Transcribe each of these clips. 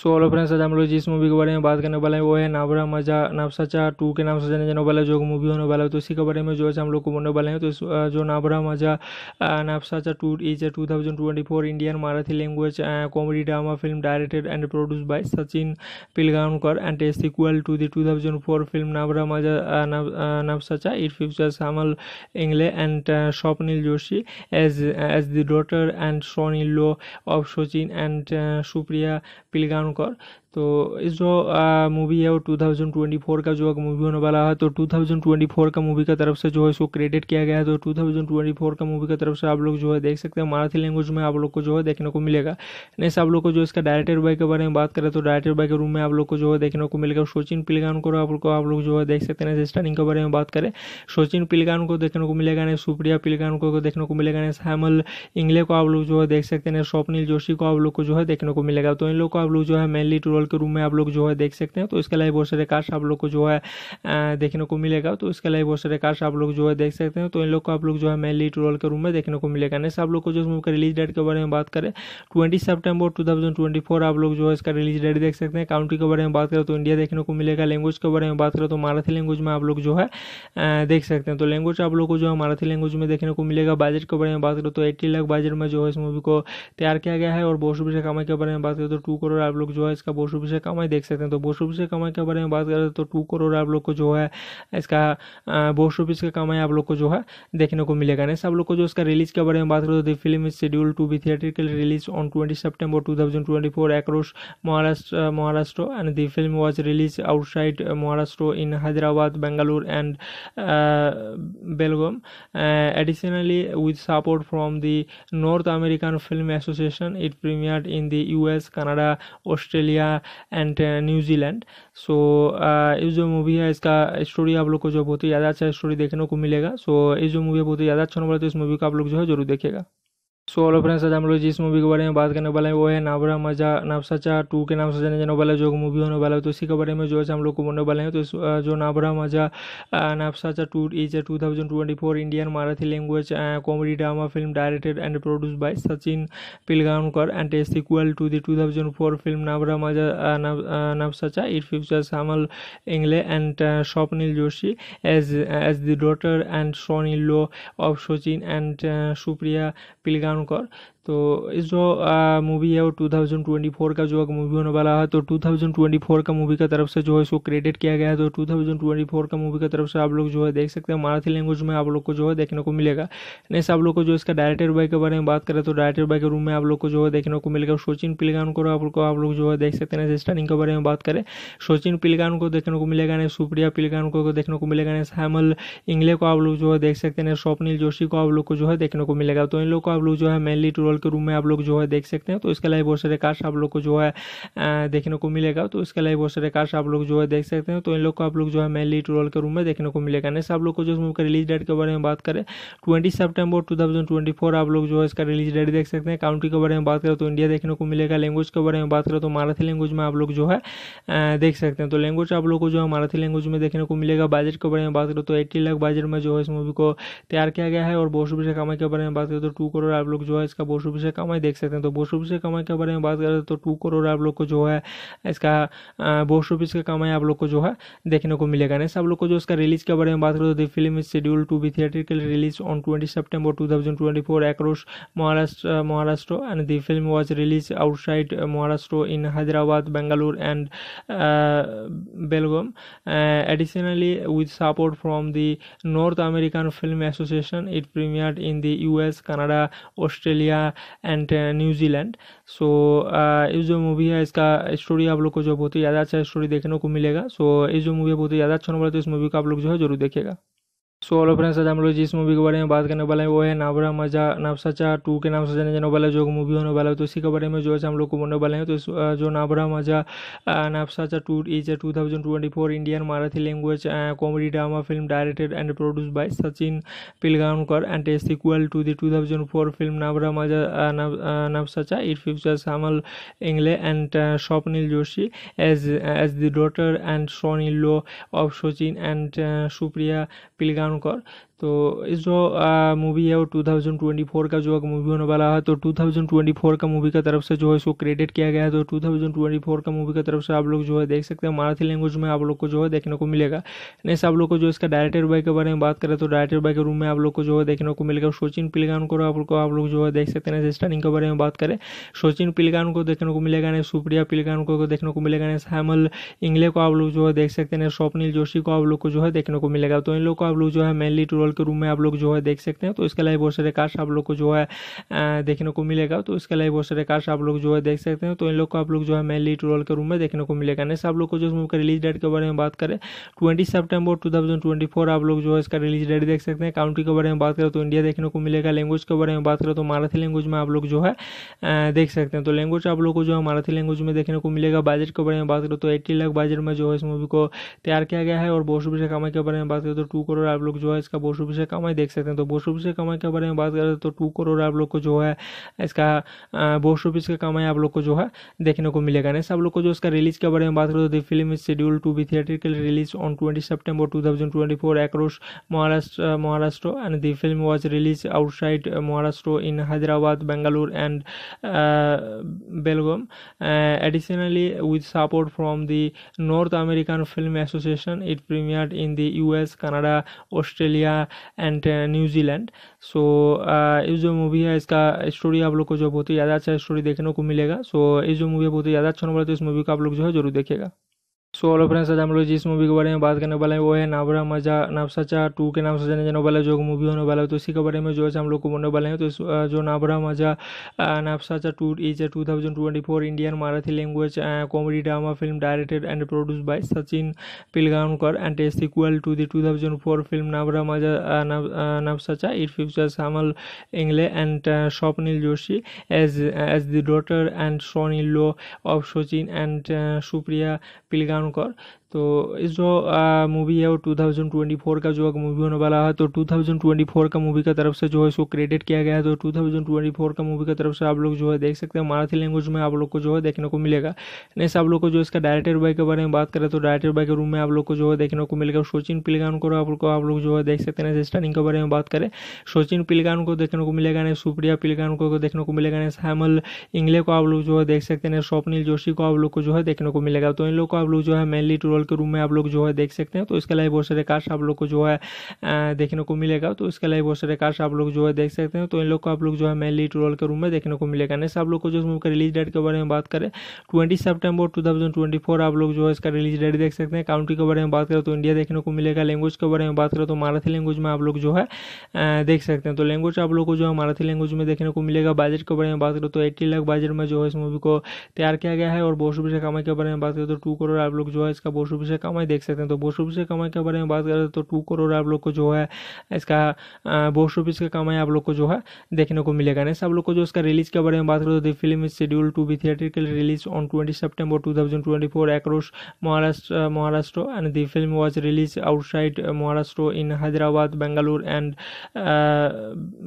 So hello friends आज हम लोग जिस मूवी के बारे में बात करने वाले हैं वो है नाबरा मजा नाफसाचा टू के नाम से जाने जाने वाला जो मूवी होने वाला है तो इसी के बारे में जो है हम लोग को बोलने वाले हैं तो जो Navra Maza Navsacha two is two thousand twenty four Indian Marathi language comedy drama film directed and produce by Sachin Pilgaonkar and a equal to the two thousand four film Navra Maza Navsacha it future Samal Ingle and Swapnil Joshi as as the daughter and Soni low of Sachin and Supriya पिलगांव অনুকর तो इस जो movie है वो 2024 का जो movie होने वाला है तो 2024 का मूवी का तरफ से जो है इसको क्रेडिट किया गया है तो 2024 का मूवी का तरफ से आप लोग जो है देख सकते हैं मराठी लैंग्वेज में आप लोग को जो है देखने को मिलेगा नेक्स्ट आप लोग को जो इसका डायरेक्टर बाय के बारे में बात करें तो डायरेक्टर बाय के रूम में आप लोग को जो है देखने को मिलेगा सोचिन पिलगान को आप लोग आप लोग जो है देख सकते हैं स्टारिंग के बारे में बात करें सोचिन पिलगान को देखने को मिलेगा नहीं सुप्रिया पिलगान को देखने को मिलेगा नहीं हैमल इंगले को आप लोग जो है देख सकते हैं स्वप्निल जोशी को आप लोग को जो है देखने को मिलेगा तो इन लोग को आप लोग जो है मेनली टूर लेवल के रूम में आप लोग जो है देख सकते हैं तो इसके अलावा बहुत सारे कार्ड्स आप लोग को जो है देखने को मिलेगा तो इसके अलावा बहुत सारे कार्ड्स आप लोग जो है देख सकते हैं तो इन लोग को आप लोग जो है मेन मेनली रोल के रूम में देखने को मिलेगा नेक्स्ट आप लोग को जो मूवी का रिलीज डेट के बारे में बात करें ट्वेंटी सेप्टेम्बर टू आप लोग जो है इसका रिलीज डेट देख सकते हैं काउंट्री के बारे में बात करें तो इंडिया देखने को मिलेगा लैंग्वेज के बारे में बात करें तो मराठी लैंग्वेज में आप लोग जो है देख सकते हैं तो लैंग्वेज आप लोग को जो है मराठी लैंग्वेज में देखने को मिलेगा बजट के बारे में बात करें तो एट्टी लाख बजट में जो है इस मूवी को तैयार किया गया है और बहुत सुबह कामा के बारे में बात करें तो टू करोड़ आप लोग जो है इसका बहुत बोस रुपये कमाई देख सकते हैं तो बोस ऑफिस रुपये कमाई के बारे में बात करें तो टू करोड़ आप लोग को जो है इसका बोस ऑफिस का कमाई आप लोग को जो है देखने को मिलेगा नेक्स्ट सब लोग को जो इसका रिलीज के बारे में बात करें तो film is schedule to be theatrical release on twenty September two thousand twenty four across Maharashtra Maharashtra and the film was release outside Maharashtra in Hyderabad Bengaluru and Belgaum additionally with support from the American film association it premiere in in the US, Canada, Australia, and New Zealand so ये जो movie है इसका story आप लोग को जो बहुत ही ज़्यादा अच्छा स्टोरी देखने को मिलेगा सो ये जो मूवी है बहुत ही ज़्यादा अच्छा नंबर है तो इस मूवी को आप लोग जो है जरूर देखेगा सो हेलो फ्रेंड्स आज हम लोग जिस मूवी के बारे में बात करने वाले हैं वो है नाबरा मजा नाफसाचा टू के नाम से जाने जाने वाला जो मूवी होने वाला है तो इसी के बारे में जो है हम लोग को बोलने वाले हैं तो इस जो Navra Maza Navsacha two is two thousand twenty four Indian Marathi language comedy drama film directed and produce by Sachin Pilgaonkar and a equal to the two thousand four film Navra Maza Navsacha it future Samal Ingle and Swapnil Joshi as as the daughter and Soni low of Sachin and Supriya Pilgaonkar तो इस जो movie है वो 2024 का जो movie होने वाला है तो 2024 का मूवी का तरफ से जो है इसको क्रेडिट किया गया है तो 2024 का मूवी का तरफ से आप लोग जो है देख सकते हैं मराठी लैंग्वेज में आप लोग को जो है देखने को मिलेगा नेक्स्ट आप लोग को जो इसका डायरेक्टर बाई के बारे में बात करें तो डायरेक्टर बाई के रूम में आप लोग को जो है देखने को मिलेगा सोचिन पिलगान को आप लोग आप लोग जो है देख सकते हैं स्टार्टिंग के बारे में बात करें सोचिन पिलगान को देखने को मिलेगा नहीं सुप्रिया पिलगान को देखने को मिलेगा नहीं श्यामल इंगले को आप लोग जो है देख सकते हैं स्वप्निल जोशी को आप लोग को जो है देखने को मिलेगा तो इन लोग को आप लोग जो है मेनली टू रोल के रूम में आप लोग जो है देख सकते हैं तो इसके अलावा बहुत सारे कार्ड्स आप लोग को जो है देखने को मिलेगा तो इसके अलावा बहुत सारे कार्ड्स आप लोग जो है देख सकते हैं तो इन लोग को आप लोग जो है मेनली ट्रोल के रूम में देखने को मिलेगा नेक्स्ट आप लोग को जो मूव का रिलीज डेट के बारे में बात करें ट्वेंटी सेप्टेम्बर टू आप लोग जो है इसका रिलीज डेट देख सकते हैं काउंट्री के बारे में बात करें तो इंडिया देखने को मिलेगा लैंग्वेज के बारे में बात करें तो मराठी लैंग्वेज में आप लोग जो है देख सकते हैं तो लैंग्वेज आप लोग को जो है मराठी लैंग्वेज में देखने को मिलेगा बजट के बारे में बात करें तो एट्टी लाख बजट में जो है इस मूवी को तैयार किया गया है और बोशुभ कामा के बारे में बात करें तो टू करोड़ आप लोग जो है इसका बोस रुपये कमाई देख सकते हैं तो बोस रुपये से कमाई के बारे में बात करें तो टू करोड़ आप लोग को जो है इसका बोस रुपीज़ का कमाई आप लोग को जो है देखने को मिलेगा नेक्स्ट आप लोग को जो इसका रिलीज के बारे में बात करें तो film is schedule to be theatrical release on twenty September two thousand Maharashtra Maharashtra and the film was release outside Maharashtra in Hyderabad Bengaluru and Belgaum additionally with support from the north American film association it premiere in the US Canada Australia and New Zealand so ये जो movie है इसका story आप लोग को जो बहुत ही ज़्यादा अच्छा स्टोरी देखने को मिलेगा सो ये जो मूवी है बहुत ही ज़्यादा अच्छा होने वाला तो इस मूवी को आप लोग जो है जरूर देखेगा सो हेलो फ्रेंड्स आज हम लोग जिस मूवी के बारे में बात करने वाले हैं वो है नाबरा मजा नाफसाचा टू के नाम से जाने जाने वाला जो मूवी होने वाला है तो इसी के बारे में जो है हम लोग को बोलने वाले हैं तो जो Navra Maza Navsacha two is a two thousand twenty four Indian Marathi language comedy drama film directed and produce by Sachin Pilgaonkar and a equal to the two thousand four film Navra Maza Navsacha it future Samal Ingle and Swapnil Joshi as as the daughter and Soni low of Sachin and Supriya pilgrim got तो इस जो movie है वो 2024 का जो movie होने वाला है तो 2024 का मूवी का तरफ से जो है इसको क्रेडिट किया गया है तो 2024 का मूवी का तरफ से आप लोग जो है देख सकते हैं मराठी लैंग्वेज में आप लोग को जो है देखने को मिलेगा नेक्स्ट आप लोग को जो इसका डायरेक्टर बाई के बारे में बात करें तो डायरेक्टर बाई के रूम में आप लोग को जो है देखने को मिलेगा सोचिन पिलगान को आप लोग को आप लोग जो है देख सकते हैं स्टारिंग के बारे में बात करें सोचिन पिलगान को देखने को मिलेगा नहीं सुप्रिया पिलगान को देखने को मिलेगा नहीं श्यामल इंगले को आप लोग जो है देख सकते हैं स्वप्निल जोशी को आप लोग को जो है देखने को मिलेगा तो इन लोग को आप लोग जो है मेनली ट्रोल वर्ल्ड के रूम में आप लोग जो है देख सकते हैं तो इसके लाइव बहुत सारे कार्ड्स आप लोग को जो है देखने को मिलेगा तो इसके लाइव बहुत सारे कार्ड्स आप लोग जो है देख सकते हैं तो इन लोग को आप लोग जो है मेनली ट्रोल के रूम में देखने को मिलेगा नेक्स्ट आप लोग को जो इस मूवी का रिलीज डेट के बारे में बात करें ट्वेंटी सेप्टेम्बर टू आप लोग जो है इसका रिलीज डेट देख सकते हैं काउंट्री के बारे में बात करें तो इंडिया देखने को मिलेगा लैंग्वेज के बारे में बात करें तो मराठी लैंग्वेज में आप लोग जो है देख सकते हैं तो लैंग्वेज आप लोग को जो है मराठी लैंग्वेज में देखने को मिलेगा बजट के बारे में बात करें तो एट्टी लाख बजट में जो है इस मूवी को तैयार किया गया है और बहुत रुपये से कमाई के बारे में बात करें तो टू करोड़ आप लोग जो है इसका बहुत बोर्ड रुपये कमाई देख सकते हैं तो बोर्ड रुपये कमाई के बारे में बात करें तो टू करोड़ आप लोग को जो है इसका बोर्ड रुपीज़ का कमाई आप लोग को जो है देखने को मिलेगा नेक्स्ट आप लोग को जो इसका रिलीज के बारे में बात करें तो film is schedule to be theatrical release on twenty September two thousand twenty four across Maharashtra Maharashtra and the film was release outside Maharashtra in Hyderabad Bengaluru and Belgaum additionally with support from the American film association it premiere in in the US, Canada, Australia, and New Zealand so ये जो movie है इसका story आप लोग को जो बहुत ही ज़्यादा अच्छा स्टोरी देखने को मिलेगा सो ये जो मूवी है बहुत ही ज़्यादा अच्छा होने वाला तो इस मूवी को आप लोग जो है जरूर देखेगा सो ऑलो फ्रेंड्स आज हम लोग जिस मूवी के बारे में बात करने वाले हैं वो है नाबरा मजा नापसाचा टू के नाम से जाने जाने वाला जो मूवी होने वाला है तो इसी के बारे में जो है हम लोग को बोलने वाले हैं तो जो Navra Maza Navsacha two is a two thousand twenty four Indian Marathi language comedy drama film directed and produce by Sachin Pilgaonkar and a sequel to the two film Navra Maza Navsacha it future Hemal Ingle and Swapnil Joshi as as the daughter and Soni low of Sachin and Supriya पिलगांव ভয়ঙ্কর तो इस जो movie है वो 2024 का जो movie होने वाला है तो 2024 का मूवी का तरफ से जो है इसको क्रेडिट किया गया है तो 2024 का मूवी का तरफ से आप लोग जो है देख सकते हैं मराठी लैंग्वेज में आप लोग को जो है देखने को मिलेगा नेक्स्ट आप लोग को जो इसका डायरेक्टर बाय के बारे में बात करें तो डायरेक्टर बाय के रूम में आप लोग को जो है देखने को मिलेगा सचिन पिलगान को आप लोग आप लोग जो है देख सकते हैं स्टारिंग के बारे में बात करें सचिन पिलगान को देखने को मिलेगा नहीं सुप्रिया पिलगान को देखने को मिलेगा नहीं श्यामल इंगले को आप लोग जो है देख सकते हैं स्वप्निल जोशी को आप लोग को जो है देखने को मिलेगा तो इन लोग को आप लोग जो है मेनली टूर वर्ल्ड के रूम में आप लोग जो है देख सकते हैं तो इसके लिए बहुत सारे कार्स आप लोग को जो है देखने को मिलेगा तो इसके लिए बहुत सारे कार्स आप लोग जो है देख सकते हैं तो इन लोग को आप लोग जो है मेनली ट्रोल के रूम में देखने को मिलेगा नेक्स्ट आप लोग को जो मूवी रिलीज डेट के बारे में बात करें ट्वेंटी सेप्टेम्बर टू आप लोग जो है इसका रिलीज डेट देख सकते हैं काउंटी के बारे में बात करें तो इंडिया देखने को मिलेगा लैंग्वेज के बारे में बात करें तो मराठी लैंग्वेज में आप लोग जो है देख सकते हैं तो लैंग्वेज आप लोग को जो है मराठी लैंग्वेज में देखने को मिलेगा बजट के बारे में बात करें तो एट्टी लाख बजट में जो है इस मूवी को तैयार किया गया है और बहुत रुपये कमाई के बारे में बात करें तो टू करोड़ आप लोग जो है इसका बहुत बोस रुपये कमाई देख सकते हैं तो बोस ऑफिस कमाई के बारे में बात करें तो टू करोड़ आप लोग को जो है इसका बोस ऑफिस का कमाई आप लोग को जो है देखने को मिलेगा नेक्स्ट आप लोग को जो इसका रिलीज़ के बारे में बात करें तो film is schedule to be theatrical release on twenty September two thousand twenty four across Maharashtra Maharashtra and the film was release outside Maharashtra in Hyderabad Bengaluru and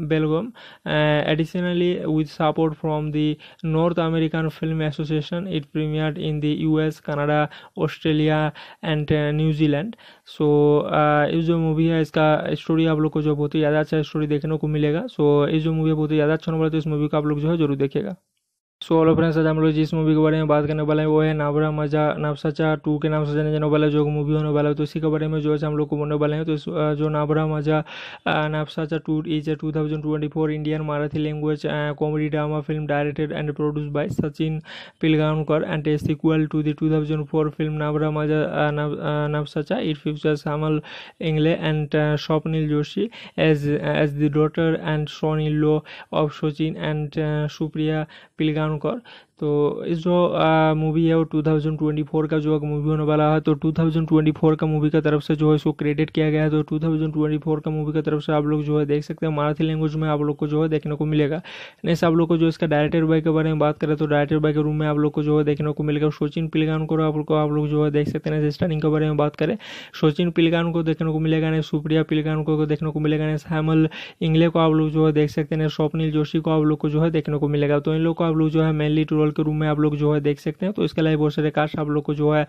Belgaum additionally with support from the American film association it premiere in in the US, Canada, Australia, and New Zealand so ये जो movie है इसका story आप लोग को जो बहुत ही ज़्यादा अच्छा स्टोरी देखने को मिलेगा सो ये जो मूवी है बहुत ही ज़्यादा अच्छा नंबर है तो इस मूवी को आप लोग जो है जरूर देखेगा सो हेलो फ्रेंड्स आज हम लोग जिस मूवी के बारे में बात करने वाले हैं वो है नावरा मजा नावसाचा टू के नाम से जाने जाने वाला जो मूवी होने वाला है तो इसी के बारे में जो है हम लोग को बोलने वाले हैं तो इस जो Navra Maza Navsacha two is two thousand twenty four Indian Marathi language comedy drama film directed and produce by Sachin Pilgaonkar and a equal to the two thousand four film Navra Maza Navsacha it future Samal Ingle and Swapnil Joshi as as the daughter and Soni low of Sachin and Supriya पिलगांव ধারণ কর तो इस जो movie है वो 2024 का जो movie होने वाला है तो 2024 का मूवी का तरफ से जो है इसको क्रेडिट किया गया है तो 2024 का मूवी का तरफ से आप लोग जो है देख सकते हैं मराठी लैंग्वेज में आप लोग को जो है देखने को मिलेगा नेक्स्ट आप लोग को जो इसका डायरेक्टर बाई के बारे में बात करें तो डायरेक्टर बाई के रूम में आप लोग को जो है देखने को मिलेगा सोचिन पिलगान को आप लोग आप लोग जो है देख सकते हैं स्टार्टिंग के बारे में बात करें सोचिन पिलगान को देखने को मिलेगा नेक्स्ट सुप्रिया पिलगान को देखने को मिलेगा नेक्स्ट हैमल इंगले को आप लोग जो है देख सकते हैं स्वप्निल जोशी को आप लोग को जो है देखने को मिलेगा तो इन लोग को आप लोग जो है मेनली टूर वर्ल्ड के रूम में आप लोग जो है देख सकते हैं तो इसके अलावा बहुत सारे कार्ड्स आप लोग को जो है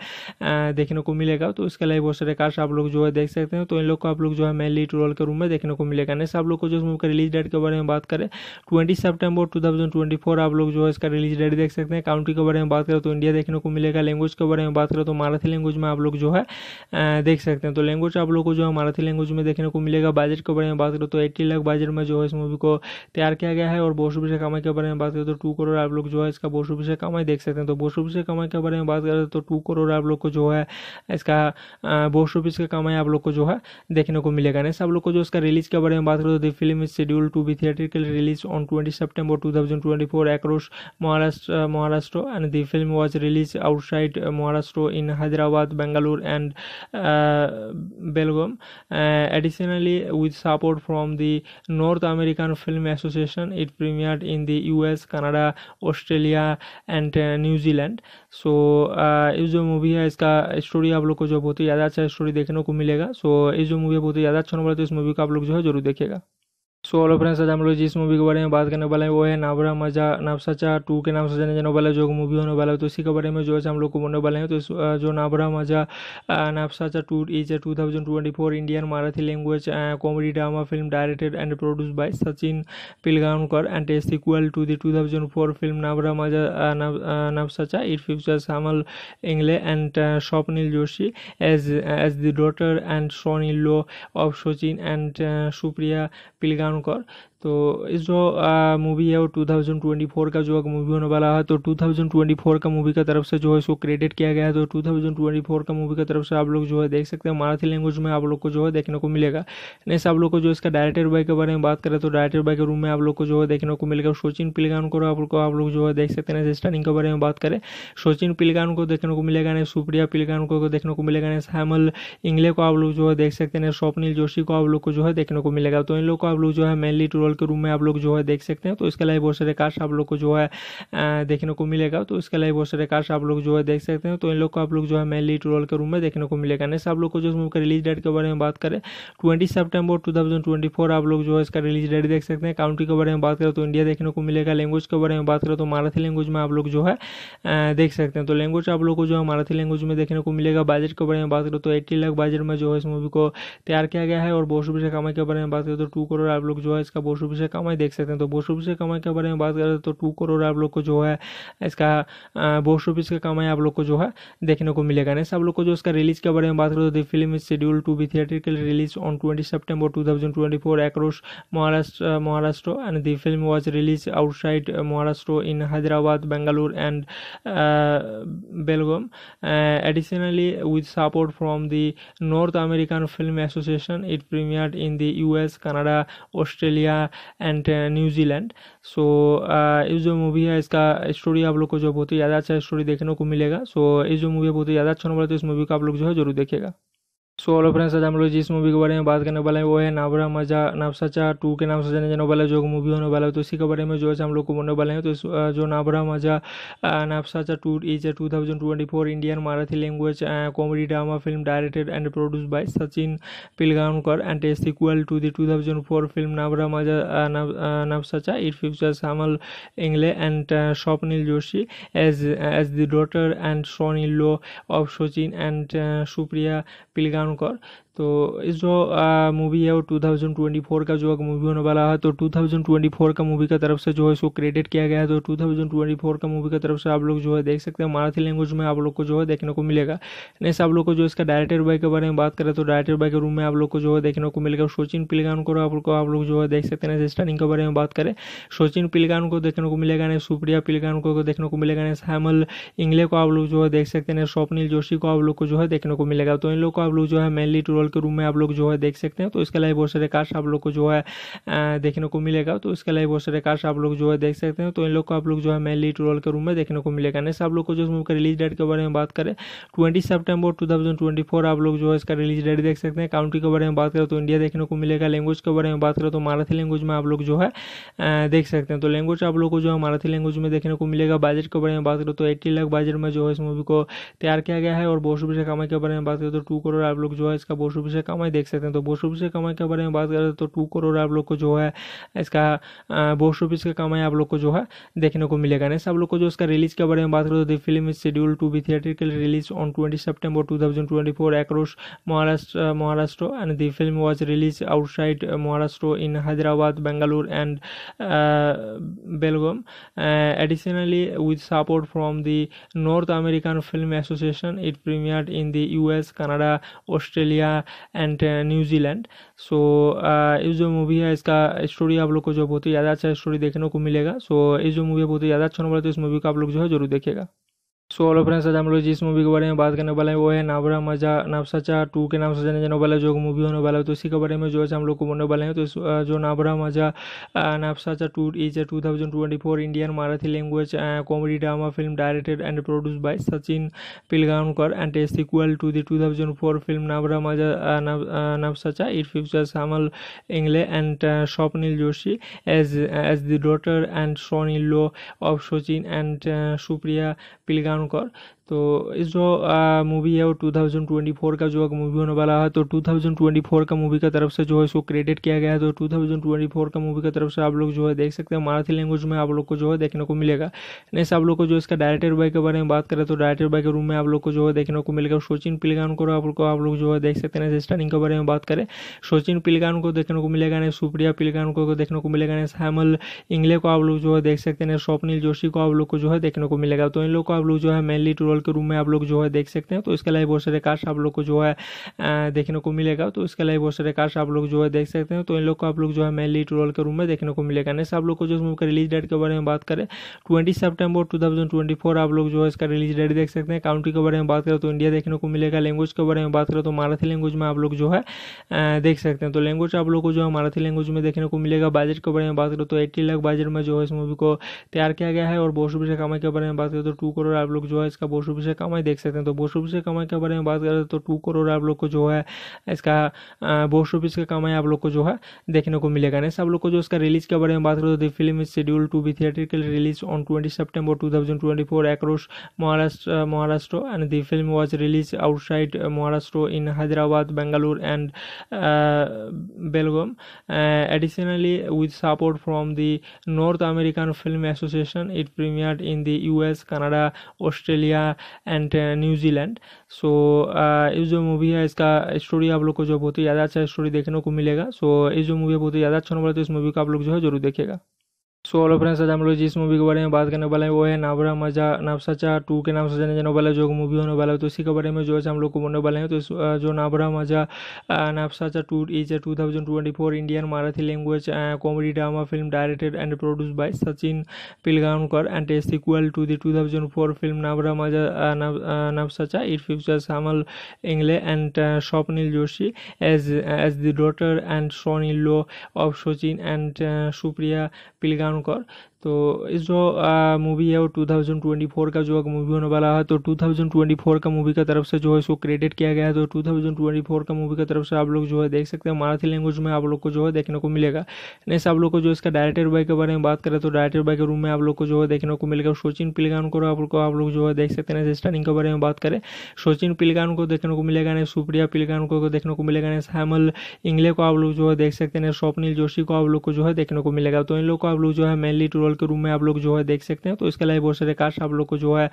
देखने को मिलेगा तो इसके अलावा बहुत सारे कार्ड्स आप लोग जो है देख सकते हैं तो इन लोग को आप लोग जो है मेनली टू के रूम में देखने को मिलेगा नेक्स्ट आप लोग को जो मूव का रिलीज डेट के बारे में बात करें ट्वेंटी सेप्टेम्बर टू आप लोग जो है इसका रिलीज डेट देख सकते हैं काउंट्री के बारे में बात करें तो इंडिया देखने को मिलेगा लैंग्वेज के बारे में बात करें तो मराठी लैंग्वेज में आप लोग जो है देख सकते हैं तो लैंग्वेज आप लोग को जो है मराठी लैंग्वेज में देखने को मिलेगा बजट के बारे में बात करें तो एट्टी लाख बजट में जो है इस मूवी को तैयार किया गया है और बोस कमाई के बारे में बात करें तो टू करोड़ आप लोग जो है इसका बोस रुपये कमाई देख सकते हैं तो बोस रुपये से कमाई के बारे में बात करें तो टू करोड़ आप लोग को जो है इसका बोस रुपीज़ का कमाई आप लोग को जो है देखने को मिलेगा नेक्स्ट आप लोग को जो इसका रिलीज के बारे में बात करें तो film is schedule to be theatrical release on twenty September two thousand twenty four Maharashtra Maharashtra and the film was release outside Maharashtra in Hyderabad Bengaluru and Belgaum additionally with support from the north American film association it premiere in the US Canada Australia and New Zealand so ये जो movie है इसका story आप लोग को जो बहुत ही ज़्यादा अच्छा स्टोरी देखने को मिलेगा सो ये जो मूवी बहुत ही ज़्यादा अच्छा होने वाला तो इस मूवी को आप लोग जो है जरूर देखेगा सो ऑलो फ्रेंड्स आज हम लोग जिस मूवी के बारे में बात करने वाले हैं वो है नाबरा मजा नावसाचा टू के नाम से जाने जाने वाला जो मूवी होने वाला है तो इसी के बारे में जो है हम लोग को बोलने वाले हैं तो जो Navra Maza Navsacha two is a two thousand twenty four Indian Marathi language comedy drama film directed and produce by Sachin Pilgaonkar and a sequel to the two thousand four film Navra Maza Navsacha it future Samal Ingle and Swapnil Joshi as as the daughter and Soni low of Sachin and Supriya Pilgaonkar तो इस जो movie है वो 2024 का जो movie होने वाला है तो 2024 का मूवी की तरफ से जो है इसको क्रेडिट किया गया है तो 2024 का मूवी की तरफ से आप लोग जो है देख सकते हैं मराठी लैंग्वेज में आप लोग को जो है देखने को मिलेगा नेक्स्ट आप लोग को जो इसका डायरेक्टर बाई के बारे में बात करें तो डायरेक्टर बाई के रूम में आप लोग को जो है देखने को मिलेगा सोचिन पिलगान को आप लोग को आप लोग जो है देख सकते हैं स्टार्टिंग के बारे में बात करें सोचिन पिलगान को देखने को मिलेगा नहीं सुप्रिया पिलगान को देखने को मिलेगा नहीं श्यामल इंगले को आप लोग जो है देख सकते हैं स्वप्निल जोशी को आप लोग को जो है देखने को मिलेगा तो इन लोग को आप लोग जो है मेनली रोल ट्वेल्व के रूम में आप लोग जो है देख सकते हैं तो इसके अलावा बहुत सारे कार्ड्स आप लोग को जो है देखने को मिलेगा तो इसके अलावा बहुत सारे कार्ड्स आप लोग जो है देख सकते हैं तो इन लोग को आप लोग जो है मेनली ट्वेल्व के रूम में देखने को मिलेगा नेक्स्ट आप लोग को जो मूवी का रिलीज डेट के बारे में बात करें ट्वेंटी सेप्टेम्बर टू आप लोग जो है इसका रिलीज डेट देख सकते हैं काउंट्री के बारे में बात करें तो इंडिया देखने को मिलेगा लैंग्वेज के बारे में बात करें तो मराठी लैंग्वेज में आप लोग जो है देख सकते हैं तो लैंग्वेज आप लोग को जो है मराठी लैंग्वेज में देखने को मिलेगा बजट के बारे में बात करें तो एट्टी लाख बजट में जो है इस मूवी को तैयार किया गया है और बोसुबी से कमाई के बारे में बात करें तो टू करोड़ आप लोग जो है इसका बोसुबी सौ रुपये कमाई देख सकते हैं तो बोस रुपये कमाई के बारे में बात करें तो टू करोड़ आप लोग को जो है इसका बोस रुपीज़ का कमाई आप लोग को जो है देखने को मिलेगा नेक्स्ट आप लोग को जो इसका रिलीज के बारे में बात करें तो film is schedule to be theatrical release on twenty September two thousand twenty four across Maharashtra, Maharashtra and the film was released outside Maharashtra in Hyderabad, Bangalore and uh, Belgium. Uh, additionally, with support from the North American Film Association, it premiered in the US, Canada, Australia, and New Zealand so ये जो movie है इसका story आप लोग को जो बहुत ही ज़्यादा अच्छा स्टोरी देखने को मिलेगा सो ये जो मूवी बहुत ही ज़्यादा अच्छा होने वाला तो इस मूवी को आप लोग जो है जरूर देखेगा सो ऑल फ्रेंड्स आज हम लोग जिस मूवी के बारे में बात करने वाले हैं वो है नाबरा मजा नाफसाचा टू के नाम से जाने जाने वाला जो मूवी होने वाला है तो इसी के बारे में जो है हम लोग को बोलने वाले हैं तो जो Navra Maza Navsacha two is two thousand twenty four Indian Marathi language comedy drama film directed and produce by Sachin Pilgaonkar and a equal to the two four film Navra Maza Navsacha it future Samal Ingle and Swapnil Joshi as as the daughter and Soni low of Sachin and Supriya पिलगांव ভয়ঙ্কর तो इस जो movie है वो 2024 का जो movie होने वाला है तो 2024 का मूवी का तरफ से जो है इसको क्रेडिट किया गया है तो 2024 का मूवी का तरफ से आप लोग जो है देख सकते हैं मराठी लैंग्वेज में आप लोग को जो है देखने को मिलेगा नेक्स्ट आप लोग को जो इसका डायरेक्टर बाय के बारे में बात करें तो डायरेक्टर बाय के रूम में आप लोग को जो है देखने को मिलेगा सोचिन पिलगान को आप लोग आप लोग जो है देख सकते हैं स्टारिंग के बारे में बात करें सोचिन पिलगान को देखने को मिलेगा नहीं सुप्रिया पिलगान को देखने को मिलेगा नहीं श्यामल इंगले को आप लोग जो है देख सकते हैं स्वप्निल जोशी को आप लोग को जो है देखने को मिलेगा तो इन लोग को आप लोग जो है मेनली टूर वर्ल्ड के रूम में आप लोग जो है देख सकते हैं तो इसके लिए बहुत सारे कार्स आप लोग को जो है देखने को मिलेगा तो इसके लिए बहुत सारे कार्स आप लोग जो है देख सकते हैं तो इन लोग को आप लोग जो है मेनली ट्रोल के रूम में देखने को मिलेगा नेक्स्ट आप लोग को जो मूवी रिलीज डेट के बारे में बात करें ट्वेंटी सेप्टेम्बर टू आप लोग जो है इसका रिलीज डेट देख सकते हैं काउंट्री के बारे में बात करें तो इंडिया देखने को मिलेगा लैंग्वेज के बारे में बात करें तो मराठी लैंग्वेज में आप लोग जो है देख सकते हैं तो लैंग्वेज आप लोग को जो है मराठी लैंग्वेज में देखने को मिलेगा बजट के बारे में बात करें तो एट्टी लाख बजट में जो है इस मूवी को तैयार किया गया है और बहुत रुपये कमाई के बारे में बात करें तो टू करोड़ आप लोग जो है इसका बहुत बोस रुपये कमाई देख सकते हैं तो बोस रुपये कमाई के बारे में बात करें तो टू करोड़ आप लोग को जो है इसका बोस रुपीज़ का कमाई आप लोग को जो है देखने को मिलेगा नेक्स्ट आप लोग को जो इसका रिलीज़ के बारे में बात करें तो film is schedule to be theatrical release on twenty September two thousand twenty four across Maharashtra, Maharashtra and the film was released outside Maharashtra in Hyderabad, Bangalore and uh, Belgium. Uh, additionally, with support from the North American Film Association, it premiered in the US, Canada, Australia, and New Zealand so ये जो movie है इसका story आप लोग को जो बहुत ही ज़्यादा अच्छा स्टोरी देखने को मिलेगा सो ये जो मूवी है बहुत ही ज़्यादा अच्छा नंबर है तो इस मूवी को आप लोग जो है जरूर देखेगा सो हेलो फ्रेंड्स आज हम लोग जिस मूवी के बारे में बात करने वाले हैं वो है नाबरा मजा नाफसाचा टू के नाम से जाने जाने वाला जो मूवी होने वाला है तो इसी के बारे में जो है हम लोग को बोलने वाले हैं तो जो Navra Maza Navsacha two is two thousand twenty four Indian Marathi language comedy drama film directed and produce by Sachin Pilgaonkar and a equal to the two thousand four film Navra Maza Navsacha it future Samal Ingle and Swapnil Joshi as as the daughter and Soni low of Sachin and Supriya पिलगांव অনুকর तो इस जो movie है वो 2024 का जो movie होने वाला है तो 2024 का मूवी का तरफ से जो है इसको क्रेडिट किया गया है तो 2024 का मूवी का तरफ से आप लोग जो है देख सकते हैं मराठी लैंग्वेज में आप लोग को जो है देखने को मिलेगा नेक्स्ट आप लोग को जो इसका डायरेक्टर बाय के बारे में बात करें तो डायरेक्टर बाय के रूम में आप लोग को जो है देखने को मिलेगा सोचिन पिलगान को आप लोग आप लोग जो है देख सकते हैं स्टारिंग के बारे में बात करें सोचिन पिलगान को देखने को मिलेगा नहीं सुप्रिया पिलगान को देखने को मिलेगा नहीं श्यामल इंगले को आप लोग जो है देख सकते हैं स्वप्निल जोशी को आप लोग को जो है देखने को मिलेगा तो इन लोग को आप लोग जो है मेनली टू लेवल के रूम में आप लोग जो है देख सकते हैं तो इसके लिए बहुत सारे कार्ड्स आप लोग को जो है देखने को मिलेगा तो इसके लिए बहुत सारे कार्ड्स आप लोग जो है देख सकते हैं तो इन लोग को आप लोग जो है मेन लीड रोल के रूम में देखने को मिलेगा नेक्स्ट आप लोग को जो मूवी रिलीज डेट के बारे में बात करें ट्वेंटी सेप्टेम्बर टू आप लोग जो है इसका रिलीज डेट देख सकते हैं काउंट्री के बारे में बात करें तो इंडिया देखने को मिलेगा लैंग्वेज के बारे में बात करें तो मराठी लैंग्वेज में आप लोग जो है देख सकते हैं तो लैंग्वेज आप लोग को जो है मराठी लैंग्वेज में देखने को मिलेगा बजट के बारे में बात करें तो एट्टी लाख बजट में जो है इस मूवी को तैयार किया गया है और बहुत शुभ कमाई के बारे में बात करें तो टू करोड़ आप लोग जो है इसका बहुत बोशुभिषेक कमाई देख सकते हैं तो बोशुभिषेक अमय के बारे में बात करें तो टू करोड़ आप लोग को जो है इसका बोस ऑफिस बोशुभिषेक कमाई आप लोग को जो है देखने को मिलेगा नेक्स्ट सब लोग को जो इसका रिलीज के बारे में बात करें तो film is schedule to be theatrical release on twenty September two thousand twenty four across Maharashtra Maharashtra and the film was release outside Maharashtra in Hyderabad Bengaluru and Belgaum additionally with support from the American film association it premiere in in the US, Canada, Australia, and New Zealand so ये जो movie है इसका story आप लोग को जो बहुत ही ज़्यादा अच्छा स्टोरी देखने को मिलेगा सो ये जो मूवी है बहुत ही ज़्यादा अच्छा बोला तो इस मूवी को आप लोग जो है जरूर देखेगा सो हेलो फ्रेंड्स आज हम लोग जिस मूवी के बारे में बात करने वाले हैं वो है नाबरा मजा नाफसाचा टू के नाम से जाने जाने वाला जो मूवी होने वाला है तो इसी के बारे में जो है हम लोग को बोलने वाले हैं तो इस जो Navra Maza Navsacha two is a two thousand twenty four Indian Marathi language comedy drama film directed and produce by Sachin Pilgaonkar and a sequel to the two thousand four film Navra Maza Navsacha it future Samal Ingle and Swapnil Joshi as as the daughter and Soni low of Sachin and Supriya पिलगांव ধারণ কর तो इस जो movie है वो 2024 का जो movie होने वाला है तो 2024 का मूवी का तरफ से जो है इसको क्रेडिट किया गया है तो 2024 का मूवी का तरफ से आप लोग जो है देख सकते हैं मराठी लैंग्वेज में आप लोग को जो है देखने को मिलेगा नेक्स्ट आप लोग को जो इसका डायरेक्टर बाई के बारे में बात करें तो डायरेक्टर बाई के रूम में आप लोग को जो है देखने को मिलेगा सोचिन पिलगान को आप लोग को आप लोग जो है देख सकते हैं स्टारिंग के बारे में बात करें सोचिन पिलगान को देखने को मिलेगा नहीं सुप्रिया पिलगान को देखने को मिलेगा नहीं श्यामल इंगले को आप लोग जो है देख सकते हैं स्वप्निल जोशी को आप लोग को जो है देखने को मिलेगा तो इन लोग को आप लोग जो है मेनली टूर ट्वेल्व के रूम में आप लोग जो है देख सकते हैं तो इसके अलावा बहुत सारे कार्ड्स आप लोग को जो है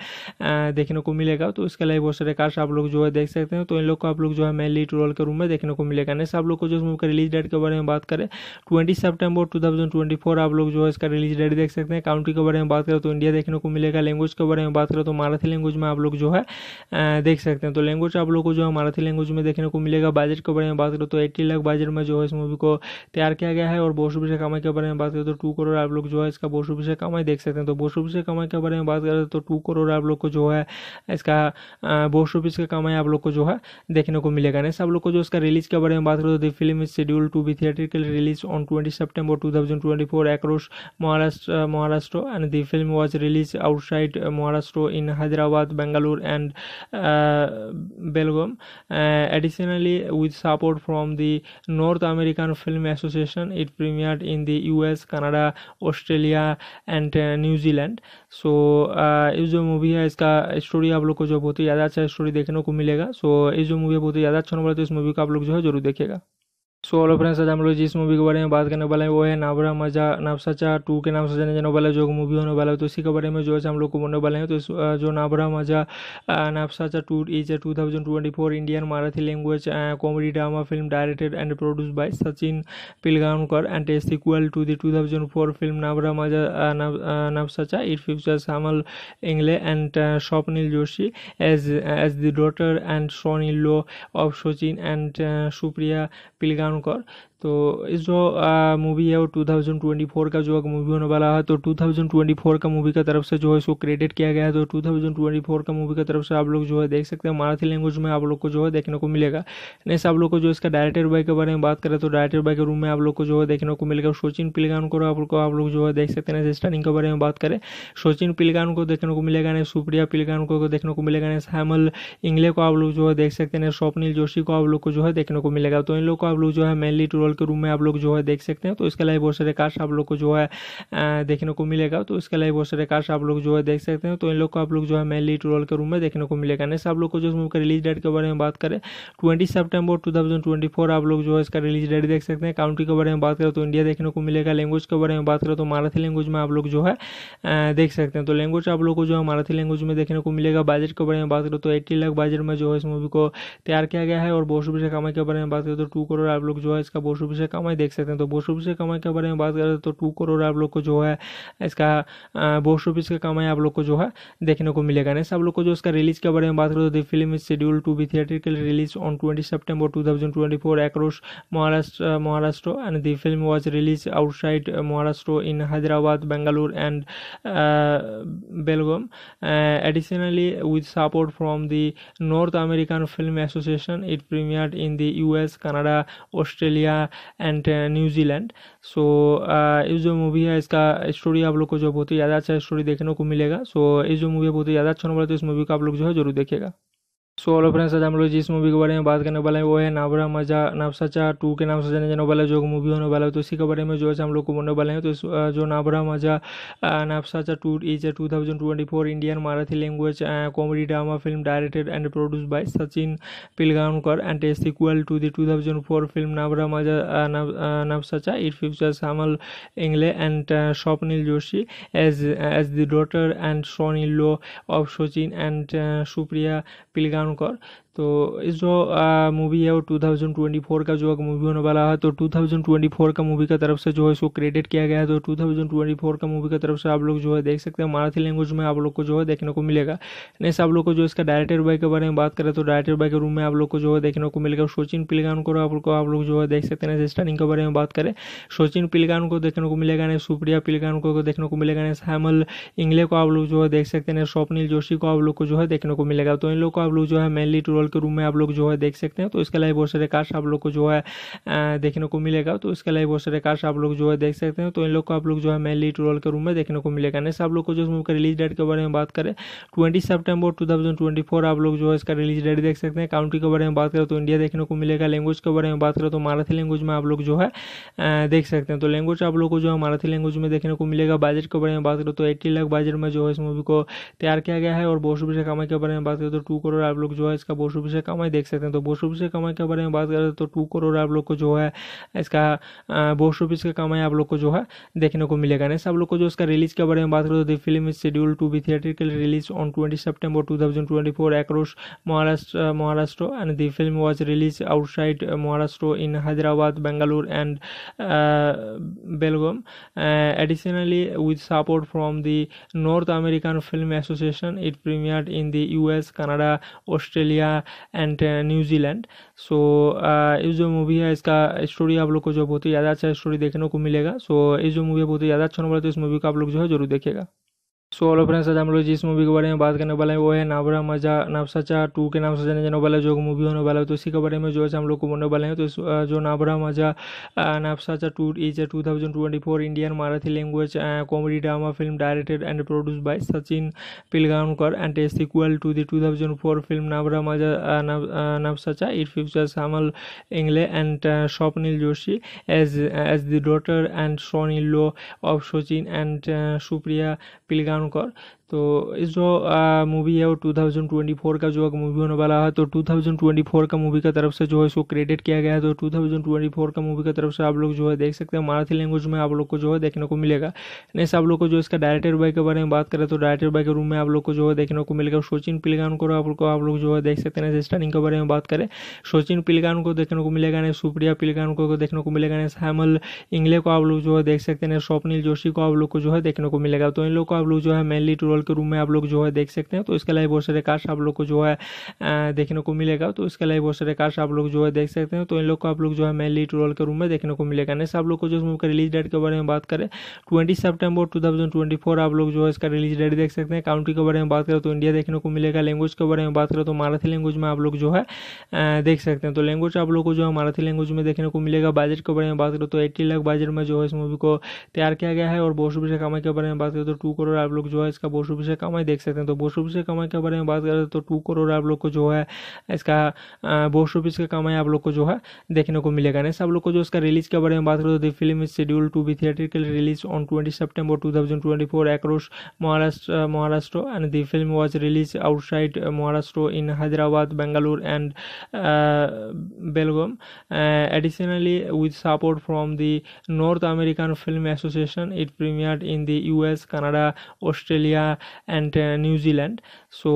देखने को मिलेगा तो इसके अलावा बहुत सारे कार्ड्स आप लोग जो है देख सकते हैं तो इन लोग को आप लोग जो है मेनली ट्वेल्व के रूम में देखने को मिलेगा नेक्स्ट आप लोग को जो मूवी का रिलीज डेट के बारे में बात करें ट्वेंटी सेप्टेम्बर टू आप लोग जो है इसका रिलीज डेट देख सकते हैं काउंट्री के बारे में बात करें तो इंडिया देखने को मिलेगा लैंग्वेज के बारे में बात करें तो मराठी लैंग्वेज में आप लोग जो है देख सकते हैं तो लैंग्वेज आप लोग को जो है मराठी लैंग्वेज में देखने को मिलेगा बजट के बारे में बात करें तो एट्टी लाख बजट में जो है इस मूवी को तैयार किया गया है और बोसुबी से कमाई के बारे में बात करें तो टू करोड़ आप लोग जो है इसका बोसुबी सौ रुपये कमाई देख सकते हैं तो बोस रुपये कमाई के बारे में बात करें तो टू करोड़ आप लोग को जो है इसका बोस रुपीज़ का कमाई आप लोग को जो है देखने को मिलेगा नेक्स्ट आप लोग को जो इसका रिलीज के बारे में बात करें तो film is schedule to be theatrical release on twenty September two thousand twenty four Maharashtra Maharashtra and the film was release outside Maharashtra in Hyderabad Bengaluru and Belgaum additionally with support from the North American Film Association. It premiered in the US, Canada, Australia, and New Zealand so ये जो movie है इसका story आप लोग को जो बहुत ही ज़्यादा अच्छा स्टोरी देखने को मिलेगा सो so, ये जो मूवी है बहुत ही ज़्यादा अच्छा होने वाला तो इस मूवी को आप लोग जो है जरूर देखेगा सो हेलो फ्रेंड्स आज हम लोग जिस मूवी के बारे में बात करने वाले हैं वो है नाबरा मजा नाफसाचा टू के नाम से जाने जाने वाला जो मूवी होने वाला है तो इसी के बारे में जो है हम लोग को बोलने वाले हैं तो जो Navra Maza Navsacha two is a two thousand twenty four Indian Marathi language comedy drama film directed and produce by Sachin Pilgaonkar and a equal to the two thousand four film Navra Maza Navsacha it features Hemal Ingle and Swapnil Joshi as as the daughter and Soni low of Sachin and Supriya पिलगांव ভয়ঙ্কর तो इस जो movie है वो 2024 का जो movie होने वाला है तो 2024 का मूवी का तरफ से जो है इसको क्रेडिट किया गया है तो 2024 का मूवी का तरफ से आप लोग जो है देख सकते हैं मराठी लैंग्वेज में आप लोग को जो है देखने को मिलेगा नेक्स्ट आप लोग को जो इसका डायरेक्टर बाय के बारे में बात करें तो डायरेक्टर बाय के रूम में आप लोग को जो है देखने को मिलेगा सोचिन पिलगान को आप लोग को आप लोग जो है देख सकते हैं स्टारिंग के बारे में बात करें सोचिन पिलगान को देखने को मिलेगा ना सुप्रिया पिलगान को देखने को मिलेगा ना श्यामल इंगले को आप लोग जो है देख सकते हैं स्वप्निल जोशी को आप लोग को जो है देखने को मिलेगा तो इन लोग को आप लोग जो है मेनली ट्रोल वर्ल्ड के रूम में आप लोग जो है देख सकते हैं तो इसके लाइव बहुत सारे कार्ड्स आप लोग को जो है देखने को मिलेगा तो इसके लाइव बहुत सारे कार्ड्स आप लोग जो है देख सकते हैं तो इन लोग को आप लोग जो है मेनली ट्रोल के रूम में देखने को मिलेगा नेक्स्ट आप लोग को जो इस मूवी का रिलीज डेट के बारे में बात करें ट्वेंटी सेप्टेम्बर टू आप लोग जो है इसका रिलीज डेट देख सकते हैं काउंट्री के बारे में बात करें तो इंडिया देखने को मिलेगा लैंग्वेज के बारे में बात करें तो मराठी लैंग्वेज में आप लोग जो है देख सकते हैं तो लैंग्वेज आप लोग को जो है मराठी लैंग्वेज में देखने को मिलेगा बजट के बारे में बात करें तो एट्टी लाख बजट में जो है इस मूवी को तैयार किया गया है और बोस्ट से के बारे में बात करें तो टू करोड़ आप लोग जो है इसका बोस बोस रुपये कमाई देख सकते हैं तो बोस रुपये कमाई के बारे में बात करें तो टू करोड़ आप लोग को जो है इसका बोस ऑफिस का कमाई आप लोग को जो है देखने को मिलेगा नेक्स्ट आप लोग को जो इसका रिलीज के बारे में बात करें तो film is schedule to be theatrical release on twenty September two thousand twenty four across Maharashtra Maharashtra and the film was release outside Maharashtra in Hyderabad Bengaluru and Belgaum additionally with support from the American film association it premiere in in the US, Canada, Australia, and New Zealand so ये जो movie है इसका story आप लोग को जो बहुत ही ज़्यादा अच्छा स्टोरी देखने को मिलेगा सो ये जो मूवी बहुत ही ज़्यादा अच्छा होने वाला तो इस मूवी को आप लोग जो है जरूर देखेगा सो हेलो फ्रेंड्स आज हम लोग जिस मूवी के बारे में बात करने वाले हैं वो है नाबरा मजा नाफसाचा टू के नाम से जाने जाने वाला जो मूवी होने वाला है तो इसी के बारे में जो है हम लोग को बोलने वाले हैं तो जो Navra Maza Navsacha two is two thousand twenty four Indian Marathi language comedy drama film directed and produce by Sachin Pilgaonkar and a equal to the two thousand four film Navra Maza Navsacha it future Samal Ingle and Swapnil Joshi as as the daughter and Soni low of Sachin and Supriya Pilgaonkar तो इस जो movie है वो 2024 का जो movie होने वाला है तो 2024 का मूवी का तरफ से जो है इसको क्रेडिट किया गया है तो 2024 का मूवी का तरफ से आप लोग जो है देख सकते हैं मराठी लैंग्वेज में आप लोग को जो है देखने को मिलेगा नेक्स्ट आप लोग को जो इसका डायरेक्टर बाय के बारे में बात करें तो डायरेक्टर बाय के रूम में आप लोग को जो है देखने को मिलेगा सोचिन पिलगान को आप लोग आप लोग जो है देख सकते हैं स्टारिंग के बारे में बात करें सोचिन पिलगान को देखने को मिलेगा नहीं सुप्रिया पिलगान को देखने को मिलेगा नहीं श्यामल इंगले को आप लोग जो है देख सकते हैं स्वप्निल जोशी को आप लोग को जो है देखने को मिलेगा तो इन लोग को आप लोग जो है मेनली टू वर्ल्ड के रूम में आप लोग जो है देख सकते हैं तो इसके लिए बहुत सारे कार्ड्स आप लोग को जो है देखने को मिलेगा तो इसके लिए बहुत सारे कार्ड्स आप लोग जो है देख सकते हैं तो इन लोग को आप लोग जो है मेनली टू के रूम में देखने को मिलेगा नेक्स्ट आप लोग को जो मूवी रिलीज डेट के बारे में बात करें ट्वेंटी सेप्टेम्बर टू आप लोग जो है इसका रिलीज डेट देख सकते हैं काउंट्री के बारे में बात करें तो इंडिया देखने को मिलेगा लैंग्वेज के बारे में बात करें तो मराठी लैंग्वेज में आप लोग जो है देख सकते हैं तो लैंग्वेज आप लोग को जो है मराठी लैंग्वेज में देखने को मिलेगा बजट के बारे में बात करें तो एट्टी लाख बजट में जो है इस मूवी को तैयार किया गया है और बहुत रुपये कमाई के बारे में बात करें तो टू करोड़ आप लोग जो है इसका बहुत बोस रुपये से कम देख सकते हैं तो बोस रुपये से कमाई के बारे में बात करें तो टू करोड़ आप लोग को जो है इसका बोस रुपीज़ का कमाई आप लोग को जो है देखने को मिलेगा नेक्स्ट आप लोग को जो इसका रिलीज के बारे में बात करें तो film is schedule to be theatrical release on twenty September two four across Maharashtra Maharashtra and the film was release outside Maharashtra in Hyderabad Bengaluru and Belgaum additionally with support from the north American film association it premiere in the US, Canada Australia and New Zealand so ये जो movie है इसका story आप लोग को जो बहुत ही ज़्यादा अच्छा स्टोरी देखने को मिलेगा सो ये जो मूवी है बहुत ही ज़्यादा अच्छा होने वाला तो इस मूवी को आप लोग जो है जरूर देखेगा सो ऑलो फ्रेंड्स आज हम लोग जिस मूवी के बारे में बात करने वाले हैं वो है नाबरा मजा नाफसाचा टू के नाम से जाने जाने वाला जो मूवी होने वाला है तो इसी के बारे में जो है हम लोग को बोलने वाले हैं तो जो Navra Maza Navsacha two is a two thousand twenty four Indian Marathi language comedy drama film directed and produce by Sachin Pilgaonkar and a sequel to the two thousand four film Navra Maza Navsacha it future Hemal Ingle and Swapnil Joshi as as the daughter and Soni low of Sachin and Supriya पिलगांव ধারণ কর तो इस जो movie है वो 2024 का जो movie होने वाला है तो 2024 का मूवी का तरफ से जो है इसको क्रेडिट किया गया है तो 2024 का मूवी का तरफ से आप लोग जो है देख सकते हैं मराठी लैंग्वेज में आप लोग को जो है देखने को मिलेगा नेक्स्ट आप लोग को जो इसका डायरेक्टर बाई के बारे में बात करें तो डायरेक्टर बाई के रूम में आप लोग को जो है देखने को मिलेगा सोचिन पिलगान को आप लोग आप लोग जो है देख सकते हैं स्टार्टिंग के बारे में बात करें सोचिन पिलगान को देखने को मिलेगा नहीं सुप्रिया पिलगान को देखने को मिलेगा नहीं श्यामल इंगले को आप लोग जो है देख सकते हैं स्वप्निल जोशी को आप लोग को जो है देखने को मिलेगा तो इन लोग को आप लोग जो है मेनली टूर ट्वेल्व के रूम में आप लोग जो है देख सकते हैं तो इसके लाइव बहुत सारे कार्ड्स आप लोग को जो है देखने को मिलेगा तो इसके लाइव बहुत सारे कार्ड्स आप लोग जो है देख सकते हैं तो इन लोग को आप लोग जो है मेनली ट्रोल के रूम में देखने को मिलेगा नेक्स्ट आप लोग को जो मूव का रिलीज डेट के बारे में बात करें ट्वेंटी सेप्टेम्बर टू आप लोग जो है इसका रिलीज डेट देख सकते हैं काउंट्री के बारे में बात करें तो इंडिया देखने को मिलेगा लैंग्वेज के बारे में बात करें तो मराठी लैंग्वेज में आप लोग जो है देख सकते हैं तो लैंग्वेज आप लोग को जो है मराठी लैंग्वेज में देखने को मिलेगा बजट के बारे में बात करें तो एट्टी लाख बजट में जो है इस मूवी को तैयार किया गया है और बोसुबी से कमाई के बारे में बात करें तो टू करोड़ आप लोग जो है इसका बोसुबी रुपये से कमाई देख सकते हैं तो बोस रुपये कमाई के बारे में बात करें तो टू करोड़ आप लोग को जो है इसका बोस रुपीज़ कमाई आप लोग को जो है देखने को मिलेगा नेक्स्ट आप लोग को जो इसका रिलीज के बारे में बात करें तो film is schedule to be theatrical release on twenty September two thousand Maharashtra Maharashtra and the film was release outside Maharashtra in Hyderabad Bengaluru and Belgaum additionally with support from the north American film association it premiere in the US, Canada Australia and New Zealand so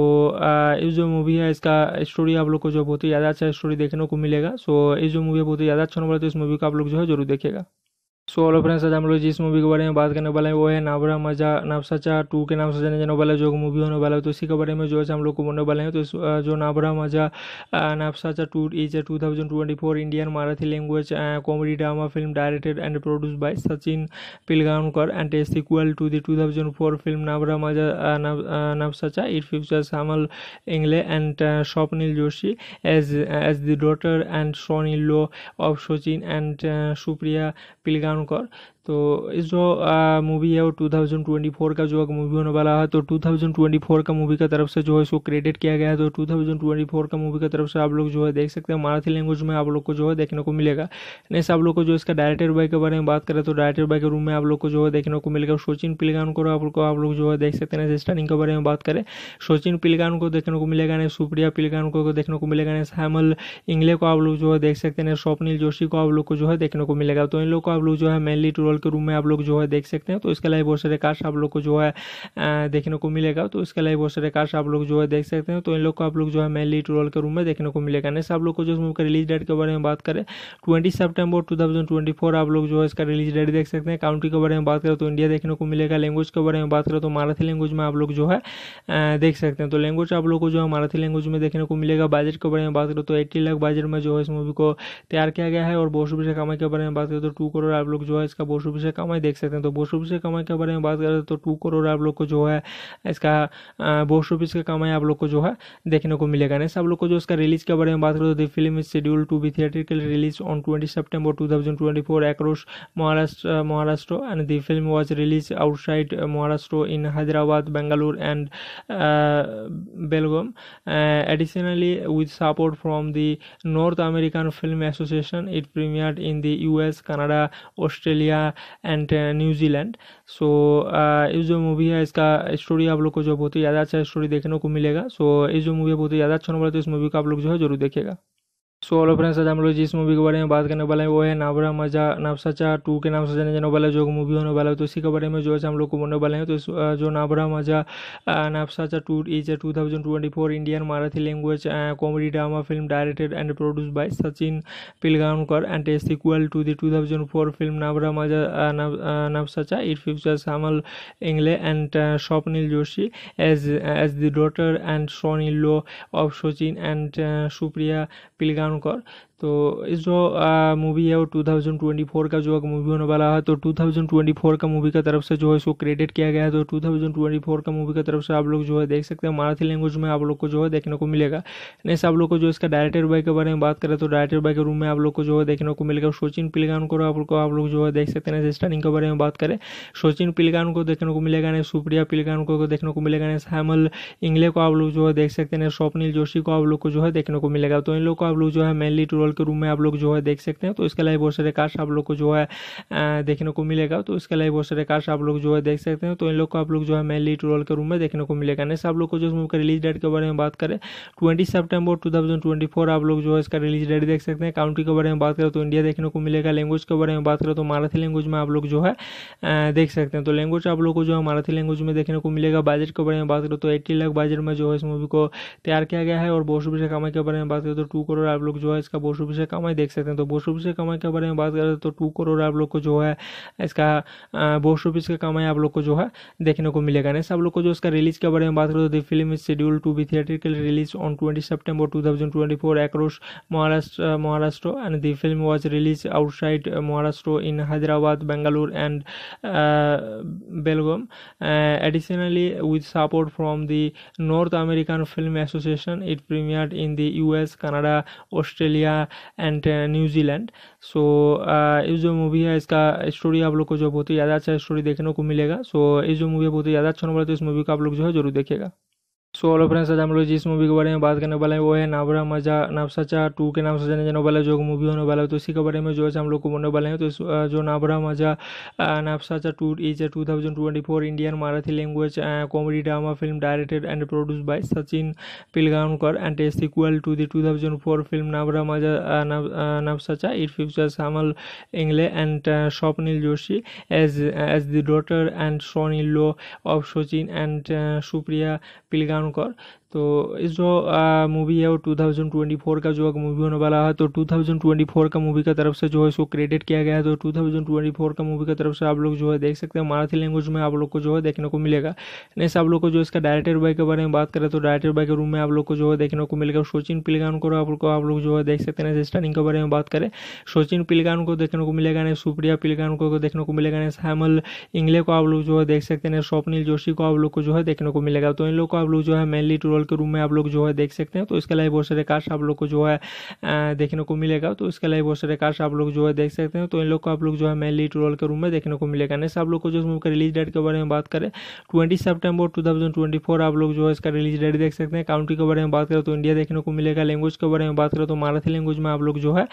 ये जो movie है इसका story आप लोग को जो बहुत ही ज़्यादा अच्छा स्टोरी देखने को मिलेगा सो so, ये जो मूवी है बहुत ही ज़्यादा अच्छा होने वाला तो इस मूवी को आप लोग जो है जरूर देखेगा सो ऑलो फ्रेंड्स आज हम लोग जिस मूवी के बारे में बात करने वाले हैं वो है नाबरा मजा नापसाचा टू के नाम से जाने जाने वाला जो मूवी होने वाला है तो इसी के बारे में जो है हम लोग को बोलने वाले हैं तो जो Navra Maza Navsacha two is a two thousand twenty four Indian Marathi language comedy drama film directed and produce by Sachin Pilgaonkar and a equal to the two thousand four film Navra Maza Navsacha it future Samal Ingle and Swapnil Joshi as as the daughter and Soni low of Sachin and Supriya Pilgaonkar तो इस जो movie है वो 2024 का जो movie होने वाला है तो 2024 का मूवी का तरफ से जो है इसको क्रेडिट किया गया है तो 2024 का मूवी का तरफ से आप लोग जो है देख सकते हैं मराठी लैंग्वेज में आप लोग को जो है देखने को मिलेगा नेक्स्ट आप लोग को जो इसका डायरेक्टर बाय के बारे में बात करें तो डायरेक्टर बाय के रूम में आप लोग को जो है देखने को मिलेगा सोचिन पिलगान को आप लोग को आप लोग जो है देख सकते हैं स्टारिंग के बारे में बात करें सोचिन पिलगान को देखने को मिलेगा नहीं सुप्रिया पिलगान को देखने को मिलेगा ना श्यामल इंगले को आप लोग जो है देख सकते हैं स्वप्निल जोशी को आप लोग को जो है देखने को मिलेगा तो इन लोग को आप लोग जो है मेनली ट्रोल वर्ल्ड के रूम में आप लोग जो है देख सकते हैं तो इसके अलावा बहुत सारे कार्ड्स आप लोग को जो है देखने को मिलेगा तो इसके अलावा बहुत सारे कार्ड्स आप लोग जो है देख सकते हैं तो इन लोग को आप लोग जो है मेनली ट्रोल के रूम में देखने को मिलेगा नेक्स्ट आप लोग को जो इस मूवी का रिलीज डेट के बारे में बात करें ट्वेंटी सेप्टेम्बर टू आप लोग जो है इसका रिलीज डेट देख सकते हैं काउंट्री के बारे में बात करें तो इंडिया देखने को मिलेगा लैंग्वेज के बारे में बात करें तो मराठी लैंग्वेज में आप लोग जो है देख सकते हैं तो लैंग्वेज आप लोग को जो है मराठी लैंग्वेज में देखने को मिलेगा बजट के बारे में बात करें तो एट्टी लाख बजट में जो है इस मूवी को तैयार किया गया है और बहुत रुपये कमाई के बारे में बात करें तो टू करोड़ आप लोग जो है इसका बहुत बोस रुपये कमाई देख सकते हैं तो बोस ऑफिस कमाई के बारे में बात करें तो टू करोड़ आप लोग को जो है इसका बोस ऑफिस का कमाई आप लोग को जो है देखने को मिलेगा नेक्स्ट आप लोग को जो इसका रिलीज के बारे में बात करें तो the film is schedule to be theatrical release on twenty September two thousand twenty four across Maharashtra Maharashtra and the film was release outside Maharashtra in Hyderabad Bengaluru and Belgaum additionally with support from the American film association it premiere in in the US, Canada, Australia, and New Zealand so ये जो movie है इसका story आप लोग को जो बहुत ही ज़्यादा अच्छा स्टोरी देखने को मिलेगा सो ये जो मूवी है बहुत ही ज़्यादा अच्छा होने वाला तो इस मूवी को आप लोग जो है जरूर देखेगा सो हेलो फ्रेंड्स आज हम लोग जिस मूवी के बारे में बात करने वाले हैं वो है नाबरा मजा नाफसाचा टू के नाम से जाने जाने वाला जो मूवी होने वाला है तो इसी के बारे में जो आज हम लोग को बोलने वाले हैं तो इस जो Navra Maza Navsacha two is two thousand twenty four Indian Marathi language comedy drama film directed and produce by Sachin Pilgaonkar and a equal to the two thousand four film Navra Maza Navsacha it future Samal Ingle and Swapnil Joshi as as the daughter and Soni low of Sachin and Supriya Pilgaonkar तो इस जो movie है वो 2024 का जो movie होने वाला है तो 2024 का मूवी का तरफ से जो है इसको क्रेडिट किया गया है तो 2024 का मूवी का तरफ से आप लोग जो है देख सकते हैं मराठी लैंग्वेज में आप लोग को जो है देखने को मिलेगा नेक्स्ट आप लोग को जो इसका डायरेक्टर बाई के बारे में बात करें तो डायरेक्टर बाई के रूम में आप लोग को जो है देखने को मिलेगा सोचिन पिलगान को आप लोग आप लोग जो है देख सकते हैं स्टार्टिंग के बारे में बात करें सोचिन पिलगान को देखने को मिलेगा नहीं सुप्रिया पिलगान को देखने को मिलेगा नहीं श्यामल इंगले को आप लोग जो है देख सकते हैं स्वप्निल जोशी को आप लोग को जो है देखने को मिलेगा तो इन लोग को आप लोग जो है मेनली टू रोल के रूम में आप लोग जो है देख सकते हैं तो इसके अलावा बहुत सारे कार्ड्स आप लोग को जो है देखने को मिलेगा तो इसके अलावा बहुत सारे कार्ड्स आप लोग जो है देख सकते हैं तो इन लोग को आप लोग जो है मेनली ट्रोल के रूम में देखने को मिलेगा नेक्स्ट आप लोग को जो मूवी का रिलीज डेट के बारे में बात करें ट्वेंटी सेप्टेम्बर टू आप लोग जो है इसका रिलीज डेट देख सकते हैं काउंट्री के बारे में बात करें तो इंडिया देखने को मिलेगा लैंग्वेज के बारे में बात करें तो मराठी लैंग्वेज में आप लोग जो है देख सकते हैं तो लैंग्वेज आप लोग को जो है मराठी लैंग्वेज में देखने को मिलेगा बजट के बारे में बात करें तो एट्टी लाख बजट में जो है इस मूवी को तैयार किया गया है और बोशुभ से कामा के बारे में बात करें तो टू करोड़ आप लोग जो है इसका बोर्ड रुपये कमाई देख सकते हैं तो बोर्ड रुपये कमाई के बारे में बात करें तो टू करोड़ आप लोग को जो है इसका बोर्ड रुपीज़ का कमाई आप लोग को जो है देखने को मिलेगा नेक्स्ट आप लोग को जो इसका रिलीज के बारे में बात करें तो film is schedule to be theatrical release on twenty September two thousand twenty four Maharashtra Maharashtra and the film was release outside Maharashtra in Hyderabad Bengaluru and Belgaum additionally with support from the north American film association it premiere in the US Canada Australia and New Zealand so ये जो movie है इसका story आप लोग को जो बहुत ही ज़्यादा अच्छा स्टोरी देखने को मिलेगा सो so, ये जो मूवी है बहुत ही ज़्यादा अच्छा होने वाला तो इस मूवी को आप लोग जो है जरूर देखेगा सो हेलो फ्रेंड्स आज हम लोग जिस मूवी के बारे में बात करने वाले हैं वो है नाबरा मजा नावसाचा टू के नाम से जाने जाने वाला जो मूवी होने वाला है तो इसी के बारे में जो है हम लोग को बोलने वाले हैं तो इस जो Navra Maza Navsacha two is a two thousand twenty four Indian Marathi language comedy drama film directed and produce by Sachin Pilgaonkar and a sequel to the two thousand four film Navra Maza Navsacha it future Samal Ingle and Swapnil Joshi as as the daughter and Soni low of Sachin and Supriya पिलगांव ধারণ কর तो इस जो movie है वो 2024 का जो movie होने वाला है तो 2024 का मूवी का तरफ से जो है इसको क्रेडिट किया गया है तो 2024 का मूवी का तरफ से आप लोग जो है देख सकते हैं मराठी लैंग्वेज में आप लोग को जो है देखने को मिलेगा नेक्स्ट आप लोग को जो इसका डायरेक्टर बाई के बारे में बात करें तो डायरेक्टर बाई के रूम में आप लोग को जो है देखने को मिलेगा सोचिन पिलगान को आप लोग को आप लोग जो है देख सकते हैं स्टारिंग के बारे में बात करें सोचिन पिलगान को देखने को मिलेगा नहीं सुप्रिया पिलगान को देखने को मिलेगा नहीं श्यामल इंगले को आप लोग जो है देख सकते हैं स्वप्निल जोशी को आप लोग को जो है देखने को मिलेगा तो इन लोग को आप लोग जो है मेनली टूर वर्ल्ड के रूम में आप लोग जो है देख सकते हैं तो इसके अलावा बहुत सारे कार्ड्स आप लोग को जो है देखने को मिलेगा तो इसके अलावा बहुत सारे कार्ड्स आप लोग जो है देख सकते हैं तो इन लोग को आप लोग जो है मेनली टू वर्ल्ड के रूम में देखने को मिलेगा नेक्स्ट आप लोग को जो मूव का रिलीज डेट के बारे में बात करें ट्वेंटी सेप्टेम्बर टू आप लोग जो है इसका रिलीज डेट देख सकते हैं काउंट्री के बारे में बात करें तो इंडिया देखने को मिलेगा लैंग्वेज के बारे में बात करें तो मराठी लैंग्वेज में आप लोग जो है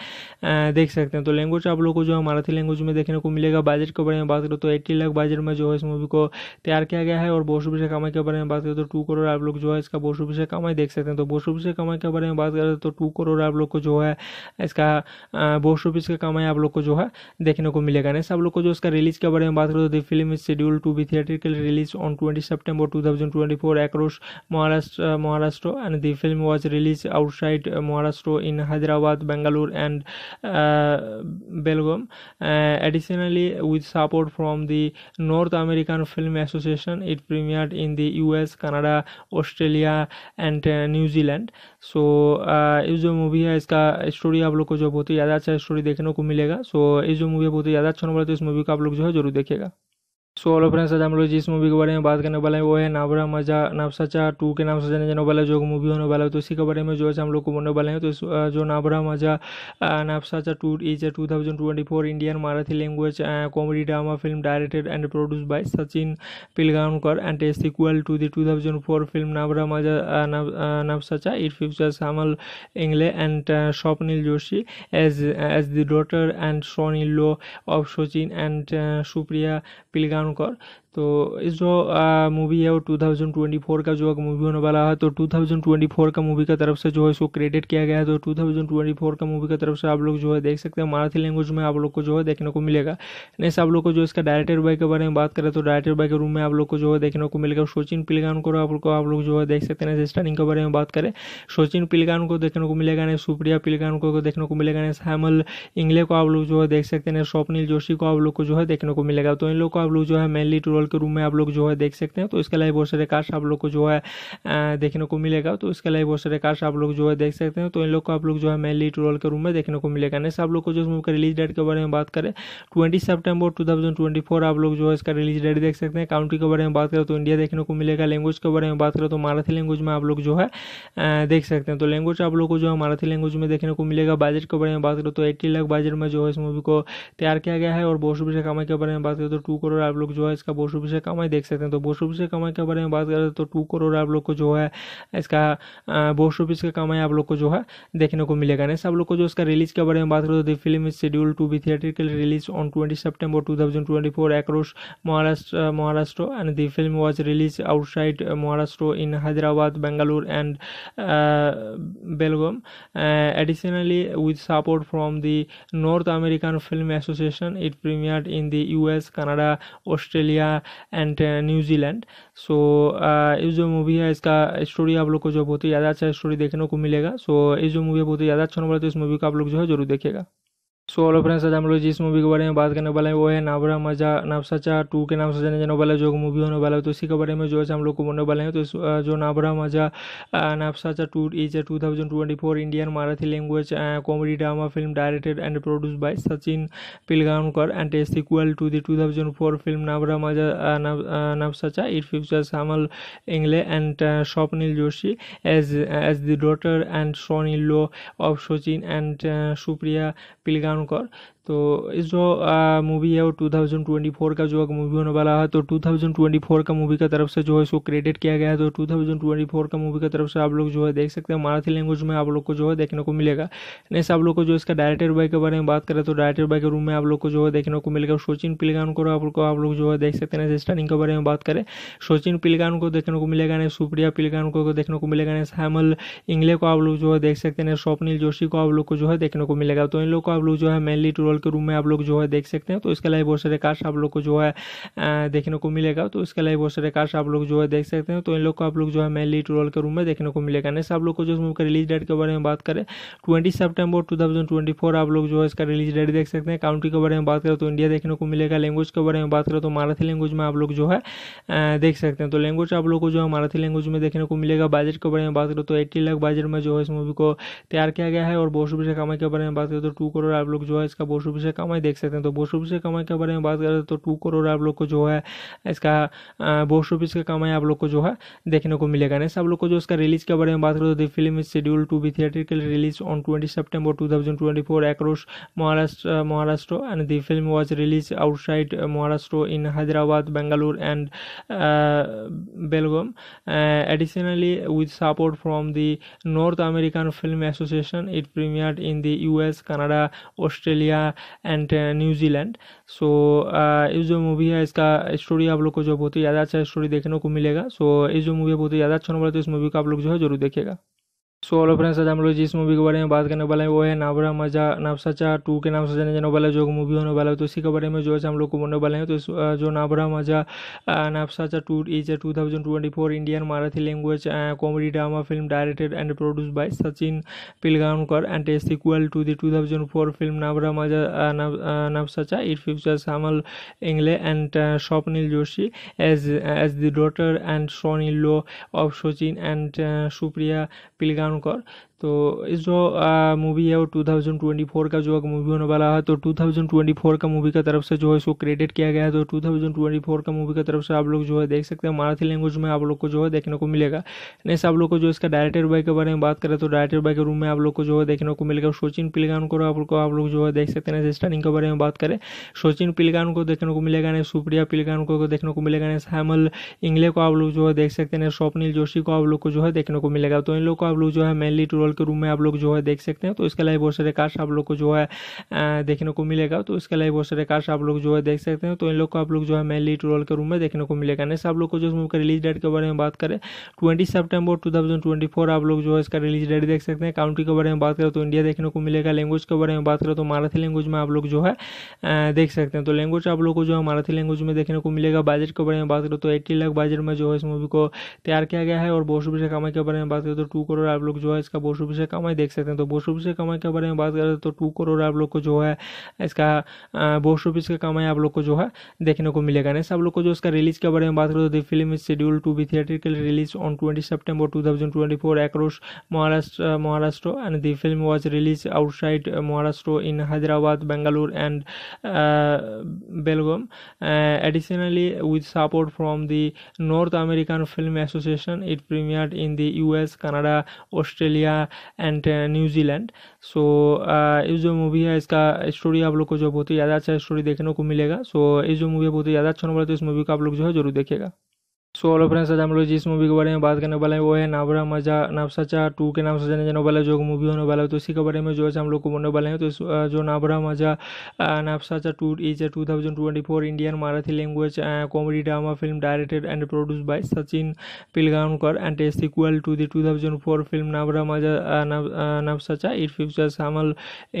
देख सकते हैं तो लैंग्वेज आप लोग को जो है मराठी लैंग्वेज में देखने को मिलेगा बजट के बारे में बात करें तो एट्टी लाख बजट में जो है इस मूवी को तैयार किया गया है और बहुत कमाई के बारे में बात करें तो टू करोड़ आप लोग जो है इसका बोस रुपये कमाई देख सकते हैं तो बोस रुपये कमाई के बारे में बात करें तो टू करोड़ आप लोग को जो है इसका बोस रुपीज़ का कमाई आप लोग को जो है देखने को मिलेगा नेक्स्ट आप लोग को जो इसका रिलीज के बारे में बात करें तो film is schedule to be theatrical release on twenty September two thousand twenty four Maharashtra Maharashtra and the film was release outside Maharashtra in Hyderabad Bengaluru and Belgaum additionally with support from the north American film association it premiere in the US Canada Australia and New Zealand so ये जो movie है इसका story आप लोग को जो बहुत ही ज़्यादा अच्छा स्टोरी देखने को मिलेगा सो so, ये जो मूवी बहुत ही ज़्यादा अच्छा होने वाला तो इस मूवी को आप लोग जो है जरूर देखेगा सो ऑलो फ्रेंड्स आज हम लोग जिस मूवी के बारे में बात करने वाले हैं वो है नाबरा मजा नापसाचा टू के नाम से जाने जाने वाला जो मूवी होने वाला है तो इसी के बारे में जो है हम लोग को बोलने वाले हैं तो जो Navra Maza Navsacha two is a two thousand twenty four Indian Marathi language comedy drama film directed and produce by Sachin Pilgaonkar and a sequel to the two thousand four film Navra Maza Navsacha it future Hemal Ingle and Swapnil Joshi as as the daughter and Soni low of Sachin and Supriya पिलगांव ভয়ঙ্কর तो इस जो movie है वो 2024 का जो movie होने वाला है तो 2024 का मूवी का तरफ से जो है इसको क्रेडिट किया गया है तो 2024 का मूवी का तरफ से आप लोग जो है देख सकते हैं मराठी लैंग्वेज में आप लोग को जो है देखने को मिलेगा नेक्स्ट आप लोग को जो इसका डायरेक्टर बाय के बारे में बात करें तो डायरेक्टर बाय के रूम में आप लोग को जो है देखने को मिलेगा सचिन पिलगान को आप लोग को आप लोग जो है देख सकते हैं स्टारिंग के बारे में बात करें सचिन पिलगान को देखने को मिलेगा ना सुप्रिया पिलगान को देखने को मिलेगा ना श्यामल इंगले को आप लोग जो है देख सकते हैं स्वप्निल जोशी को आप लोग को जो है देखने को मिलेगा तो इन लोग को आप लोग जो है मेनली टूर वर्ल्ड के रूम में आप लोग जो है देख सकते हैं तो इसके अलावा बहुत सारे कार्स आप लोग को जो है देखने को मिलेगा तो इसके अलावा बहुत सारे कार्स आप लोग जो है देख सकते हैं तो इन लोग को आप लोग जो है मेन लीड रोल के रूम में देखने को मिलेगा नेक्स्ट आप लोग को जो इस रिलीज डेट के बारे में बात करें ट्वेंटी सेप्टेम्बर टू आप लोग जो है इसका रिलीज डेट देख सकते हैं काउंटी के बारे में बात करें तो इंडिया देखने को मिलेगा लैंग्वेज के बारे में बात करें तो मराठी लैंग्वेज में आप लोग जो है देख सकते हैं तो लैंग्वेज आप लोग को जो है मराठी लैंग्वेज में देखने को मिलेगा बजट के बारे में बात करें तो एट्टी लाख बजट में जो है इस मूवी को तैयार किया गया है और बहुत रुपये कमाई के बारे में बात करें तो टू करोड़ आप लोग जो है इसका बहुत बोस रुपये कमाई देख सकते हैं तो बोस ऑफिस कमाई के बारे में बात करें तो टू करोड़ आप लोग को जो है इसका बोस ऑफिस का कमाई आप लोग को जो है देखने को मिलेगा नेक्स्ट आप लोग को जो इसका रिलीज के बारे में बात करें तो the film is schedule to be theatrical release on twenty September two thousand twenty four across Maharashtra Maharashtra and the film was release outside Maharashtra in Hyderabad Bengaluru and Belgaum additionally with support from the American film association it premiere in in the US, Canada, Australia, and New Zealand so इस जो movie है इसका story आप लोग को जो बहुत ही ज़्यादा अच्छा स्टोरी देखने को मिलेगा सो so, इस जो मूवी बहुत ही ज़्यादा अच्छा होने वाला तो इस मूवी को आप लोग जो है जरूर देखिएगा सो हेलो फ्रेंड्स आज हम लोग जिस मूवी के बारे में बात करने वाले हैं वो है नाबरा मजा नाफसाचा टू के नाम से जाने जाने वाला जो मूवी होने वाला है तो इसी के बारे में जो है हम लोग को बोलने वाले हैं तो जो Navra Maza Navsacha two is two thousand twenty four Indian Marathi language comedy drama film directed and produce by Sachin Pilgaonkar and a equal to the two thousand four film Navra Maza Navsacha it future Samal Ingle and Swapnil Joshi as as the daughter and Soni low of Sachin and Supriya Pilgaonkar তেওঁলোকৰ तो इस जो movie है वो 2024 का जो movie होने वाला है तो 2024 का मूवी का तरफ से जो है इसको क्रेडिट किया गया है तो 2024 का मूवी का तरफ से आप लोग जो है देख सकते हैं मराठी लैंग्वेज में आप लोग को जो है देखने को मिलेगा नेक्स्ट आप लोग को जो इसका डायरेक्टर बाई के बारे में बात करें तो डायरेक्टर बाई के रूम में आप लोग को जो है देखने को मिलेगा सोचिन पिलगान को आप लोग आप लोग जो है देख सकते हैं स्टारिंग के बारे में बात करें सोचिन पिलगान को देखने को मिलेगा नहीं सुप्रिया पिलगान को देखने को मिलेगा नहीं हैमल इंग्ले को आप लोग जो है देख सकते हैं स्वप्निल जोशी को आप लोग को जो है देखने को मिलेगा तो इन लोग को आप लोग जो है मेनली टूर लेवल के रूम में आप लोग जो है देख सकते हैं तो इसके अलावा बहुत सारे कार्ड्स आप लोग को जो है देखने को मिलेगा तो इसके अलावा बहुत सारे कार्ड्स आप लोग जो है देख सकते हैं तो इन लोग को आप लोग जो है मेन लीड रोल के रूम में देखने को मिलेगा नेक्स्ट आप लोग को जो मूवी का रिलीज डेट के बारे में बात करें ट्वेंटी सेप्टेम्बर टू आप लोग जो है इसका रिलीज डेट देख सकते हैं काउंट्री के बारे में बात करें तो इंडिया देखने को मिलेगा लैंग्वेज के बारे में बात करें तो मराठी लैंग्वेज में आप लोग जो है देख सकते हैं तो लैंग्वेज आप लोग को जो है मराठी लैंग्वेज में देखने को मिलेगा बजट के बारे में बात करें तो एट्टी लाख बजट में जो है इस मूवी को तैयार किया गया है और बहुत से कमाई के बारे में बात करें तो टू करोड़ आप लोग जो है इसका बहुत बोस रुपये कमाई देख सकते हैं तो बोस ऑफिस कमाई के बारे में बात करें तो टू करोड़ आप लोग को जो है इसका बोस ऑफिस का कमाई आप लोग को जो है देखने को मिलेगा नेक्स्ट आप लोग को जो इसका रिलीज के बारे में बात करें तो film is schedule to be theatrical release on twenty September two thousand twenty four across Maharashtra Maharashtra and the film was release outside Maharashtra in Hyderabad Bengaluru and Belgaum additionally with support from the American film association it premiere in in the US, Canada, Australia, and New Zealand so ये जो movie है इसका story आप लोग को जो बहुत ही ज़्यादा अच्छा स्टोरी देखने को मिलेगा सो so, ये जो मूवी है बहुत ही ज़्यादा अच्छा नंबर है तो इस मूवी को आप लोग जो है जरूर देखेगा सो हेलो फ्रेंड्स आज हम लोग जिस मूवी के बारे में बात करने वाले हैं वो है नाबरा मजा नावसाचा टू के नाम से जाने जाने वाला जो मूवी होने वाला है तो इसी के बारे में जो है हम लोग को बोलने वाले हैं तो इस जो Navra Maza Navsacha two is a two thousand twenty four Indian Marathi language comedy drama film directed and produce by Sachin Pilgaonkar and a sequel to the two thousand four film Navra Maza Navsacha it future Samal Ingle and Swapnil Joshi as as the daughter and Soni low of Sachin and Supriya पिलगांव ধারণ কর तो इस जो movie है वो 2024 का जो movie होने वाला है तो 2024 का मूवी का तरफ से जो है इसको क्रेडिट किया गया है तो 2024 का मूवी का तरफ से आप लोग जो है देख सकते हैं मराठी लैंग्वेज में आप लोग को जो है देखने को मिलेगा नेक्स्ट आप लोग को जो इसका डायरेक्टर बाई के बारे में बात करें तो डायरेक्टर बाई के रूम में आप लोग को जो है देखने को मिलेगा सोचिन पिलगान को आप लोग को आप लोग जो है देख सकते हैं स्टारिंग के बारे में बात करें सोचिन पिलगान को देखने को मिलेगा नहीं सुप्रिया पिलगान को देखने को मिलेगा नहीं श्यामल इंगले को आप लोग जो है देख सकते हैं स्वप्निल जोशी को आप लोग को जो है देखने को मिलेगा तो इन लोग को आप लोग जो है मेनली टू रोल के रूम में आप लोग जो है देख सकते हैं तो इसके अलावा बहुत सारे कार्ड्स आप लोग को जो है देखने को मिलेगा तो इसके अलावा बहुत सारे कार्ड्स आप लोग जो है देख सकते हैं तो इन लोग को आप लोग जो है मेनली ट्वेल्व के रूम में देखने को मिलेगा नेक्स्ट आप लोग को जो मूवी का रिलीज डेट के बारे में बात करें ट्वेंटी सेप्टेम्बर टू आप लोग जो है इसका रिलीज डेट देख सकते हैं काउंट्री के बारे में बात करें तो इंडिया देखने को मिलेगा लैंग्वेज के बारे में बात करें तो मराठी लैंग्वेज में आप लोग जो है देख सकते हैं तो लैंग्वेज आप लोग को जो है मराठी लैंग्वेज में देखने को मिलेगा बजट के बारे में बात करें तो एट्टी लाख बजट में जो है इस मूवी को तैयार किया गया है और बोशुबी से कमाई के बारे में बात करें तो टू करोड़ आप लोग जो है इसका बोशुबी रुपये से कमाई देख सकते हैं तो बोस रुपये से कमाई के बारे में बात करें तो टू करोड़ आप लोग को जो है इसका बोस रुपीज़ का कमाई आप लोग को जो है देखने को मिलेगा नेक्स्ट आप लोग को जो इसका रिलीज के बारे में बात करें तो film is schedule to be theatrical release on twenty September two thousand twenty four across Maharashtra, Maharashtra and the film was released outside Maharashtra in Hyderabad, Bangalore and uh, Belgium. Uh, additionally, with support from the North American Film Association, it premiered in the US, Canada, Australia, and New Zealand so ये जो movie है इसका story आप लोग को जो बहुत ही ज़्यादा अच्छा स्टोरी देखने को मिलेगा सो ये जो मूवी है बहुत ही ज़्यादा अच्छा होने वाला तो इस मूवी को आप लोग जो है जरूर देखेगा सो हेलो फ्रेंड्स आज हम लोग जिस मूवी के बारे में बात करने वाले हैं वो है नाबरा मजा नाफसाचा टू के नाम से जाने जाने वाला जो मूवी होने वाला है तो इसी के बारे में जो है हम लोग को बोलने वाले हैं तो जो Navra Maza Navsacha two is a two thousand twenty four Indian Marathi language comedy drama film directed and produce by Sachin Pilgaonkar and a sequel to the two thousand four film Navra Maza Navsacha it future Samal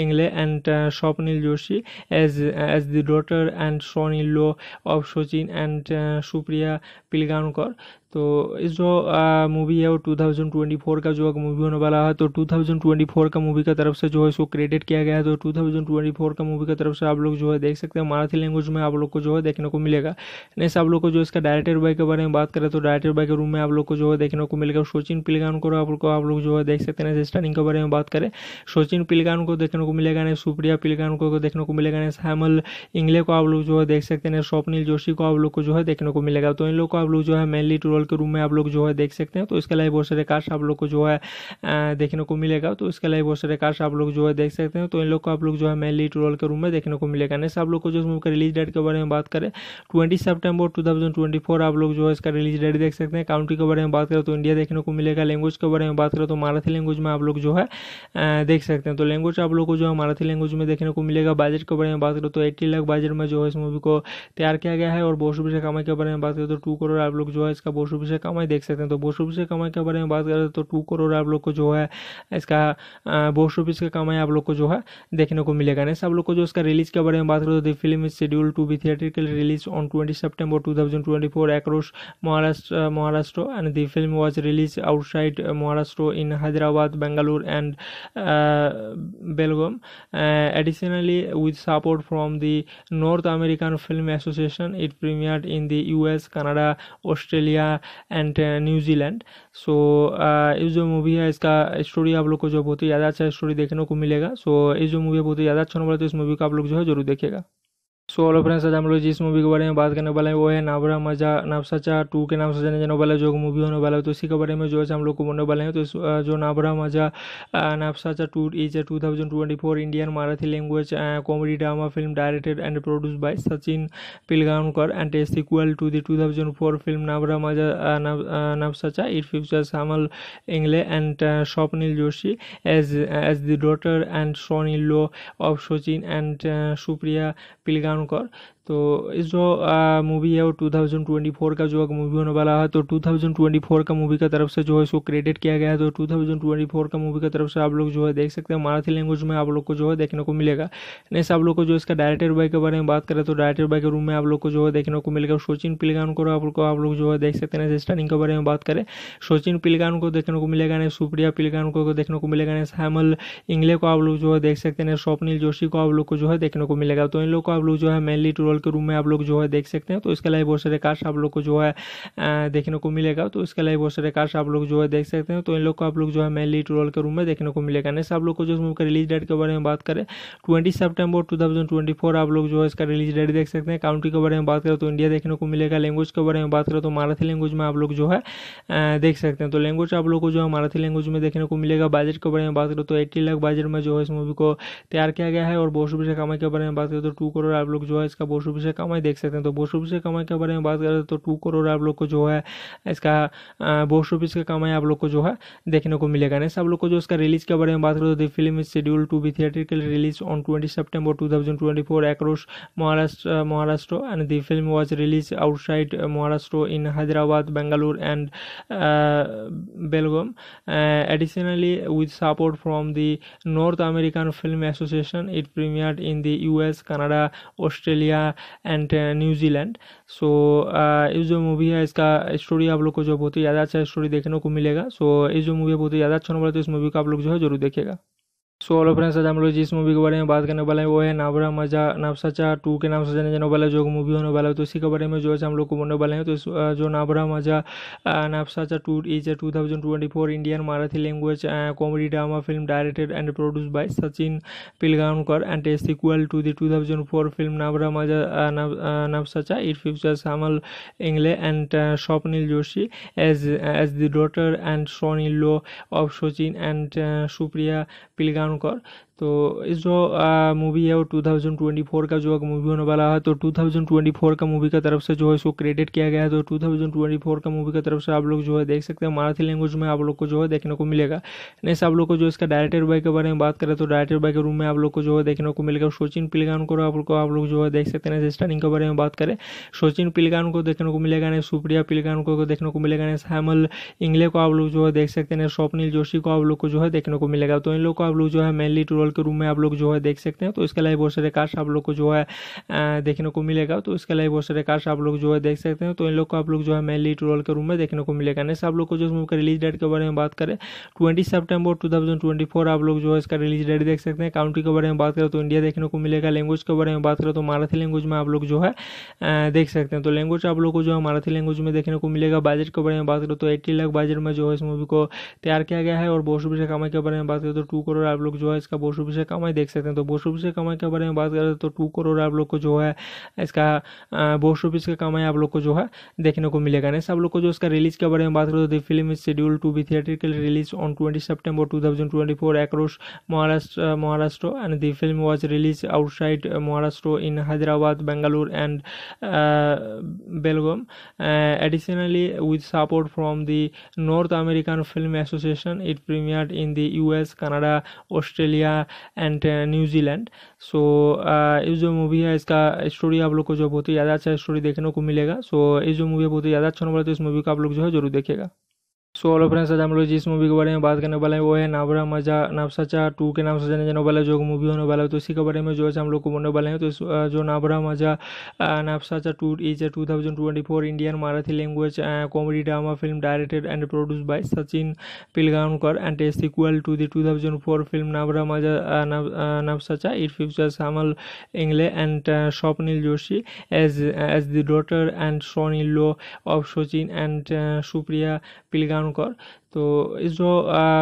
Ingle and Swapnil Joshi as as the daughter and Soni low of Sachin and Supriya पिलगांव ধারণ কর तो इस जो movie है वो 2024 का जो movie होने वाला है तो 2024 का मूवी का तरफ से जो है इसको क्रेडिट किया गया है तो 2024 का मूवी का तरफ से आप लोग जो है देख सकते हैं मराठी लैंग्वेज में आप लोग को जो है देखने को मिलेगा नेक्स्ट आप लोग को जो इसका डायरेक्टर बाई के बारे में बात करें तो डायरेक्टर बाई के रूम में आप लोग को जो है देखने को मिलेगा सोचिन पिलगान को आप लोग को आप लोग जो है देख सकते हैं स्टारिंग के बारे में बात करें सोचिन पिलगान को देखने को मिलेगा नहीं सुप्रिया पिलगान को देखने को मिलेगा नहीं श्यामल इंगले को आप लोग जो है देख सकते हैं स्वप्निल जोशी को आप लोग को जो है देखने को मिलेगा तो इन लोग को आप लोग जो है मेनली ट्रोल ट्वेल्व के रूम में आप लोग जो है देख सकते हैं तो इसके लाइव बहुत सारे कार्ड्स आप लोग को जो है देखने को मिलेगा तो इसके लाइव बहुत सारे कार्ड्स आप लोग जो है देख सकते हैं तो इन लोग को आप लोग जो है मेनली ट्वेल्व के रूम में देखने को मिलेगा नेक्स्ट आप लोग को जो मूवी का रिलीज डेट के बारे में बात करें ट्वेंटी सेप्टेम्बर टू आप लोग जो है इसका रिलीज डेट देख सकते हैं काउंट्री के बारे में बात करें तो इंडिया देखने को मिलेगा लैंग्वेज के बारे में बात करें तो मराठी लैंग्वेज में आप लोग जो है देख सकते हैं तो लैंग्वेज आप लोग को जो है मराठी लैंग्वेज में देखने को मिलेगा बजट के बारे में बात करें तो एट्टी लाख बजट में जो है इस मूवी को तैयार किया गया है और बोस्ट से कमाई के बारे में बात करें तो टू करोड़ आप लोग जो है इसका बोस्ट रुपये कमाई देख सकते हैं तो बोस रुपये कमाई के बारे में बात करें तो टू करोड़ आप लोग को जो है इसका बोस रुपीज़ का कमाई आप लोग को जो है देखने को मिलेगा नेक्स्ट आप लोग को जो इसका रिलीज के बारे में बात करें तो film is schedule to be theatrical release on twenty September two thousand twenty four across Maharashtra Maharashtra and the film was release outside Maharashtra in Hyderabad Bengaluru and Belgaum additionally with support from the American film association it premiere in in the US, Canada, Australia, and New Zealand so ये जो movie है इसका story आप लोग को जो बहुत ही ज़्यादा अच्छा स्टोरी देखने को मिलेगा सो so, ये जो मूवी है बहुत ही ज़्यादा अच्छा होने वाला तो इस मूवी को आप लोग जो है जरूर देखेगा सो हेलो फ्रेंड्स आज हम लोग जिस मूवी के बारे में बात करने वाले हैं वो है नाबरा मजा नाफसाचा टू के नाम से जाने जाने वाला जो मूवी होने वाला है तो इसी के बारे में जो है हम लोग को बोलने वाले हैं तो जो Navra Maza Navsacha two is two thousand twenty four Indian Marathi language comedy drama film directed and produce by Sachin Pilgaonkar and a equal to the two thousand four film Navra Maza Navsacha it future Samal Ingle and Swapnil Joshi as as the daughter and Soni low of Sachin and Supriya pilganukor तो इस जो movie है वो 2024 का जो movie होने वाला है तो 2024 का मूवी का तरफ से जो है इसको क्रेडिट किया गया है तो 2024 का मूवी का तरफ से आप लोग जो है देख सकते हैं मराठी लैंग्वेज में आप लोग को जो है देखने को मिलेगा नेक्स्ट आप लोग को जो इसका डायरेक्टर बाई के बारे में बात करें तो डायरेक्टर बाई के रूम में आप लोग को जो है देखने को मिलेगा सोचिन पिलगान को आप लोग आप लोग जो है देख सकते हैं स्टारिंग के बारे में बात करें सोचिन पिलगान को देखने को मिलेगा नहीं सुप्रिया पिलगान को देखने को मिलेगा नहीं हैमल इंगले को आप लोग जो है देख सकते हैं स्वप्निल जोशी को आप लोग को जो है देखने को मिलेगा तो इन लोग को आप लोग जो है मेनली टूर लेवल के रूम में आप लोग जो है देख सकते हैं तो इसके लिए बहुत सारे कार्ड्स आप लोग को जो है देखने को मिलेगा तो इसके लिए बहुत सारे कार्ड्स आप लोग जो है देख सकते हैं तो इन लोग को आप लोग जो है मेनली ट्रोल के रूम में देखने को मिलेगा नेक्स्ट आप लोग को जो मूवी रिलीज डेट के बारे में बात करें ट्वेंटी सेप्टेम्बर टू आप लोग जो है इसका रिलीज डेट देख सकते हैं काउंट्री के बारे में बात करें तो इंडिया देखने को मिलेगा लैंग्वेज के बारे में बात करें तो मराठी लैंग्वेज में आप लोग जो है देख सकते हैं तो लैंग्वेज आप लोग को जो है मराठी लैंग्वेज में देखने को मिलेगा बजट के बारे में बात करें तो एट्टी लाख बजट में जो है इस मूवी को तैयार किया गया है और बहुत सुबह कामा के बारे में बात करें तो टू करोड़ आप लोग जो है इसका बहुत बोस रुपये कमाई देख सकते हैं तो बोस रुपये कमाई के बारे में बात करें तो टू करोड़ आप लोग को जो है इसका बोस ऑफिस का कमाई आप लोग को जो है देखने को मिलेगा नेक्स्ट सब लोग को जो इसका रिलीज के बारे में बात करें तो film is schedule to be theatrical release on twenty September two thousand twenty four across Maharashtra Maharashtra and the film was release outside Maharashtra in Hyderabad Bengaluru and Belgaum additionally with support from the American film association it premiere in in the US, Canada, Australia, and New Zealand so ये जो movie है इसका story आप लोग को जो बहुत ही ज़्यादा अच्छा स्टोरी देखने को मिलेगा सो ये जो मूवी है बहुत ही ज़्यादा अच्छा नंबर तो इस मूवी को आप लोग जो है जरूर देखेगा सो हेलो फ्रेंड्स आज हम लोग जिस मूवी के बारे में बात करने वाले हैं वो है नाबरा मजा नाफसाचा टू के नाम से जाने जाने वाला जो मूवी होने वाला है तो इसी के बारे में जो है हम लोग को बोलने वाले हैं तो इस जो Navra Maza Navsacha two is two thousand twenty four Indian Marathi language comedy drama film directed and produce by Sachin Pilgaonkar and a equal to the two thousand four film Navra Maza Navsacha it future Samal Ingle and Swapnil Joshi as as the daughter and Soni low of Sachin and Supriya Pilgaonkar तो इस जो movie है वो 2024 का जो movie होने वाला है तो 2024 का मूवी का तरफ से जो है इसको क्रेडिट किया गया है तो 2024 का मूवी का तरफ से आप लोग जो है देख सकते हैं मराठी लैंग्वेज में आप लोग को जो है देखने को मिलेगा नेक्स्ट आप लोग को जो इसका डायरेक्टर बाई के बारे में बात करें तो डायरेक्टर बाई के रूम में आप लोग को जो है देखने को मिलेगा सोचिन पिलगान को आप लोग आप लोग जो है देख सकते हैं स्टार्टिंग के बारे में बात करें सोचिन पिलगान को देखने को मिलेगा नहीं सुप्रिया पिलगान को देखने को मिलेगा नहीं श्यामल इंगले को आप लोग जो है देख सकते हैं स्वप्निल जोशी को आप लोग को जो है देखने को मिलेगा तो इन लोग को आप लोग जो है मेनली टू अग्रवाल के रूम में आप लोग जो है देख सकते हैं तो इसके अलावा बहुत सारे कार्ड्स आप लोग को जो है देखने को मिलेगा तो इसके अलावा बहुत सारे कार्ड्स आप लोग जो है देख सकते हैं तो इन लोग को आप लोग जो है मेनली ट्रोल के रूम में देखने को मिलेगा नेक्स्ट आप लोग को जो इस मूवी का रिलीज डेट के बारे में बात करें ट्वेंटी सेप्टेम्बर टू आप लोग जो है इसका रिलीज डेट देख सकते हैं काउंट्री के बारे में बात करें तो इंडिया देखने को मिलेगा लैंग्वेज के बारे में बात करें तो मराठी लैंग्वेज में आप लोग जो है देख सकते हैं तो लैंग्वेज आप लोग को जो है मराठी लैंग्वेज में देखने को मिलेगा बजट के बारे में बात करें तो एट्टी लाख बजट में जो है इस मूवी को तैयार किया गया है और बोशुभ कामा के बारे में बात करें तो टू करोड़ आप लोग जो है इसका बोस रुपये कमाई देख सकते हैं तो बोस रुपये से कमाई के बारे में बात करें तो टू करोड़ आप लोग को जो है इसका बोस रुपीज़ का कमाई आप लोग को जो है देखने को मिलेगा नेक्स्ट आप लोग को जो इसका रिलीज के बारे में बात करें तो film is schedule to be theatrical release on twenty September two thousand Maharashtra Maharashtra and the film was release outside Maharashtra in Hyderabad Bengaluru and Belgaum additionally with support from the north American film association it premiere in the US Canada Australia and New Zealand so ये जो movie है इसका story आप लोग को जो बहुत ही ज़्यादा अच्छा स्टोरी देखने को मिलेगा सो so, ये जो मूवी है बहुत ही ज़्यादा अच्छा होने वाला तो इस मूवी को आप लोग जो है जरूर देखेगा सो हेलो फ्रेंड्स आज हम लोग जिस मूवी के बारे में बात करने वाले हैं वो है नाबरा मजा नाफसाचा टू के नाम से जाने जाने वाला जो मूवी होने वाला है तो इसी के बारे में जो है हम लोग को बोलने वाले हैं तो जो Navra Maza Navsacha two is a two thousand twenty four Indian Marathi language comedy drama film directed and produce by Sachin Pilgaonkar and a sequel to the two thousand four film Navra Maza Navsacha it future Samal Ingle and Swapnil Joshi as as the daughter and Soni low of Sachin and Supriya पिलगांव ভয়ঙ্কর तो इस जो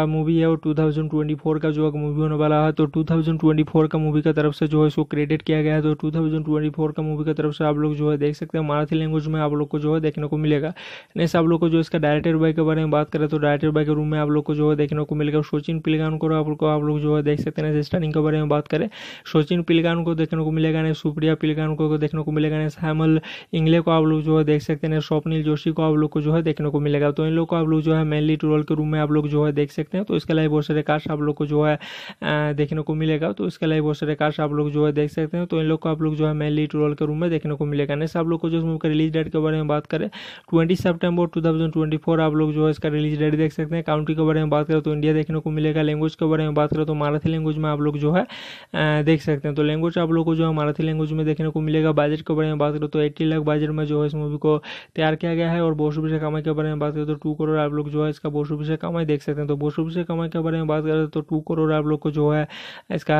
movie है वो 2024 का जो movie होने वाला है तो 2024 का मूवी का तरफ से जो है इसको क्रेडिट किया गया है तो 2024 का मूवी का तरफ से आप लोग जो है देख सकते हैं मराठी लैंग्वेज में आप लोग को जो है देखने को मिलेगा नेक्स्ट आप लोग को जो इसका डायरेक्टर बाई के बारे में बात करें तो डायरेक्टर बाई के रूम में आप लोग को जो है देखने को मिलेगा सोचिन पिलगान को आप लोग को आप लोग जो है देख सकते हैं स्टारिंग के बारे में बात करें सोचिन पिलगान को देखने को मिलेगा नहीं सुप्रिया पिलगान को देखने को मिलेगा नहीं श्यामल इंगले को आप लोग जो है देख सकते हैं स्वप्निल जोशी को आप लोग को जो है देखने को मिलेगा तो इन लोग को आप लोग जो है मेनली ट्रोल वर्ल्ड के रूम में आप लोग जो है देख सकते हैं तो इसके लाइव बहुत सारे कार्ड्स आप लोग को जो है देखने को मिलेगा तो इसके लाइव बहुत सारे कार्ड्स आप लोग जो है देख सकते हैं तो इन लोग को आप लोग जो है मेनली ट्रोल के रूम में देखने को मिलेगा नेक्स्ट आप लोग को जो मूवी का रिलीज डेट के बारे में बात करें ट्वेंटी सेप्टेम्बर टू आप लोग जो है इसका रिलीज डेट देख सकते हैं काउंट्री के बारे में बात करें तो इंडिया देखने को मिलेगा लैंग्वेज के बारे में बात करें तो मराठी लैंग्वेज में आप लोग जो है देख सकते हैं तो लैंग्वेज आप लोग को जो है मराठी लैंग्वेज में देखने को मिलेगा बजट के बारे में बात करें तो एट्टी लाख बजट में जो है इस मूवी को तैयार किया गया है और बहुत से कमाई के बारे में बात करें तो टू करोड़ आप लोग जो है इसका बहुत बोर्ड कमाई देख सकते हैं तो बोर्ड रुपये कमाई के बारे में बात करें तो टू करोड़ आप लोग को जो है इसका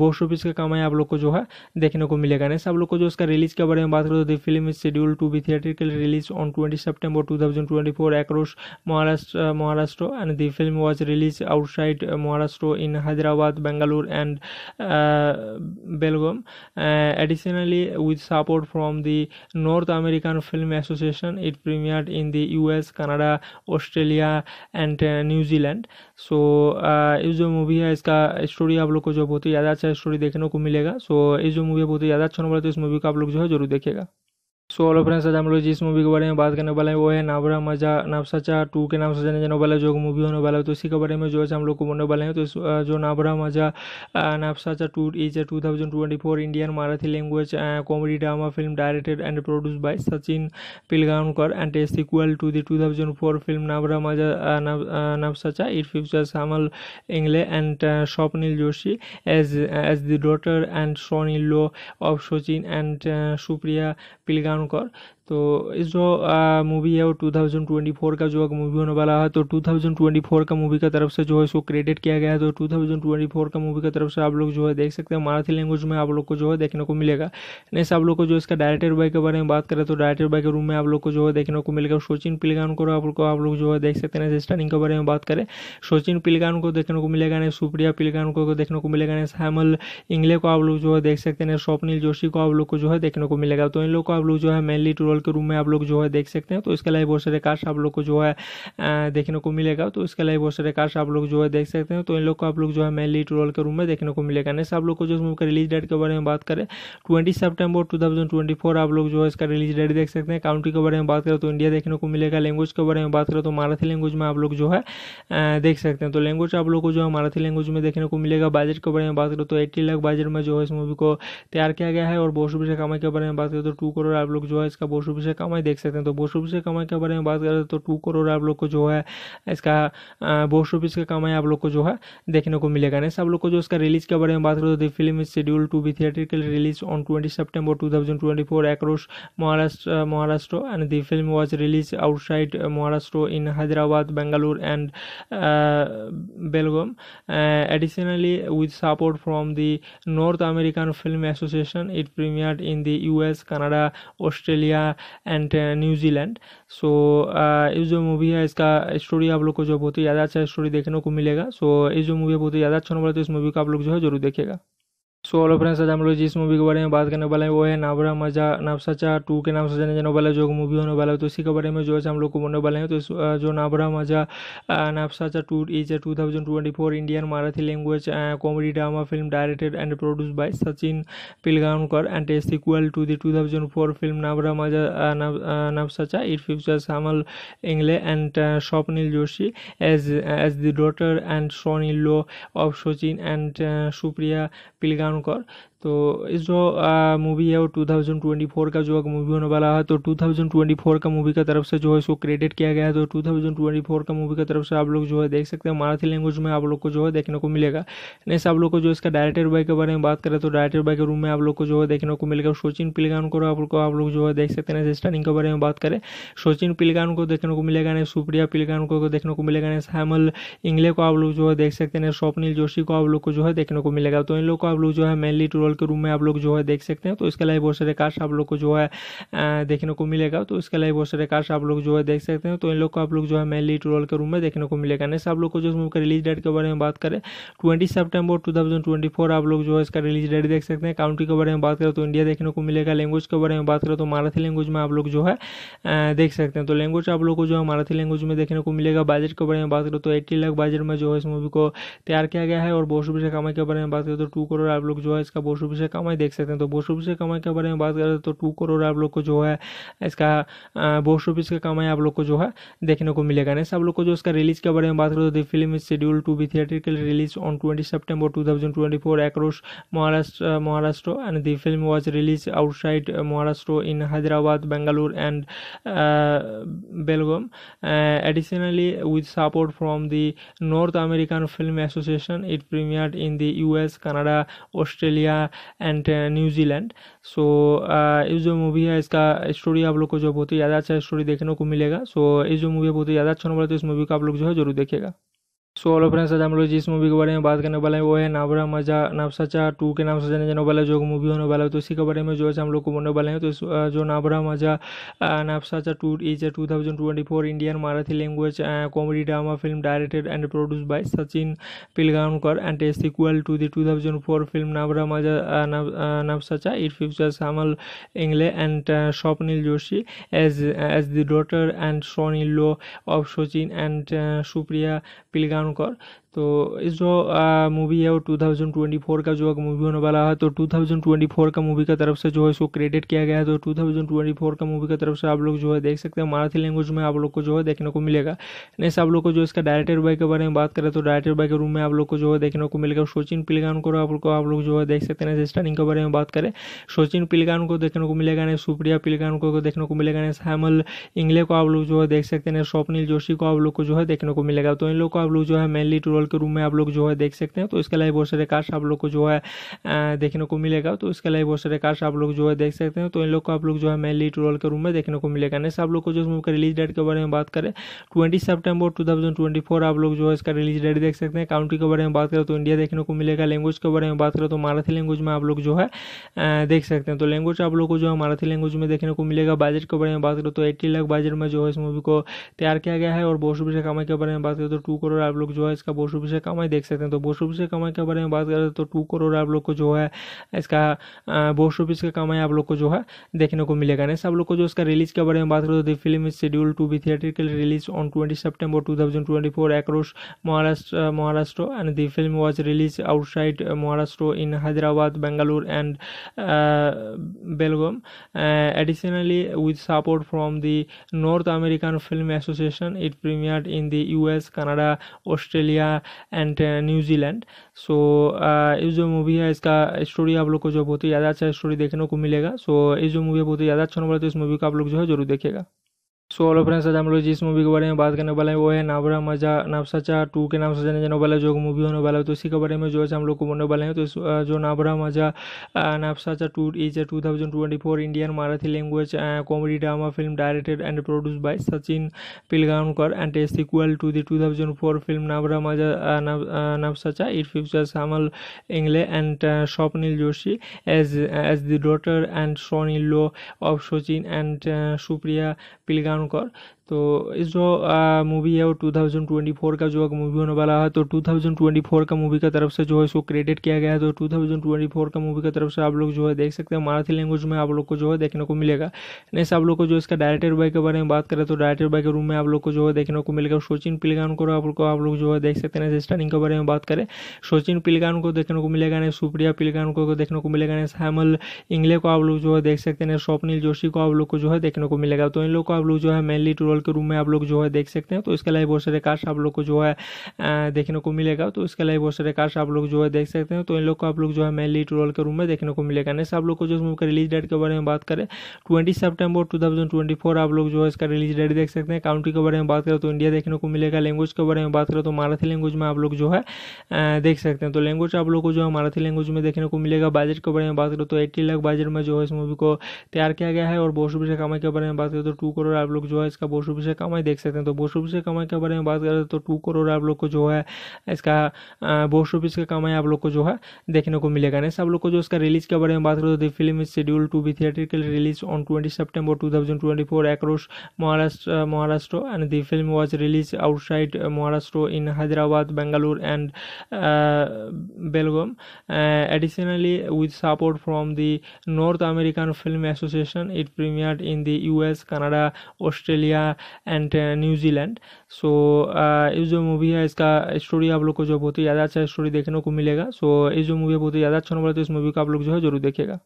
बोर्ड रुपीज़ का कमाई आप लोग को जो है देखने को मिलेगा नेक्स्ट आप लोग को जो इसका रिलीज के बारे में बात करें तो film is schedule to be theatrical release on twenty September two thousand twenty four across Maharashtra Maharashtra and the film was release outside Maharashtra in Hyderabad Bengaluru and Belgaum additionally with support from the American film association it premiere in in the US, Canada, Australia, and New Zealand so ये जो movie है इसका story आप लोग को जो बहुत ही ज़्यादा अच्छा स्टोरी देखने को मिलेगा सो ये जो मूवी है बहुत ही ज़्यादा अच्छा होने वाला तो इस मूवी को आप लोग जो है जरूर देखेगा सो ऑलो फ्रेंड्स आज हम लोग जिस मूवी के बारे में बात करने वाले हैं वो है नाबरा मजा नापसाचा टू के नाम से जाने जाने वाला जो मूवी होने वाला है तो इसी के बारे में जो है हम लोग को बोलने वाले हैं तो जो Navra Maza Navsacha two is a two thousand twenty four Indian Marathi language comedy drama film directed and produce by Sachin Pilgaonkar and a equal to the two thousand four film Navra Maza Navsacha it future Samal Ingle and Swapnil Joshi as as the daughter and Soni low of Sachin and Supriya Pilgaonkar तो इस जो movie है वो 2024 का जो movie होने वाला है तो 2024 का मूवी का तरफ से जो है इसको क्रेडिट किया गया है तो 2024 का मूवी का तरफ से आप लोग जो है देख सकते हैं मराठी लैंग्वेज में आप लोग को जो है देखने को मिलेगा नेक्स्ट आप लोग को जो इसका डायरेक्टर बाय के बारे में बात करें तो डायरेक्टर बाय के रूम में आप लोग को जो है देखने को मिलेगा सचिन पिलगान को आप लोग आप लोग जो है देख सकते हैं स्टारिंग के बारे में बात करें सचिन पिलगान को देखने को मिलेगा नहीं सुप्रिया पिलगान को देखने को मिलेगा नहीं श्यामल इंगले को आप लोग जो है देख सकते हैं स्वप्निल जोशी को आप लोग को जो है देखने को मिलेगा तो इन लोग को आप लोग जो है मेनली टूर वर्ल्ड के रूम में आप लोग जो है देख सकते हैं तो इसके लिए बहुत सारे कार्स आप लोग को जो है देखने को मिलेगा तो इसके लिए बहुत सारे कार्स आप लोग जो है देख सकते हैं तो इन लोग को आप लोग जो है मेनली ट्रोल के रूम में देखने को मिलेगा नेक्स्ट आप लोग को जो मूवी रिलीज डेट के बारे में बात करें ट्वेंटी सेप्टेम्बर टू आप लोग जो है इसका रिलीज डेट देख सकते हैं काउंट्री के बारे में बात करें तो इंडिया देखने को मिलेगा लैंग्वेज के बारे में बात करें तो मराठी लैंग्वेज में आप लोग जो है देख सकते हैं तो लैंग्वेज आप लोग को जो है मराठी लैंग्वेज में देखने को मिलेगा बजट के बारे में बात करें तो एट्टी लाख बजट में जो है इस मूवी को तैयार किया गया है और बहुत रुपये कमाई के बारे में बात करें तो टू करोड़ आप लोग जो है इसका बहुत बोस रुपये कमाई देख सकते हैं तो बोस रुपये कमाई के बारे में बात करें तो टू करोड़ आप लोग को जो है इसका बोस रुपीज़ का कमाई आप लोग को जो है देखने को मिलेगा नेक्स्ट आप लोग को जो इसका रिलीज़ के बारे में बात करें तो film is schedule to be theatrical release on twenty September two thousand twenty four across Maharashtra Maharashtra and the film was release outside Maharashtra in Hyderabad Bengaluru and Belgaum additionally with support from the American film association it premiere in in the US, Canada, Australia, and New Zealand so ये जो movie है इसका story आप लोग को जो बहुत ही ज़्यादा अच्छा स्टोरी देखने को मिलेगा सो ये जो मूवी है बहुत ही ज़्यादा अच्छा नंबर है तो इस मूवी को आप लोग जो है जरूर देखेगा सो हेलो फ्रेंड्स आज हम लोग जिस मूवी के बारे में बात करने वाले हैं वो है नावरा मजा नावसाचा टू के नाम से जाने जाने वाला जो मूवी होने वाला है तो इसी के बारे में जो है हम लोग को बोलने वाले हैं तो इस जो Navra Maza Navsacha two is two thousand twenty four Indian Marathi language comedy drama film directed and produce by Sachin Pilgaonkar and a equal to the two thousand four film Navra Maza Navsacha it future Samal Ingle and Swapnil Joshi as as the daughter and Soni low of Sachin and Supriya Pilgaonkar तो इस जो movie है वो 2024 का जो movie होने वाला है तो 2024 का मूवी का तरफ से जो है इसको क्रेडिट किया गया है तो 2024 का मूवी का तरफ से आप लोग जो है देख सकते हैं मराठी लैंग्वेज में आप लोग को जो है देखने को मिलेगा नेक्स्ट आप लोग को जो इसका डायरेक्टर बाई के बारे में बात करें तो डायरेक्टर बाई के रूम में आप लोग को जो है देखने को मिलेगा सोचिन पिलगान को आप लोग आप लोग जो है देख सकते हैं स्टार्टिंग के बारे में बात करें सोचिन पिलगान को देखने को मिलेगा नहीं सुप्रिया पिलगान को देखने को मिलेगा नहीं सामल इंगले को आप लोग जो है देख सकते हैं स्वप्निल जोशी को आप लोग को जो है देखने को मिलेगा तो इन लोग को आप लोग जो है मेनली टू रोल के रूम में आप लोग जो है देख सकते हैं तो इसके अलावा बहुत सारे कार्ड्स आप लोग को जो है देखने को मिलेगा तो इसके अलावा बहुत सारे कार्ड्स आप लोग जो है देख सकते हैं तो इन लोग को आप लोग जो है मेनली ट्रोल के रूम में देखने को मिलेगा नेक्स्ट आप लोग को जो मूव का रिलीज डेट के बारे में बात करें ट्वेंटी सेप्टेम्बर टू आप लोग जो है इसका रिलीज डेट देख सकते हैं काउंट्री के बारे में बात करें तो इंडिया देखने को मिलेगा लैंग्वेज के बारे में बात करें तो मराठी लैंग्वेज में आप लोग जो है देख सकते हैं तो लैंग्वेज आप लोग को जो है मराठी लैंग्वेज में देखने को मिलेगा बजट के बारे में बात करें तो एट्टी लाख बजट में जो है इस मूवी को तैयार किया गया है और बोशुबी से कमाई के बारे में बात करें तो टू करोड़ आप लोग जो है इसका बोशुबी रुपये से कम देख सकते हैं तो बोस रुपये से कमाई के बारे में बात करें तो टू करोड़ आप लोग को जो है इसका बोस रुपीज़ का कमाई आप लोग को जो है देखने को मिलेगा नेक्स्ट आप लोग को जो इसका रिलीज के बारे में बात करें तो film is schedule to be theatrical release on twenty September two across Maharashtra Maharashtra and the film was release outside Maharashtra in Hyderabad Bengaluru and Belgaum additionally with support from the north American film association it premiere in the US Canada Australia and New Zealand so ये जो movie है इसका story आप लोग को जो बहुत ही ज़्यादा अच्छा स्टोरी देखने को मिलेगा सो ये जो मूवी बहुत ही ज़्यादा अच्छा होने वाला तो इस मूवी को आप लोग जो है जरूर देखेगा सो ऑलो फ्रेंड्स आज हम लोग जिस मूवी के बारे में बात करने वाले हैं वो है नाबरा मजा नावसाचा टू के नाम से जाने जाने वाला जो मूवी होने वाला है तो इसी के बारे में जो है हम लोग को बोलने वाले हैं तो जो Navra Maza Navsacha two is a two thousand twenty four Indian Marathi language comedy drama film directed and produce by Sachin Pilgaonkar and a sequel to the two thousand four film Navra Maza Navsacha it future Samal Ingle and Swapnil Joshi as as the daughter and Soni low of Sachin and Supriya पिलगांव ধারণ तो इस जो movie है वो 2024 का जो movie होने वाला है तो 2024 का मूवी का तरफ से जो है इसको क्रेडिट किया गया है तो 2024 का मूवी की तरफ से आप लोग जो है देख सकते हैं मराठी लैंग्वेज में आप लोग को जो है देखने को मिलेगा नेक्स्ट आप लोग को जो इसका डायरेक्टर बाई के बारे में बात करें तो डायरेक्टर बाई के रूम में आप लोग को जो है देखने को मिलेगा सोचिन पिलगान को आप लोग को आप लोग जो है देख सकते हैं स्टार्टिंग के बारे में बात करें सोचिन पिलगान को देखने को मिलेगा नहीं सुप्रिया पिलगान को देखने को मिलेगा नहीं श्यामल इंगले को आप लोग जो है देख सकते हैं स्वप्निल जोशी को आप लोग को जो है देखने को मिलेगा तो इन लोग को आप लोग जो है मेनली रोल ट्वेल्व के रूम में आप लोग जो है देख सकते हैं तो इसके लाइव बहुत सारे कार्ड्स आप लोग को जो है देखने को मिलेगा तो इसके लाइव बहुत सारे कार्ड्स आप लोग जो है देख सकते हैं तो इन लोग को आप लोग जो है मेनली ट्वेल्व के रूम में देखने को मिलेगा नेक्स्ट आप लोग को जो इस मूव का रिलीज डेट के बारे में बात करें ट्वेंटी सेप्टेम्बर टू आप लोग जो है इसका रिलीज डेट देख सकते हैं काउंट्री के बारे में बात करें तो इंडिया देखने को मिलेगा लैंग्वेज के बारे में बात करें तो मराठी लैंग्वेज में आप लोग जो है देख सकते हैं तो लैंग्वेज आप लोग को जो है मराठी लैंग्वेज में देखने को मिलेगा बजट के बारे में बात करें तो एट्टी लाख बजट में जो है इस मूवी को तैयार किया गया है और बहुत रुपये कमाई के बारे में बात करें तो टू करोड़ आप लोग जो है इसका बोर्ड रुपये कमाई देख सकते हैं तो बोर्ड रुपये कमाई के बारे में बात करें तो टू करोड़ आप लोग को जो है इसका बोर्ड रुपीज़ का कमाई आप लोग को जो है देखने को मिलेगा नेक्स्ट आप लोग को जो इसका रिलीज के बारे में बात करें तो film is schedule to be theatrical release on twenty September two thousand four Maharashtra Maharashtra and the film was release outside Maharashtra in Hyderabad Bengaluru and Belgaum additionally with support from the north American film association it premiere in the US, Canada Australia and New Zealand so ये जो movie है इसका story आप लोग को जो बहुत ही ज़्यादा अच्छा स्टोरी देखने को मिलेगा सो ये जो मूवी है बहुत ही ज़्यादा अच्छा होने वाला तो इस मूवी को आप लोग जो है जरूर देखेगा सो हेलो फ्रेंड्स आज हम लोग जिस मूवी के बारे में बात करने वाले हैं वो है नाबरा मजा नाफसाचा टू के नाम से जाने जाने वाला जो मूवी होने वाला है तो इसी के बारे में जो है हम लोग को बोलने वाले हैं तो जो Navra Maza Navsacha two is a two thousand twenty four Indian Marathi language comedy drama film directed and produce by Sachin Pilgaonkar and a equal to the two thousand four film Navra Maza Navsacha it features Hemal Ingle and Swapnil Joshi as as the daughter and Soni low of Sachin and Supriya Pilgaonkar तो इस जो movie है वो 2024 का जो movie होने वाला है तो 2024 का मूवी का तरफ से जो है इसको क्रेडिट किया गया है तो 2024 का मूवी का तरफ से आप लोग जो है देख सकते हैं मराठी लैंग्वेज में आप लोग को जो है देखने को मिलेगा नेक्स्ट आप लोग को जो इसका डायरेक्टर बाय के बारे में बात करें तो डायरेक्टर बाय के रूम में आप लोग को जो है देखने को मिलेगा सोचिन पिलगान को आप लोग आप लोग जो है देख सकते हैं स्टारिंग के बारे में बात करें सोचिन पिलगान को देखने को मिलेगा नहीं सुप्रिया पिलगान को देखने को मिलेगा नहीं श्यामल इंगले को आप लोग जो है देख सकते हैं स्वप्निल जोशी को आप लोग को जो है देखने को मिलेगा तो इन लोग को आप लोग जो है मेनली टूर वर्ल्ड के रूम में आप लोग जो है देख सकते हैं तो इसके लिए बहुत सारे कार्स आप लोग को जो है देखने को मिलेगा तो इसके लिए बहुत सारे कार्स आप लोग जो है देख सकते हैं तो इन लोग को आप लोग जो है मेन लीड रोल के रूम में देखने को मिलेगा नेक्स्ट आप लोग को जो मूवी रिलीज डेट के बारे में बात करें ट्वेंटी सेप्टेम्बर टू आप लोग जो है इसका रिलीज डेट देख सकते हैं काउंट्री के बारे में बात करें तो इंडिया देखने को मिलेगा लैंग्वेज के बारे में बात करें तो मराठी लैंग्वेज में आप लोग जो है देख सकते हैं तो लैंग्वेज आप लोग को जो है मराठी लैंग्वेज में देखने को मिलेगा बजट के बारे में बात करें तो एट्टी लाख बजट में जो है इस मूवी को तैयार किया गया है और बोसुबी से कमाई के बारे में बात करें तो टू करोड़ आप लोग जो है इसका बोस बोस रुपये कमाई देख सकते हैं तो बोस रुपये कमाई के बारे में बात करें तो टू करोड़ आप लोग को जो है इसका बोस ऑफिस का कमाई आप लोग को जो है देखने को मिलेगा नेक्स्ट आप लोग को जो इसका रिलीज़ के बारे में बात करें तो film is schedule to be theatrical release on twenty September two thousand twenty four across Maharashtra Maharashtra and the film was release outside Maharashtra in Hyderabad Bengaluru and Belgaum additionally with support from the American film association it premiere in in the US, Canada, Australia, and New Zealand so ये जो movie है इसका story आप लोग को जो बहुत ही ज़्यादा अच्छा स्टोरी देखने को मिलेगा सो so, ये जो मूवी है बहुत ही ज़्यादा अच्छा नंबर है तो इस मूवी को आप लोग जो है जरूर देखेगा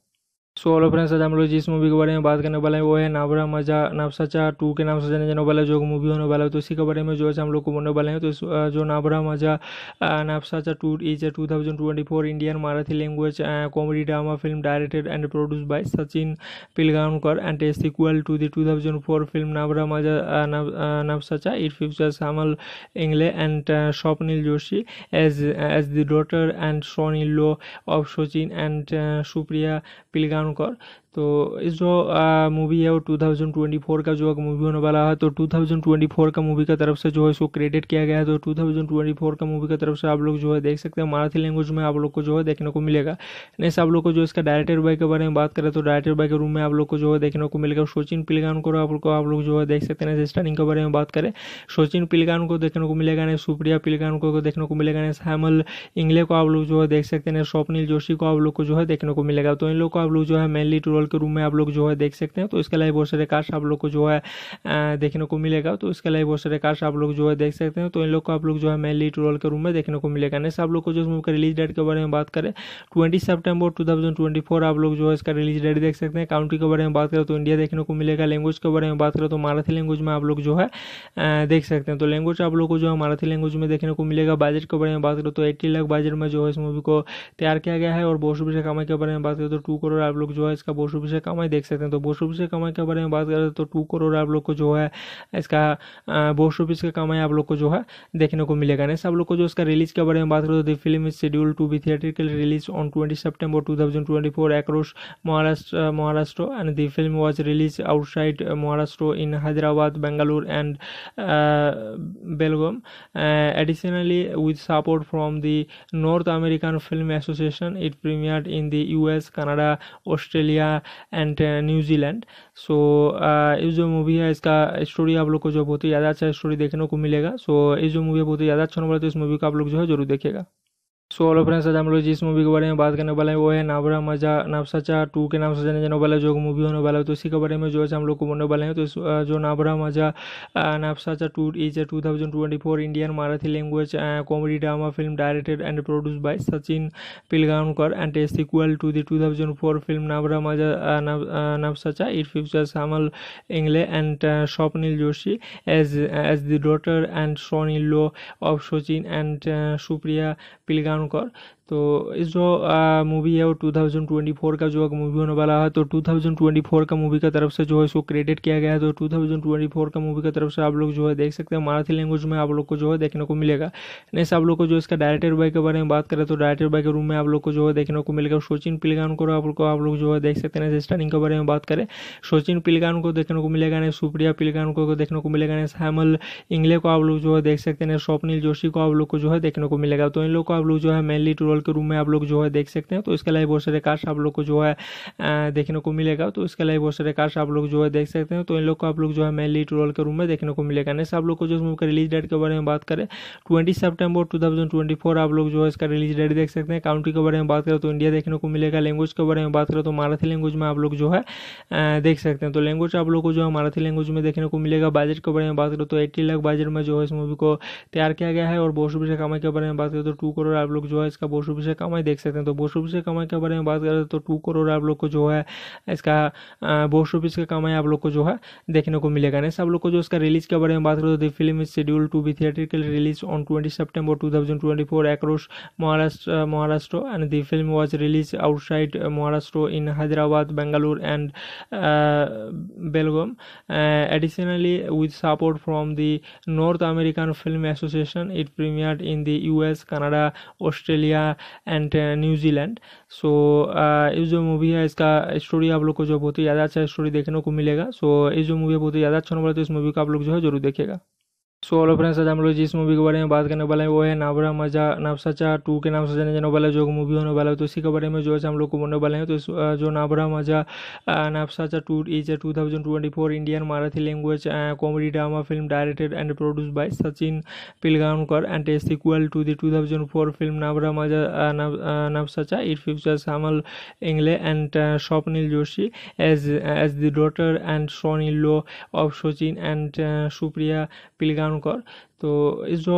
सो हेलो फ्रेंड्स आज हम लोग जिस मूवी के बारे में बात करने वाले हैं वो है नाबरा मजा नाफसाचा टू के नाम से जाने जाने वाला जो मूवी होने वाला है तो इसी के बारे में जो है हम लोग को बोलने वाले हैं तो जो Navra Maza Navsacha two is two thousand twenty four Indian Marathi language comedy drama film directed and produce by Sachin Pilgaonkar and a equal to the two thousand four film Navra Maza Navsacha it future Samal Ingle and Swapnil Joshi as as the daughter and Soni low of Sachin and Supriya Pilgaonkar অনুসরণ কর तो इस जो movie है वो 2024 का जो movie होने वाला है तो 2024 का मूवी का तरफ से जो है इसको क्रेडिट किया गया है तो 2024 का मूवी का तरफ से आप लोग जो है देख सकते हैं मराठी लैंग्वेज में आप लोग को जो है देखने को मिलेगा नेक्स्ट आप लोग को जो इसका डायरेक्टर बाई के बारे में बात करें तो डायरेक्टर बाई के रूम में आप लोग को जो है देखने को मिलेगा सोचिन पिलगान को आप लोग आप लोग जो है देख सकते हैं स्टारिंग के बारे में बात करें सोचिन पिलगान को देखने को मिलेगा नहीं सुप्रिया पिलगान को देखने को मिलेगा नहीं श्यामल इंगले को आप लोग जो है देख सकते हैं स्वप्निल जोशी को आप लोग को जो है देखने को मिलेगा तो इन लोग को आप लोग जो है मेनली टू लेवल के रूम में आप लोग जो है देख सकते हैं तो इसके लिए बहुत सारे कार्ड्स आप लोग को जो है देखने को मिलेगा तो इसके लिए बहुत सारे कार्ड्स आप लोग जो है देख सकते हैं तो इन लोग को आप लोग जो है मेनली टू वर्ल्ड के रूम में देखने को मिलेगा नेक्स्ट आप लोग को जो मूवी रिलीज डेट के बारे में बात करें ट्वेंटी सेप्टेम्बर टू आप लोग जो है इसका रिलीज डेट देख सकते हैं काउंट्री के बारे में बात करें तो इंडिया देखने को मिलेगा लैंग्वेज के बारे में बात करें तो मराठी लैंग्वेज में आप लोग जो है देख सकते हैं तो लैंग्वेज आप लोग को जो है मराठी लैंग्वेज में देखने को मिलेगा बजट के बारे में बात करें तो एट्टी लाख बजट में जो है इस मूवी को तैयार किया गया है और बहुत रुपये कमाई के बारे में बात करें तो टू करोड़ आप लोग जो है इसका बहुत बोसुबी से कमाई देख सकते हैं तो बोसुबी से कमाई के बारे में बात करें तो टू करोड़ आप लोग को जो है इसका बोस ऑफिस से कमाई आप लोग को जो है देखने को मिलेगा नेक्स्ट आप लोग को जो इसका रिलीज के बारे में बात करें तो film is schedule to be theatrical release on twenty September two thousand twenty four across Maharashtra Maharashtra and the film was release outside Maharashtra in Hyderabad Bengaluru and Belgaum additionally with support from the American film association it premiere in in the US, Canada, Australia, and New Zealand so ये जो movie है इसका story आप लोग को जो बहुत ही ज़्यादा अच्छा स्टोरी देखने को मिलेगा सो ये जो मूवी बहुत ही ज़्यादा अच्छा होने वाला तो इस मूवी को आप लोग जो है जरूर देखेगा सो हेलो फ्रेंड्स आज हम लोग जिस मूवी के बारे में बात करने वाले हैं वो है नाबरा मजा नाफसाचा टू के नाम से जाने जाने वाला जो मूवी होने वाला है तो इसी के बारे में जो है हम लोग को बोलने वाले हैं तो इस जो Navra Maza Navsacha two is a two thousand twenty four Indian Marathi language comedy drama film directed and produce by Sachin Pilgaonkar and a sequel to the two thousand four film Navra Maza Navsacha it future Samal Ingle and Swapnil Joshi as as the daughter and Soni low of Sachin and Supriya पिलगांव ধারণ तो इस जो movie है वो 2024 का जो movie होने वाला है तो 2024 का मूवी का तरफ से जो है इसको क्रेडिट किया गया है तो 2024 का मूवी का तरफ से आप लोग जो है देख सकते हैं मराठी लैंग्वेज में आप लोग को जो है देखने को मिलेगा नेक्स्ट आप लोग को जो इसका डायरेक्टर बाई के बारे में बात करें तो डायरेक्टर बाई के रूम में आप लोग को जो है देखने को मिलेगा सोचिन पिलगान को आप लोग को आप लोग जो है देख सकते हैं स्टारिंग के बारे में बात करें सोचिन पिलगान को देखने को मिलेगा नहीं सुप्रिया पिलगान को देखने को मिलेगा नहीं श्यामल इंगले को आप लोग जो है देख सकते हैं स्वप्निल जोशी को आप लोग को जो है देखने को मिलेगा तो इन लोग को आप लोग जो है मेनली टूर ट्वेल्व के रूम में आप लोग जो है देख सकते हैं तो इसके अलावा बहुत सारे कार्ड्स आप लोग को जो है देखने को मिलेगा तो इसके अलावा बहुत सारे कार्ड्स आप लोग जो है देख सकते हैं तो इन लोग को आप लोग जो है मेनली ट्वेल्व के रूम में देखने को मिलेगा नेक्स्ट आप लोग को जो मूवी का रिलीज डेट के बारे में बात करें ट्वेंटी सेप्टेम्बर टू आप लोग जो है इसका रिलीज डेट देख सकते हैं काउंट्री के बारे में बात करें तो इंडिया देखने को मिलेगा लैंग्वेज के बारे में बात करें तो मराठी लैंग्वेज में आप लोग जो है देख सकते हैं तो लैंग्वेज आप लोग को जो है मराठी लैंग्वेज में देखने को मिलेगा बजट के बारे में बात करें तो एट्टी लाख बजट में जो है इस मूवी को तैयार किया गया है और बोसुबी से कमाई के बारे में बात करें तो टू करोड़ आप लोग जो है इसका बोसुबी सौ रुपये कमाई देख सकते हैं तो बोस रुपये कमाई के बारे में बात करें तो टू करोड़ आप लोग को जो है इसका बोस रुपीज़ का कमाई आप लोग को जो है देखने को मिलेगा नेक्स्ट आप लोग को जो इसका रिलीज के बारे में बात करें तो film is schedule to be theatrical release on twenty September two thousand four Maharashtra Maharashtra and the film was release outside Maharashtra in Hyderabad Bengaluru and Belgaum additionally with support from the North American Film Association. It premiered in the US, Canada, Australia, and New Zealand so ये जो movie है इसका story आप लोग को जो बहुत ही ज़्यादा अच्छा स्टोरी देखने को मिलेगा सो so, ये जो मूवी है बहुत ही ज़्यादा अच्छा होने वाला तो इस मूवी को आप लोग जो है जरूर देखेगा सो हेलो फ्रेंड्स आज हम लोग जिस मूवी के बारे में बात करने वाले हैं वो है नाबरा मजा नाफसाचा टू के नाम से जाने जाने वाला जो मूवी होने वाला है तो इसी के बारे में जो है हम लोग को बोलने वाले हैं तो जो Navra Maza Navsacha two is a two thousand twenty four Indian Marathi language comedy drama film directed and produce by Sachin Pilgaonkar and a equal to the two thousand four film Navra Maza Navsacha it future Samal Ingle and Swapnil Joshi as as the daughter and Soni low of Sachin and Supriya पिलगांव ভয়ঙ্কর तो इस जो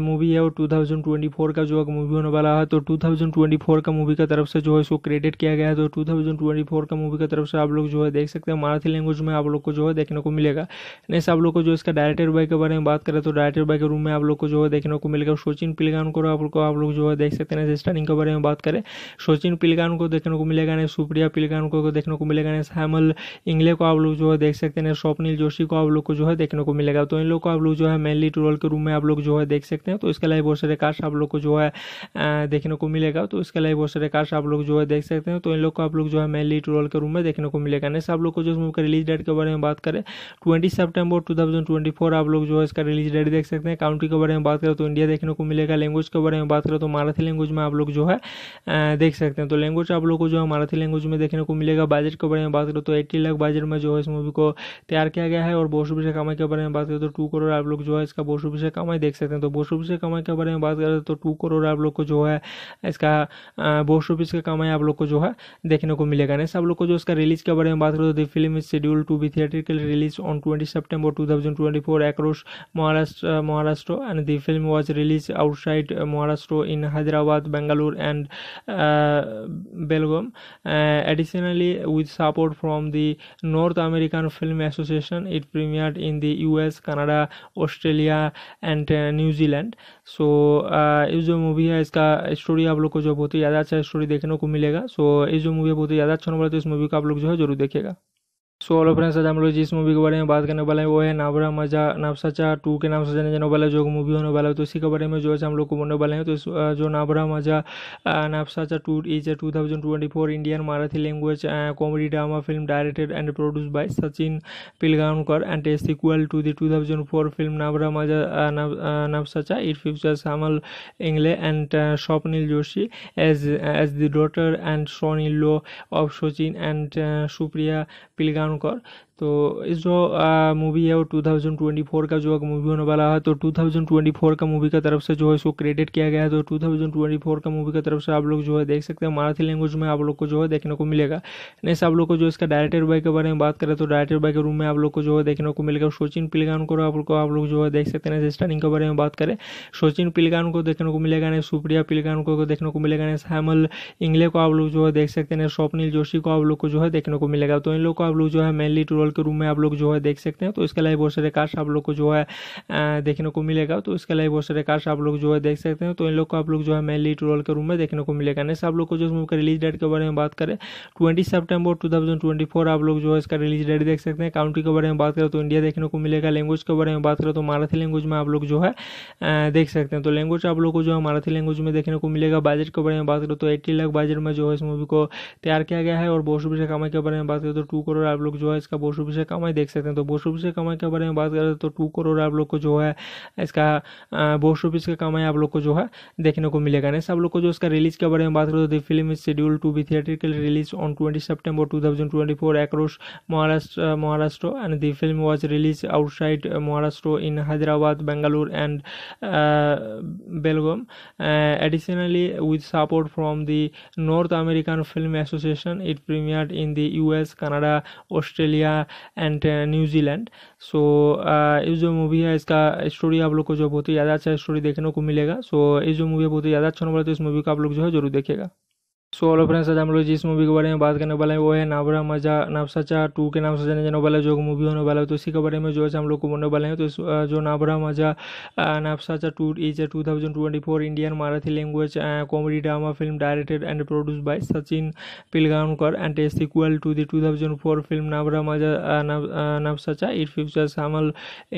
movie है वो 2024 का जो movie होने वाला है तो 2024 का मूवी का तरफ से जो है इसको क्रेडिट किया गया है तो 2024 का मूवी का तरफ से आप लोग जो है देख सकते हैं मराठी लैंग्वेज में आप लोग को जो है देखने को मिलेगा नेक्स्ट आप लोग को जो इसका डायरेक्टर बाय के बारे में बात करें तो डायरेक्टर बाय के रूम में आप लोग को जो है देखने को मिलेगा सोचिन पिलगान को आप लोग को आप लोग जो है देख सकते हैं स्टारिंग के बारे में बात करें सोचिन पिलगान को देखने को मिलेगा ना सुप्रिया पिलगान को देखने को मिलेगा ना श्यामल इंगले को आप लोग जो है देख सकते हैं स्वप्निल जोशी को आप लोग को जो है देखने को मिलेगा तो इन लोग को आप लोग जो है मेनली ट्रोल वर्ल्ड के रूम में आप लोग जो है देख सकते हैं तो इसके लाइव बहुत सारे कार्ड्स आप लोग को जो है देखने को मिलेगा तो इसके लाइव बहुत सारे कार्ड्स आप लोग जो है देख सकते हैं तो इन लोग को आप लोग जो है मेनली ट्रोल के रूम में देखने को मिलेगा नेक्स्ट आप लोग को जो मूवी का रिलीज डेट के बारे में बात करें ट्वेंटी सेप्टेम्बर टू आप लोग जो है इसका रिलीज डेट देख सकते हैं काउंट्री के बारे में बात करें तो इंडिया देखने को मिलेगा लैंग्वेज के बारे में बात करें तो मराठी लैंग्वेज में आप लोग जो है देख सकते हैं तो लैंग्वेज आप लोग को जो है मराठी लैंग्वेज में देखने को मिलेगा बजट के बारे में बात करें तो एट्टी लाख बजट में जो है इस मूवी को तैयार किया गया है और बोस्ट से के बारे में बात करें तो टू करोड़ आप लोग जो है इसका बोस बोस रुपये कमाई देख सकते हैं तो बोस ऑफिस कमाई के बारे में बात करें तो टू करोड़ आप लोग को जो है इसका बोस ऑफिस का कमाई आप लोग को जो है देखने को मिलेगा नेक्स्ट आप लोग को जो इसका रिलीज के बारे में बात करें तो film is schedule to be theatrical release on twenty September two thousand twenty four across Maharashtra Maharashtra and the film was release outside Maharashtra in Hyderabad Bengaluru and Belgaum additionally with support from the American film association it premiere in in the US, Canada, Australia, and New Zealand so ये जो movie है इसका story आप लोग को जो बहुत ही ज़्यादा अच्छा स्टोरी देखने को मिलेगा सो ये जो मूवी बहुत ही ज़्यादा अच्छा होने वाला तो इस मूवी को आप लोग जो है जरूर देखेगा सो हेलो फ्रेंड्स आज हम लोग जिस मूवी के बारे में बात करने वाले हैं वो है नाबरा मजा नाफसाचा टू के नाम से जाने जाने वाला जो मूवी होने वाला है तो इसी के बारे में जो है हम लोग को बोलने वाले हैं तो जो Navra Maza Navsacha two is two thousand twenty four Indian Marathi language comedy drama film directed and produce by Sachin Pilgaonkar and a equal to the two thousand four film Navra Maza Navsacha it future Samal Ingle and Swapnil Joshi as as the daughter and Soni low of Sachin and Supriya pilganakor तो इस जो movie है वो 2024 का जो movie होने वाला है तो 2024 का मूवी का तरफ से जो है इसको क्रेडिट किया गया है तो 2024 का मूवी का तरफ से आप लोग जो है देख सकते हैं मराठी लैंग्वेज में आप लोग को जो है देखने को मिलेगा नेक्स्ट आप लोग को जो इसका डायरेक्टर बाय के बारे में बात करें तो डायरेक्टर बाय के रूम में आप लोग को जो है देखने को मिलेगा सोचिन पिलगान को आप लोग आप लोग जो है देख सकते हैं स्टारिंग के बारे में बात करें सोचिन पिलगान को देखने को मिलेगा नहीं सुप्रिया पिलगान को देखने को मिलेगा नहीं श्यामल इंगले को आप लोग जो है देख सकते हैं स्वप्निल जोशी को आप लोग को जो है देखने को मिलेगा तो इन लोग को आप लोग जो है मेनली टू लेवल के रूम में आप लोग जो है देख सकते हैं तो इसके लिए बहुत सारे कार्ड्स आप लोग को जो है देखने को मिलेगा तो इसके लिए बहुत सारे कार्ड्स आप लोग जो है देख सकते हैं तो इन लोग को आप लोग जो है मेनली ट्रोल के रूम में देखने को मिलेगा नेक्स्ट आप लोग को जो मूवी रिलीज डेट के बारे में बात करें ट्वेंटी सेप्टेम्बर टू आप लोग जो है इसका रिलीज डेट देख सकते हैं काउंट्री के बारे में बात करें तो इंडिया देखने को मिलेगा लैंग्वेज के बारे में बात करें तो मराठी लैंग्वेज में आप लोग जो है देख सकते हैं तो लैंग्वेज आप लोग को जो है मराठी लैंग्वेज में देखने को मिलेगा बजट के बारे में बात करें तो एट्टी लाख बजट में जो है इस मूवी को तैयार किया गया है और बहुत रुपये कमाई के बारे में बात करें तो टू करोड़ आप लोग जो है इसका बहुत बोस रुपये से कम देख सकते हैं तो बोस रुपये से कमाई के बारे में बात करें तो टू करोड़ आप लोग को जो है इसका बोस रुपीज़ का कमाई आप लोग को जो है देखने को मिलेगा नेक्स्ट आप लोग को जो इसका रिलीज के बारे में बात करें तो film is schedule to be theatrical release on twenty September two thousand twenty four across Maharashtra Maharashtra and the film was release outside Maharashtra in Hyderabad Bengaluru and Belgaum additionally with support from the north American film association it premiere in the US, Canada Australia and New Zealand so ये जो movie है इसका story आप लोग को जो बहुत ही ज़्यादा अच्छा स्टोरी देखने को मिलेगा सो ये जो मूवी है बहुत ही ज़्यादा अच्छा होने वाला तो इस मूवी को आप लोग जो है जरूर देखेगा सो हेलो फ्रेंड्स आज हम लोग जिस मूवी के बारे में बात करने वाले हैं वो है नाबरा मजा नाफसाचा टू के नाम से जाने जाने वाला जो मूवी होने वाला है तो इसी के बारे में जो है हम लोग को बोलने वाले हैं तो इस जो Navra Maza Navsacha two is two thousand twenty four Indian Marathi language comedy drama film directed and produce by Sachin Pilgaonkar and S equal to the two thousand four film Navra Maza Navsacha it future Samal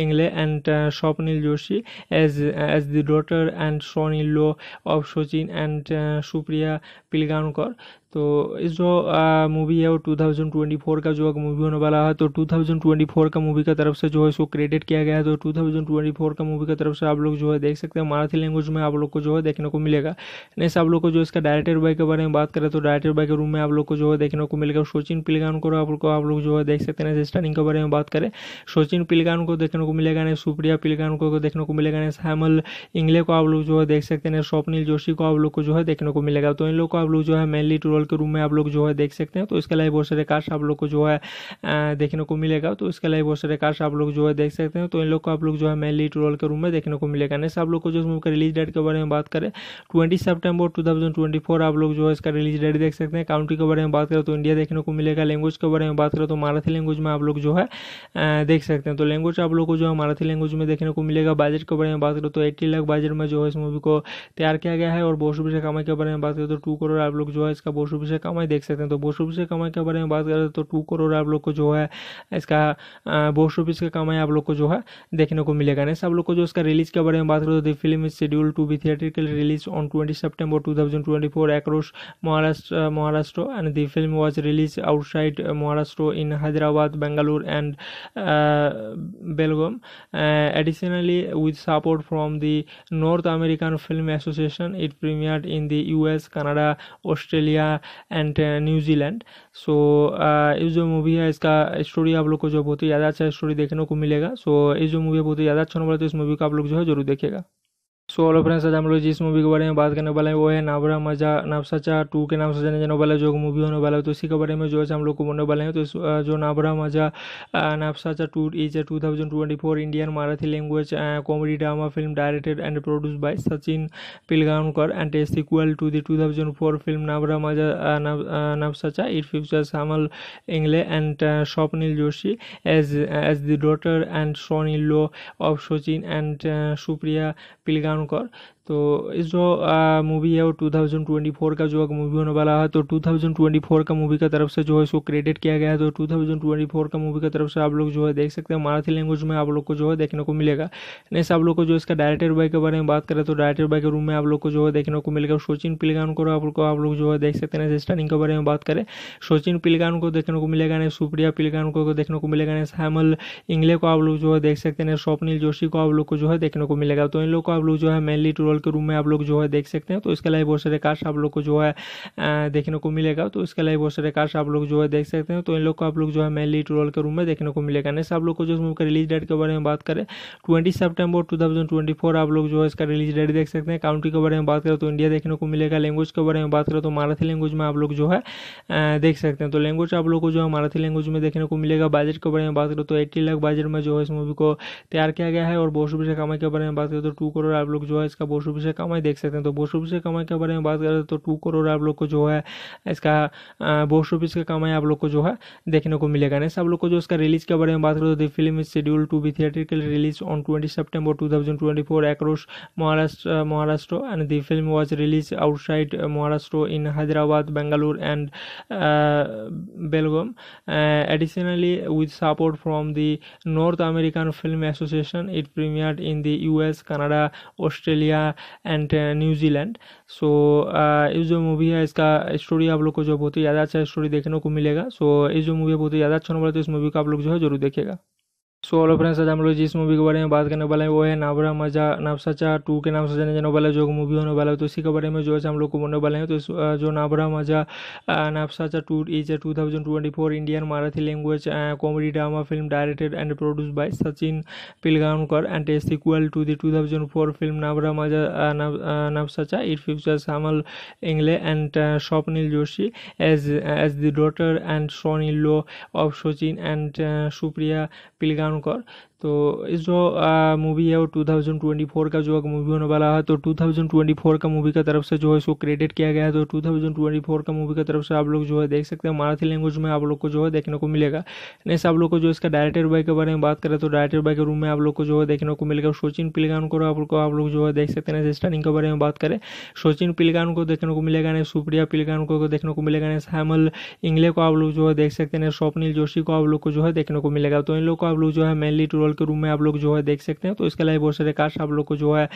Ingle and Swapnil Joshi as as the daughter and Soni low of Sachin and Supriya पिलगांव ধারণ কর तो इस जो movie है वो 2024 का जो movie होने वाला है तो 2024 का मूवी का तरफ से जो है इसको क्रेडिट किया गया है तो 2024 का मूवी का तरफ से आप लोग जो है देख सकते हैं मराठी लैंग्वेज में आप लोग को जो है देखने को मिलेगा नेक्स्ट आप लोग को जो इसका डायरेक्टर बाई के बारे में बात करें तो डायरेक्टर बाई के रूम में आप लोग को जो है देखने को मिलेगा सोचिन पिलगान को आप लोग को आप लोग जो है देख सकते हैं स्टारिंग के बारे में बात करें सोचिन पिलगान को देखने को मिलेगा नहीं सुप्रिया पिलगान को देखने को मिलेगा नहीं श्यामल इंगले को आप लोग जो है देख सकते हैं स्वप्निल जोशी को आप लोग को जो है देखने को मिलेगा तो इन लोग को आप लोग जो है मेनली टू रोल के रूम में आप लोग जो है देख सकते हैं तो इसके अलावा बहुत सारे कार्ड्स आप लोग को जो है देखने को मिलेगा तो इसके अलावा बहुत सारे कार्ड्स आप लोग जो है देख सकते हैं तो इन लोग को आप लोग जो है मेनली ट्रोल के रूम में देखने को मिलेगा नेक्स्ट आप लोग को जो इस मूव का रिलीज डेट के बारे में बात करें ट्वेंटी सेप्टेम्बर टू आप लोग जो है इसका रिलीज डेट देख सकते हैं काउंट्री के बारे में बात करें तो इंडिया देखने को मिलेगा लैंग्वेज के बारे में बात करें तो मराठी लैंग्वेज में आप लोग जो है देख सकते हैं तो लैंग्वेज आप लोग को जो है मराठी लैंग्वेज में देखने को मिलेगा बजट के बारे में बात करें तो एट्टी लाख बजट में जो है इस मूवी को तैयार किया गया है और बोशुबिर कामा के बारे में बात करें तो टू करोड़ आप लोग जो है इसका बोस रुपये से देख सकते हैं तो बोस रुपये से कम के बारे में बात करें तो टू करोड़ आप लोग को जो है इसका बोस रुपीज़ का कमाई आप लोग को जो है देखने को मिलेगा नेक्स्ट आप लोग को जो इसका रिलीज के बारे में बात करें तो film is schedule to be theatrical release on twenty September two thousand Maharashtra Maharashtra and the film was release outside Maharashtra in Hyderabad Bengaluru and Belgaum additionally with support from the north American film association it premiere in the US Canada Australia and New Zealand so ये जो movie है इसका story आप लोग को जो बहुत ही ज़्यादा अच्छा स्टोरी देखने को मिलेगा सो ये जो मूवी है बहुत ही ज़्यादा अच्छा होने वाला तो इस मूवी को आप लोग जो है जरूर देखिएगा सो हेलो फ्रेंड्स आज हम लोग जिस मूवी के बारे में बात करने वाले हैं वो है नाबरा मजा नावसाचा टू के नाम से जाने जाने वाला जो मूवी होने वाला है तो इसी के बारे में जो है हम लोग को बोलने वाले हैं तो जो Navra Maza Navsacha two is a two thousand twenty four Indian Marathi language comedy drama film directed and produce by Sachin Pilgaonkar and a equal to the two thousand four film Navra Maza Navsacha it future Samal Ingle and Swapnil Joshi as as the daughter and Soni low of Sachin and Supriya पिलगांव ভয়ঙ্কর तो इस जो movie है वो 2024 का जो movie होने वाला है तो 2024 का मूवी का तरफ से जो है इसको क्रेडिट किया गया है तो 2024 का मूवी का तरफ से आप लोग जो है देख सकते हैं मराठी लैंग्वेज में आप लोग को जो है देखने को मिलेगा नेक्स्ट आप लोग को जो इसका डायरेक्टर बाय के बारे में बात करें तो डायरेक्टर बाय के रूम में आप लोग को जो है देखने को मिलेगा सोचिन पिलगान को आप लोग को आप लोग जो है देख सकते हैं स्टारिंग के बारे में बात करें सोचिन पिलगान को देखने को मिलेगा ना सुप्रिया पिलगान को देखने को मिलेगा ना श्यामल इंगले को आप लोग जो है देख सकते हैं स्वप्निल जोशी को आप लोग को जो है देखने को मिलेगा तो इन लोग को आप लोग जो है मेनली ट्रोल वर्ल्ड के रूम में आप लोग जो है देख सकते हैं तो इसके अलावा बहुत सारे कार्ड्स आप लोग को जो है देखने को मिलेगा तो इसके अलावा बहुत सारे कार्ड्स आप लोग जो है देख सकते हैं तो इन लोग को आप लोग जो है मेनली ट्रोल के रूम में देखने को मिलेगा नेक्स्ट आप लोग को जो इस मूवी का रिलीज डेट के बारे में बात करें ट्वेंटी सेप्टेम्बर टू आप लोग जो है इसका रिलीज डेट देख सकते हैं काउंट्री के बारे में बात करें तो इंडिया देखने को मिलेगा लैंग्वेज के बारे में बात करें तो मराठी लैंग्वेज में आप लोग जो है देख सकते हैं तो लैंग्वेज आप लोग को जो है मराठी लैंग्वेज में देखने को मिलेगा बजट के बारे में बात करें तो एट्टी लाख बजट में जो है इस मूवी को तैयार किया गया है और बहुत रुपये कमाई के बारे में बात करें तो टू करोड़ आप लोग जो है इसका बहुत बोस रुपये कमाई देख सकते हैं तो बोस ऑफिस कमाई के बारे में बात करें तो टू करोड़ आप लोग को जो है इसका बोस ऑफिस का कमाई आप लोग को जो है देखने को मिलेगा नेक्स्ट आप लोग को जो इसका रिलीज के बारे में बात करें तो the film is schedule to be theatrical release on twenty September two thousand twenty four across Maharashtra Maharashtra and the film was release outside Maharashtra in Hyderabad Bengaluru and Belgaum additionally with support from the American film association it premiere in in the US, Canada, Australia, and New Zealand so इस जो movie है इसका story आप लोग को जो बहुत ही ज़्यादा अच्छा स्टोरी देखने को मिलेगा सो so, इस जो मूवी बहुत ही ज़्यादा अच्छा होने वाला तो इस मूवी को आप लोग जो है जरूर देखिएगा सो हेलो फ्रेंड्स आज हम लोग जिस मूवी के बारे में बात करने वाले हैं वो है नाबरा मजा नाफसाचा टू के नाम से जाने जाने वाला जो मूवी होने वाला है तो इसी के बारे में जो आज हम लोग को बोलने वाले हैं तो इस जो Navra Maza Navsacha two is two thousand twenty four Indian Marathi language comedy drama film directed and produce by Sachin Pilgaonkar and a equal to the two thousand four film Navra Maza Navsacha it future Samal Ingle and Swapnil Joshi as as the daughter and Soni low of Sachin and Supriya Pilgaonkar तो इस जो movie है वो 2024 का जो movie होने वाला है तो 2024 का मूवी का तरफ से जो है इसको क्रेडिट किया गया है तो 2024 का मूवी का तरफ से आप लोग जो है देख सकते हैं मराठी लैंग्वेज में आप लोग को जो है देखने को मिलेगा नेक्स्ट आप लोग को जो इसका डायरेक्टर बाई के बारे में बात करें तो डायरेक्टर बाई के रूम में आप लोग को जो है देखने को मिलेगा सोचिन पिलगान को आप लोग आप लोग जो है देख सकते हैं स्टारिंग के बारे में बात करें सोचिन पिलगान को देखने को मिलेगा नहीं सुप्रिया पिलगान को देखने को मिलेगा नहीं श्यामल इंगले को आप लोग जो है देख सकते हैं स्वप्निल जोशी को आप लोग को जो है देखने को मिलेगा तो इन लोग को आप लोग जो है मेनली टू वर्ल्ड के रूम में आप लोग जो है देख सकते हैं तो इसके अलावा बहुत सारे कार्ड्स आप लोग को जो है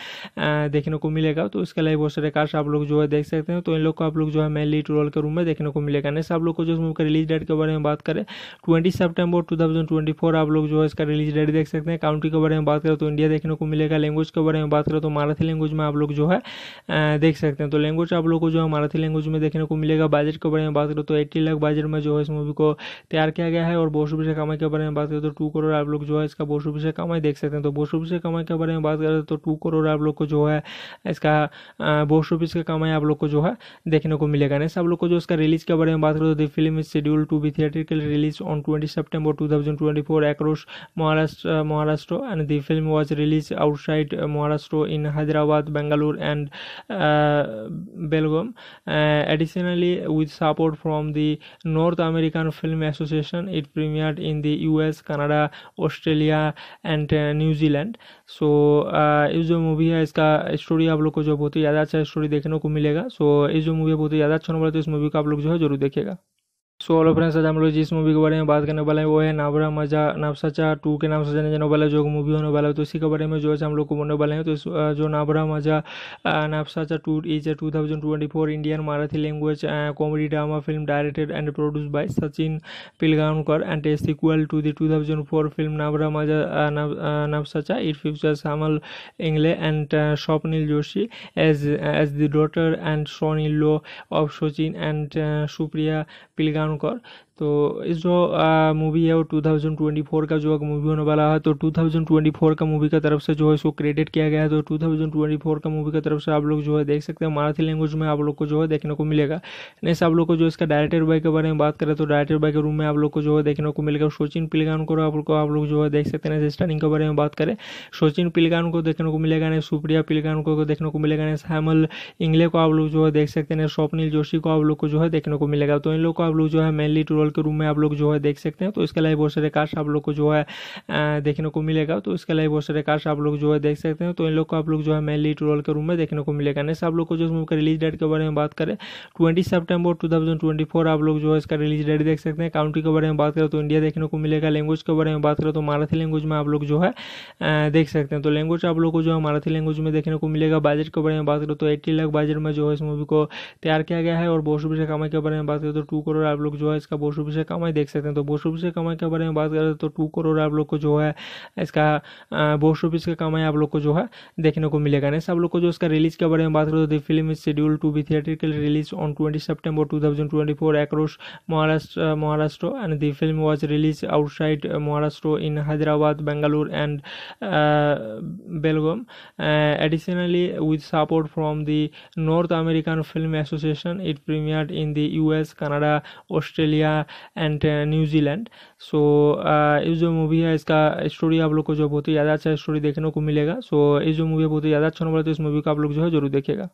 देखने को मिलेगा तो इसके अलावा बहुत सारे कार्ड्स आप लोग जो है देख सकते हैं तो इन लोग को आप लोग जो है मेनली टू के रूम में देखने को मिलेगा नेक्स्ट आप लोग को जो मूवी रिलीज डेट के बारे में बात करें ट्वेंटी सेप्टेम्बर टू आप लोग जो है इसका रिलीज डेट देख सकते हैं काउंट्री के बारे में बात करें तो इंडिया देखने को मिलेगा लैंग्वेज के बारे में बात करें तो मराठी लैंग्वेज में आप लोग जो है देख सकते हैं तो लैंग्वेज आप लोग को जो है मराठी लैंग्वेज में देखने को मिलेगा बजट के बारे में बात करें तो एट्टी लाख बजट में जो है इस मूवी को तैयार किया गया है और बोशुभ से कमाई के बारे में बात करें तो टू करोड़ आप लोग जो है इसका बोसरूपी से कमाई देख सकते हैं तो बोसरूपी से कमाई के बारे में बात करें तो टू करोड़ आप लोग को जो है इसका बोसरूपी से कमाई आप लोग को जो है देखने को मिलेगा नेक्स्ट आप लोग को जो इसका रिलीज के बारे में बात करें तो film is schedule to be theatrical release on twenty September two thousand twenty four Maharashtra Maharashtra and the film was release outside Maharashtra in Hyderabad Bengaluru and Belgaum additionally with support from the north American film association it premiere in the US Canada Australia and New Zealand so ये जो movie है इसका story आप लोग को जो बहुत ही ज़्यादा अच्छा स्टोरी देखने को मिलेगा सो ये जो मूवी है बहुत ही ज़्यादा अच्छा होने वाला तो इस मूवी को आप लोग जो है जरूर देखिएगा सो हेलो फ्रेंड्स आज हम लोग जिस मूवी के बारे में बात करने वाले हैं वो है नाबरा मजा नावसाचा टू के नाम से जाने जाने वाला जो मूवी होने वाला है तो इसी के बारे में जो है हम लोग को बोलने वाले हैं तो इस जो Navra Maza Navsacha two is a two thousand twenty four Indian Marathi language comedy drama film directed and produce by Sachin Pilgaonkar and a sequel to the two thousand four film Navra Maza Navsacha it future Samal Ingle and Swapnil Joshi as as the daughter and Soni low of Sachin and Supriya पिलगांव ধারণ কর तो इस जो movie है वो 2024 का जो movie होने वाला है तो 2024 का मूवी का तरफ से जो है इसको क्रेडिट किया गया है तो 2024 का मूवी का तरफ से आप लोग जो है देख सकते हैं मराठी लैंग्वेज में आप लोग को जो है देखने को मिलेगा नेक्स्ट आप लोग को जो इसका डायरेक्टर बाई के बारे में बात करें तो डायरेक्टर बाई के रूम में आप लोग को जो है देखने को मिलेगा सोचिन पिलगान को आप लोग को आप लोग जो है देख सकते हैं स्टारिंग के बारे में बात करें सोचिन पिलगान को देखने को मिलेगा नहीं सुप्रिया पिलगान को देखने को मिलेगा नहीं श्यामल इंगले को आप लोग जो है देख सकते हैं स्वप्निल जोशी को आप लोग को जो है देखने को मिलेगा तो इन लोग को आप लोग जो है मेनली टूर वर्ल्ड के रूम में आप लोग जो है देख सकते हैं तो इसके अलावा बहुत सारे कार्ड्स आप लोग को जो है देखने को मिलेगा तो इसके अलावा बहुत सारे कार्ड्स आप लोग जो है देख सकते हैं तो इन लोग को आप लोग जो है मेनली टू वर्ल्ड के रूम में देखने को मिलेगा नेक्स्ट आप लोग को जो इस मूव का रिलीज डेट के बारे में बात करें ट्वेंटी सेप्टेम्बर टू आप लोग जो है इसका रिलीज डेट देख सकते हैं काउंट्री के बारे में बात करें तो इंडिया देखने को मिलेगा लैंग्वेज के बारे में बात करें तो मराठी लैंग्वेज में आप लोग जो है देख सकते हैं तो लैंग्वेज आप लोग को जो है मराठी लैंग्वेज में देखने को मिलेगा बजट के बारे में बात करें तो एट्टी लाख बजट में जो है इस मूवी को तैयार किया गया है और बहुत रुपये कमाई के बारे में बात करें तो टू करोड़ आप लोग जो है इसका बोस रुपये कमाई देख सकते हैं तो बोस रुपये कमाई के बारे में बात करें तो टू करोड़ आप लोग को जो है इसका बोस रुपीज़ का कमाई आप लोग को जो है देखने को मिलेगा नेक्स्ट आप लोग को जो इसका रिलीज के बारे में बात करें तो film is schedule to be theatrical release on twenty September two thousand Maharashtra Maharashtra and the film was release outside Maharashtra in Hyderabad Bengaluru and Belgaum additionally with support from the north American film association it premiere in the US Canada Australia and New Zealand so ये जो movie है इसका story आप लोग को जो बहुत ही ज़्यादा अच्छा स्टोरी देखने को मिलेगा सो so, ये जो मूवी बहुत ही ज़्यादा अच्छा होने वाला तो इस मूवी को आप लोग जो है जरूर देखेगा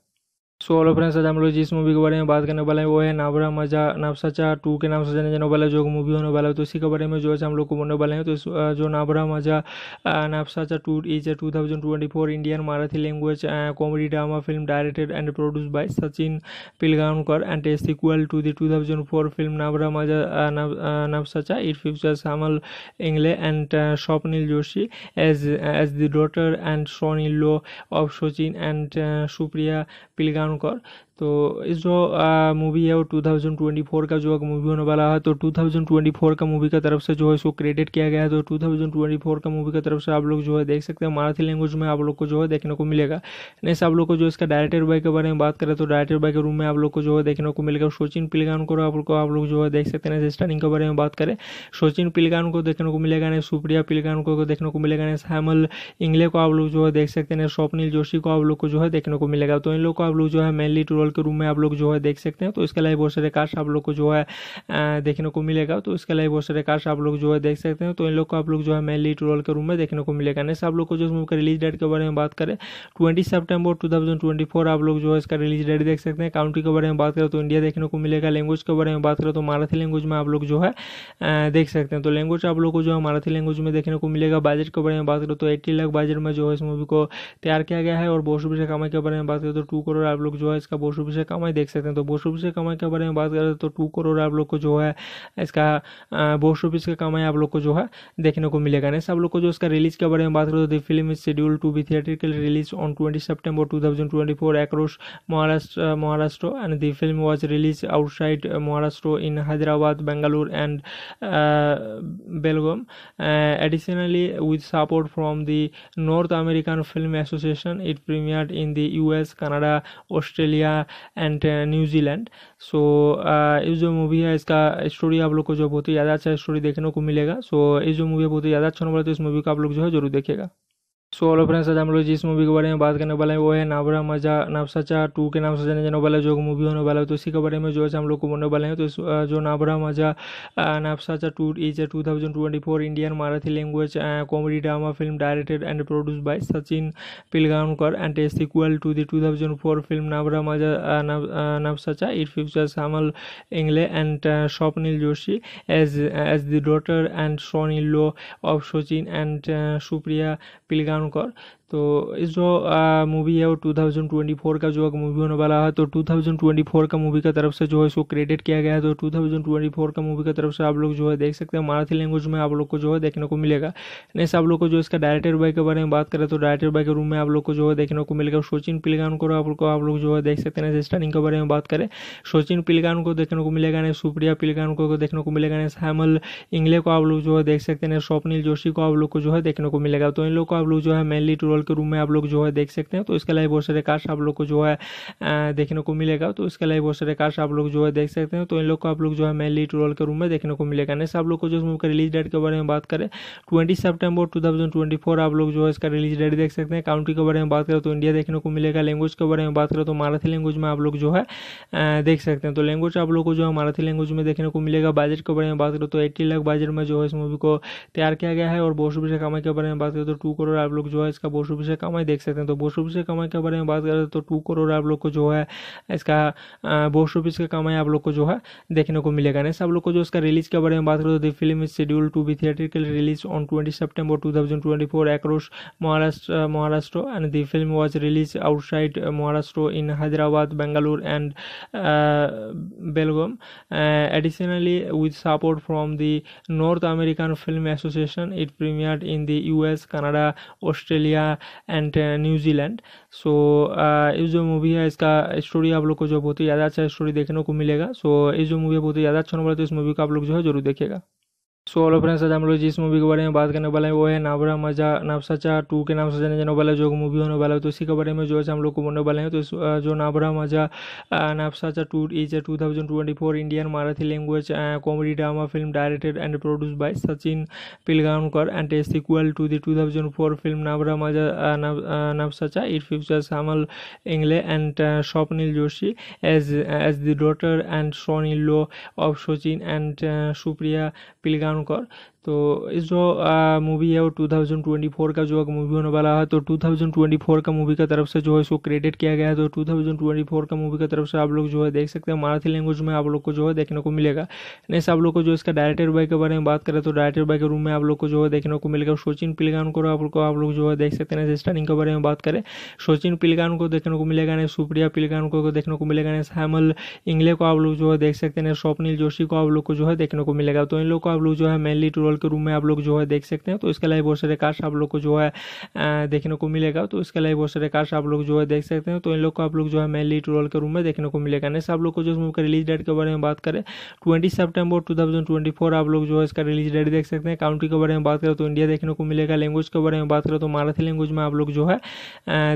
सो ऑलो फ्रेंड्स आज हम लोग जिस मूवी के बारे में बात करने वाले हैं वो है नाबरा मजा नापसाचा टू के नाम से जाने जाने वाला जो मूवी होने वाला है तो इसी के बारे में जो है हम लोग को बोलने वाले हैं तो जो Navra Maza Navsacha two is a two thousand twenty four Indian Marathi language comedy drama film directed and produce by Sachin Pilgaonkar and a sequel to the two thousand four film Navra Maza Navsacha it future Hemal Ingle and Swapnil Joshi as as the daughter and Soni low of Sachin and Supriya पिलगांव ভয়ঙ্কর तो इस जो movie है वो 2024 का जो movie होने वाला है तो 2024 का मूवी का तरफ से जो है इसको क्रेडिट किया गया है तो 2024 का मूवी का तरफ से आप लोग जो है देख सकते हैं मराठी लैंग्वेज में आप लोग को जो है देखने को मिलेगा नेक्स्ट आप लोग को जो इसका डायरेक्टर बाय के बारे में बात करें तो डायरेक्टर बाय के रूम में आप लोग को जो है देखने को मिलेगा सचिन पिलगान को आप लोग को आप लोग जो है देख सकते हैं स्टारिंग के बारे में बात करें सचिन पिलगान को देखने को मिलेगा ना सुप्रिया पिलगान को देखने को मिलेगा ना श्यामल इंगले को आप लोग जो है देख सकते हैं स्वप्निल जोशी को आप लोग को जो है देखने को मिलेगा तो इन लोग को आप लोग जो है मेनली टूर वर्ल्ड के रूम में आप लोग जो है देख सकते हैं तो इसके अलावा बहुत सारे कार्स आप लोग को जो है देखने को मिलेगा तो इसके अलावा बहुत सारे कार्स आप लोग जो है देख सकते हैं तो इन लोग को आप लोग जो है मेन लीड रोल के रूम में देखने को मिलेगा नेक्स्ट आप लोग को जो इस रिलीज डेट के बारे में बात करें ट्वेंटी सेप्टेम्बर टू आप लोग जो है इसका रिलीज डेट देख सकते हैं काउंटी के बारे में बात करें तो इंडिया देखने को मिलेगा लैंग्वेज के बारे में बात करें तो मराठी लैंग्वेज में आप लोग जो है देख सकते हैं तो लैंग्वेज आप लोग को जो है मराठी लैंग्वेज में देखने को मिलेगा बजट के बारे में बात करें तो एट्टी लाख बजट में जो है इस मूवी को तैयार किया गया है और बहुत रुपये से कमाई के बारे में बात करें तो टू करोड़ आप लोग जो है इसका बहुत बोस कमाई देख सकते हैं तो बोस रुपये कमाई के बारे में बात करें तो टू करोड़ आप लोग को जो है इसका बोस रुपीज़ का कमाई आप लोग को जो है देखने को मिलेगा नेक्स्ट आप लोग को जो इसका रिलीज के बारे में बात करें तो the film is schedule to be theatrical release on twenty September two thousand twenty four across Maharashtra Maharashtra and the film was release outside Maharashtra in Hyderabad Bengaluru and Belgaum additionally with support from the American film association it premiere in in the US, Canada, Australia, and New Zealand so ये इस जो movie है इसका story आप लोग को जो बहुत ही ज़्यादा अच्छा स्टोरी देखने को मिलेगा सो so, इस जो मूवी बहुत ही ज़्यादा अच्छा तो इस मूवी को आप लोग जो है जरूर देखिएगा सो हेलो फ्रेंड्स आज हम लोग जिस मूवी के बारे में बात करने वाले हैं वो है नाबरा मजा नापसाचा टू के नाम से जाने जाने वाला जो मूवी होने वाला है तो इसी के बारे में जो है हम लोग को बोलने वाले हैं तो जो Navra Maza Navsacha two is two thousand twenty four Indian Marathi language comedy drama film directed and produce by Sachin Pilgaonkar and a equal to the two thousand four film Navra Maza Navsacha it future Samal Ingle and Swapnil Joshi as as the daughter and Soni low of Sachin and Supriya पिलगांव অনুকর तो इस जो movie है वो 2024 का जो movie होने वाला है तो 2024 का मूवी का तरफ से जो है इसको क्रेडिट किया गया है तो 2024 का मूवी का तरफ से आप लोग जो है देख सकते हैं मराठी लैंग्वेज में आप लोग को जो है देखने को मिलेगा नेक्स्ट आप लोग को जो इसका डायरेक्टर बाई के बारे में बात करें तो डायरेक्टर बाई के रूम में आप लोग को जो है देखने को मिलेगा सोचिन पिलगान को आप लोग आप लोग जो है देख सकते हैं स्टारिंग के बारे में बात करें सोचिन पिलगान को देखने को मिलेगा नहीं सुप्रिया पिलगान को देखने को मिलेगा नहीं हैमल इंगले को आप लोग जो है देख सकते हैं स्वप्निल जोशी को आप लोग को जो है देखने को मिलेगा तो इन लोग को आप लोग जो है मेनली टूर लेवल के रूम में आप लोग जो है देख सकते हैं तो इसके अलावा बहुत सारे कार्ड्स आप लोग को जो है देखने को मिलेगा तो इसके अलावा बहुत सारे कार्ड्स आप लोग जो है देख सकते हैं तो इन लोग को आप लोग जो है मेन लीड रोल के रूम में देखने को मिलेगा नेक्स्ट आप लोग को जो मूवी का रिलीज डेट के बारे में बात करें ट्वेंटी सेप्टेम्बर टू आप लोग जो है इसका रिलीज डेट देख सकते हैं काउंट्री के बारे में बात करें तो इंडिया देखने को मिलेगा लैंग्वेज के बारे में बात करें तो मराठी लैंग्वेज में आप लोग जो है देख सकते हैं तो लैंग्वेज आप लोग को जो है मराठी लैंग्वेज में देखने को मिलेगा बजट के बारे में बात करें तो एट्टी लाख बजट में जो है इस मूवी को तैयार किया गया है और बहुत से कमाई के बारे में बात करें तो टू करोड़ आप लोग जो है इसका बहुत बोस रुपये कमाई देख सकते हैं तो बोस रुपये कमाई के बारे में बात करें तो टू करोड़ आप लोग को जो है इसका बोस ऑफिस का कमाई आप लोग को जो है देखने को मिलेगा नेक्स्ट आप लोग को जो इसका रिलीज के बारे में बात करें तो film is schedule to be theatrical release on twenty September two thousand twenty four across Maharashtra Maharashtra and the film was release outside Maharashtra in Hyderabad Bengaluru and Belgaum additionally with support from the American film association it premiere in in the US, Canada, Australia, and New Zealand so ये जो movie है इसका story आप लोग को जो बहुत ही ज़्यादा अच्छा स्टोरी देखने को मिलेगा सो ये जो मूवी है बहुत ही ज़्यादा अच्छा नंबर तो इस मूवी को आप लोग जो है जरूर देखेगा सो हेलो फ्रेंड्स आज हम लोग जिस मूवी के बारे में बात करने वाले हैं वो है नाबरा मजा नावसाचा टू के नाम से जाने जाने वाला जो मूवी होने वाला है तो इसी के बारे में जो है हम लोग को बोलने वाले हैं तो इस जो Navra Maza Navsacha two is a two thousand twenty four Indian Marathi language comedy drama film directed and produce by Sachin Pilgaonkar and a sequel to the two thousand four film Navra Maza Navsacha it future Samal Ingle and Swapnil Joshi as as the daughter and Soni low of Sachin and Supriya Pilgaonkar तो इस जो movie है वो 2024 का जो movie होने वाला है तो 2024 का मूवी का तरफ से जो है इसको क्रेडिट किया गया है तो 2024 का मूवी का तरफ से आप लोग जो है देख सकते हैं मराठी लैंग्वेज में आप लोग को जो है देखने को मिलेगा नेक्स्ट आप लोग को जो इसका डायरेक्टर बाई के बारे में बात करें तो डायरेक्टर बाई के रूम में आप लोग को जो है देखने को मिलेगा सोचिन पिलगान को आप लोग को आप लोग जो है देख सकते हैं स्टारिंग के बारे में बात करें सोचिन पिलगान को देखने को मिलेगा नहीं सुप्रिया पिलगान को देखने को मिलेगा नहीं श्यामल इंगले को आप लोग जो है देख सकते हैं स्वप्निल जोशी को आप लोग को जो है देखने को मिलेगा तो इन लोग को आप लोग जो है मेनली टू रोल के रूम में आप लोग जो है देख सकते हैं तो इसके अलावा बहुत सारे कार्ड्स आप लोग को जो है देखने को मिलेगा तो इसके अलावा बहुत सारे कार्ड्स आप लोग जो है देख सकते हैं तो इन लोग को आप लोग जो है मेनली ट्वेल्व के रूम में देखने को मिलेगा नेक्स्ट आप लोग को जो इस मूव का रिलीज डेट के बारे में बात करें ट्वेंटी सेप्टेम्बर टू आप लोग जो है इसका रिलीज डेट देख सकते हैं काउंट्री के बारे में बात करें तो इंडिया देखने को मिलेगा लैंग्वेज के बारे में बात करें तो मराठी लैंग्वेज में आप लोग जो है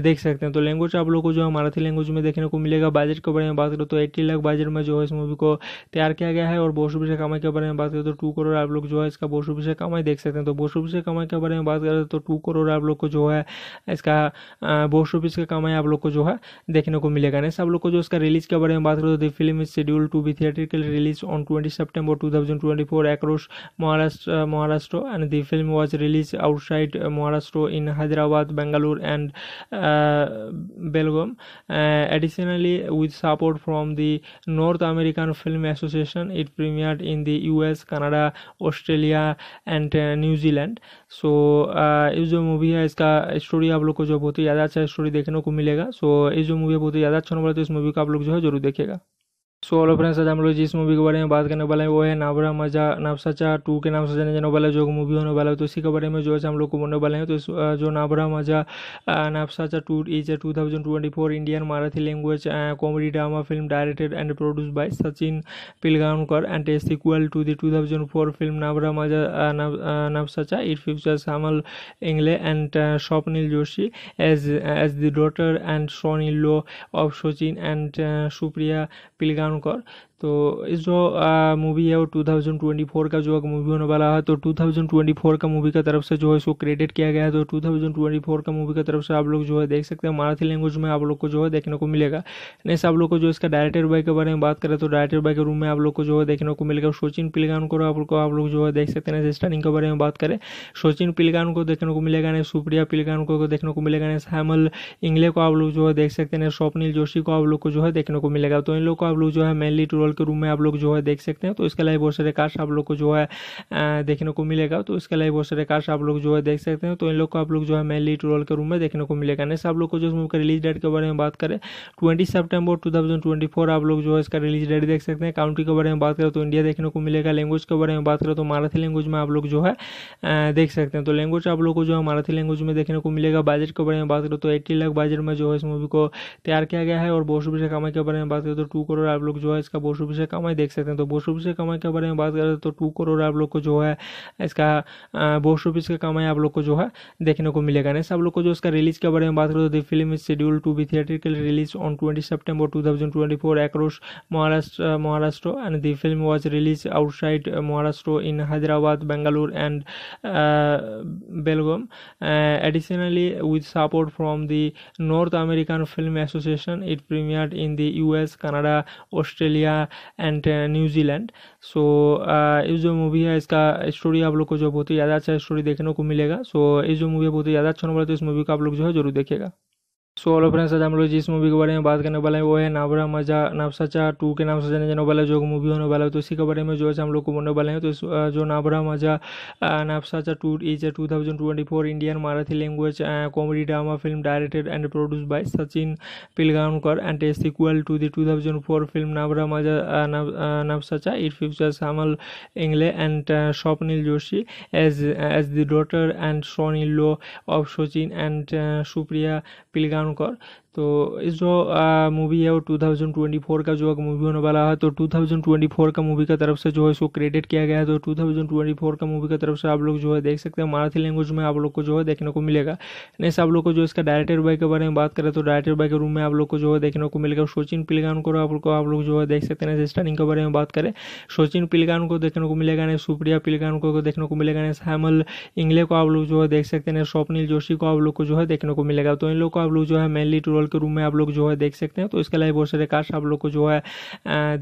देख सकते हैं तो लैंग्वेज आप लोग को जो है मराठी लैंग्वेज में देखने को मिलेगा बजट के बारे में बात करें तो एट्टी लाख बजट में जो है इस मूवी को तैयार किया गया है और बोस कमाई के बारे में बात करें तो टू करोड़ आप लोग जो है इसका बोर्ड रुपये कमाई देख सकते हैं तो बोर्ड रुपये कमाई के बारे में बात करें तो टू करोड़ आप लोग को जो है इसका बोर्ड रुपीज़ का कमाई आप लोग को जो है देखने को मिलेगा नेक्स्ट आप लोग को जो इसका रिलीज के बारे में बात करें तो film is schedule to be theatrical release on twenty September two thousand twenty four across Maharashtra, Maharashtra and the film was released outside Maharashtra in Hyderabad, Bangalore and uh, Belgium. Uh, additionally, with support from the North American Film Association, it premiered in the US, Canada, Australia, and New Zealand so ये जो movie है इसका story आप लोग को जो बहुत ही ज़्यादा अच्छा स्टोरी देखने को मिलेगा सो so, ये जो मूवी बहुत ही ज़्यादा अच्छा होने वाला तो इस मूवी को आप लोग जो है जरूर देखेगा सो हेलो फ्रेंड्स आज हम लोग जिस मूवी के बारे में बात करने वाले हैं वो है नाबरा मजा नाफसाचा टू के नाम से जाने जाने वाला जो मूवी होने वाला है तो इसी के बारे में जो है हम लोग को बोलने वाले हैं तो जो Navra Maza Navsacha two is a two thousand twenty four Indian Marathi language comedy drama film directed and produce by Sachin Pilgaonkar and a sequel to the two thousand four film Navra Maza Navsacha it future Samal Ingle and Swapnil Joshi as as the daughter and Soni low of Sachin and Supriya पिलगांव ভয়ঙ্কর तो इस जो movie है वो 2024 का जो movie होने वाला है तो 2024 का मूवी का तरफ से जो है इसको क्रेडिट किया गया है तो 2024 का मूवी का तरफ से आप लोग जो है देख सकते हैं मराठी लैंग्वेज में आप लोग को जो है देखने को मिलेगा नेक्स्ट आप लोग को जो इसका डायरेक्टर बाई के बारे में बात करें तो डायरेक्टर बाई के रूम में आप लोग को जो है देखने को मिलेगा सोचिन पिलगान को आप लोग को आप लोग जो है देख सकते हैं स्टारिंग के बारे में बात करें सोचिन पिलगान को देखने को मिलेगा नहीं सुप्रिया पिलगान को देखने को मिलेगा नहीं श्यामल इंगले को आप लोग जो है देख सकते हैं स्वप्निल जोशी को आप लोग को जो है देखने को मिलेगा तो इन लोग को आप लोग जो है मेनली ट्रोल ट्वेल्व के रूम में आप लोग जो है देख सकते हैं तो इसके लाइव बहुत सारे कार्ड्स आप लोग को जो है देखने को मिलेगा तो इसके लाइव बहुत सारे कार्ड्स आप लोग जो है देख सकते हैं तो इन लोग को आप लोग जो है मेनली ट्वेल्व के रूम में देखने को मिलेगा नेक्स्ट आप लोग को जो इस मूवी का रिलीज डेट के बारे में बात करें ट्वेंटी सेप्टेम्बर टू आप लोग जो है इसका रिलीज डेट देख सकते हैं काउंट्री के बारे में बात करें तो इंडिया देखने को मिलेगा लैंग्वेज के बारे में बात करें तो मराठी लैंग्वेज में आप लोग जो है देख सकते हैं तो लैंग्वेज आप लोग को जो है मराठी लैंग्वेज में देखने को मिलेगा बजट के बारे में बात करें तो एट्टी लाख बजट में जो है इस मूवी को तैयार किया गया है और बोसुबी से कमाई के बारे में बात करें तो टू करोड़ आप लोग जो है इसका बोसुबी रुपये से कमाई देख सकते हैं तो बोस रुपये कमाई के बारे में बात करें तो टू करोड़ आप लोग को जो है इसका बोस रुपीज़ का कमाई आप लोग को जो है देखने को मिलेगा नेक्स्ट आप लोग को जो इसका रिलीज के बारे में बात करें तो film is schedule to be theatrical release on twenty September two thousand twenty four across Maharashtra Maharashtra and the film was release outside Maharashtra in Hyderabad Bengaluru and Belgaum additionally with support from the American film association it premiere in in the US, Canada, Australia, and New Zealand so ये जो movie है इसका story आप लोग को जो बहुत ही ज़्यादा अच्छा स्टोरी देखने को मिलेगा सो so, ये जो मूवी है बहुत ही ज़्यादा अच्छा होने वाला तो इस मूवी को आप लोग जो है जरूर देखेगा सो हेलो फ्रेंड्स आज हम लोग जिस मूवी के बारे में बात करने वाले हैं वो है नाबरा मजा नाफसाचा टू के नाम से जाने जाने वाला जो मूवी होने वाला है तो इसी के बारे में जो है हम लोग को बोलने वाले हैं तो जो Navra Maza Navsacha two is two thousand twenty four Indian Marathi language comedy drama film directed and produce by Sachin Pilgaonkar and a equal to the two thousand four film Navra Maza Navsacha it future Samal Ingle and Swapnil Joshi as as the daughter and Soni low of Sachin and Supriya Pilgaonkar तो इस जो movie है वो 2024 का जो movie होने वाला है तो 2024 का मूवी का तरफ से जो है इसको क्रेडिट किया गया है तो 2024 का मूवी का तरफ से आप लोग जो है देख सकते हैं मराठी लैंग्वेज में आप लोग को जो है देखने को मिलेगा नेक्स्ट आप लोग को जो इसका डायरेक्टर बाय के बारे में बात करें तो डायरेक्टर बाय के रूम में आप लोग को जो है देखने को मिलेगा सोचिन पिलगान को आप लोग आप लोग जो है देख सकते हैं स्टारिंग के बारे में बात करें सोचिन पिलगान को देखने को मिलेगा नहीं सुप्रिया पिलगान को देखने को मिलेगा नहीं हैमल इंगले को आप लोग जो है देख सकते हैं स्वप्निल जोशी को आप लोग को जो है देखने को मिलेगा तो इन लोग को आप लोग जो है मेनली टूर लेवल के रूम में आप लोग जो है देख सकते हैं तो इसके अलावा बहुत सारे कार्ड्स आप लोग को जो है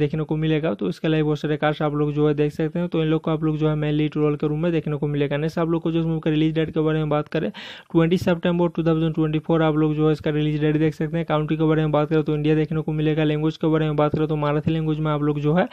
देखने को मिलेगा तो इसके अलावा बहुत सारे कार्ड्स आप लोग जो है देख सकते हैं तो इन लोग को आप लोग जो है मेन मेनली रोल के रूम में देखने को मिलेगा नेक्स्ट आप लोग को जो मूवी का रिलीज डेट के बारे में बात करें ट्वेंटी सेप्टेम्बर टू आप लोग जो है इसका रिलीज डेट देख सकते हैं काउंट्री के बारे में बात करें तो इंडिया देखने को मिलेगा लैंग्वेज के बारे में बात करें तो मराठी लैंग्वेज में आप लोग जो है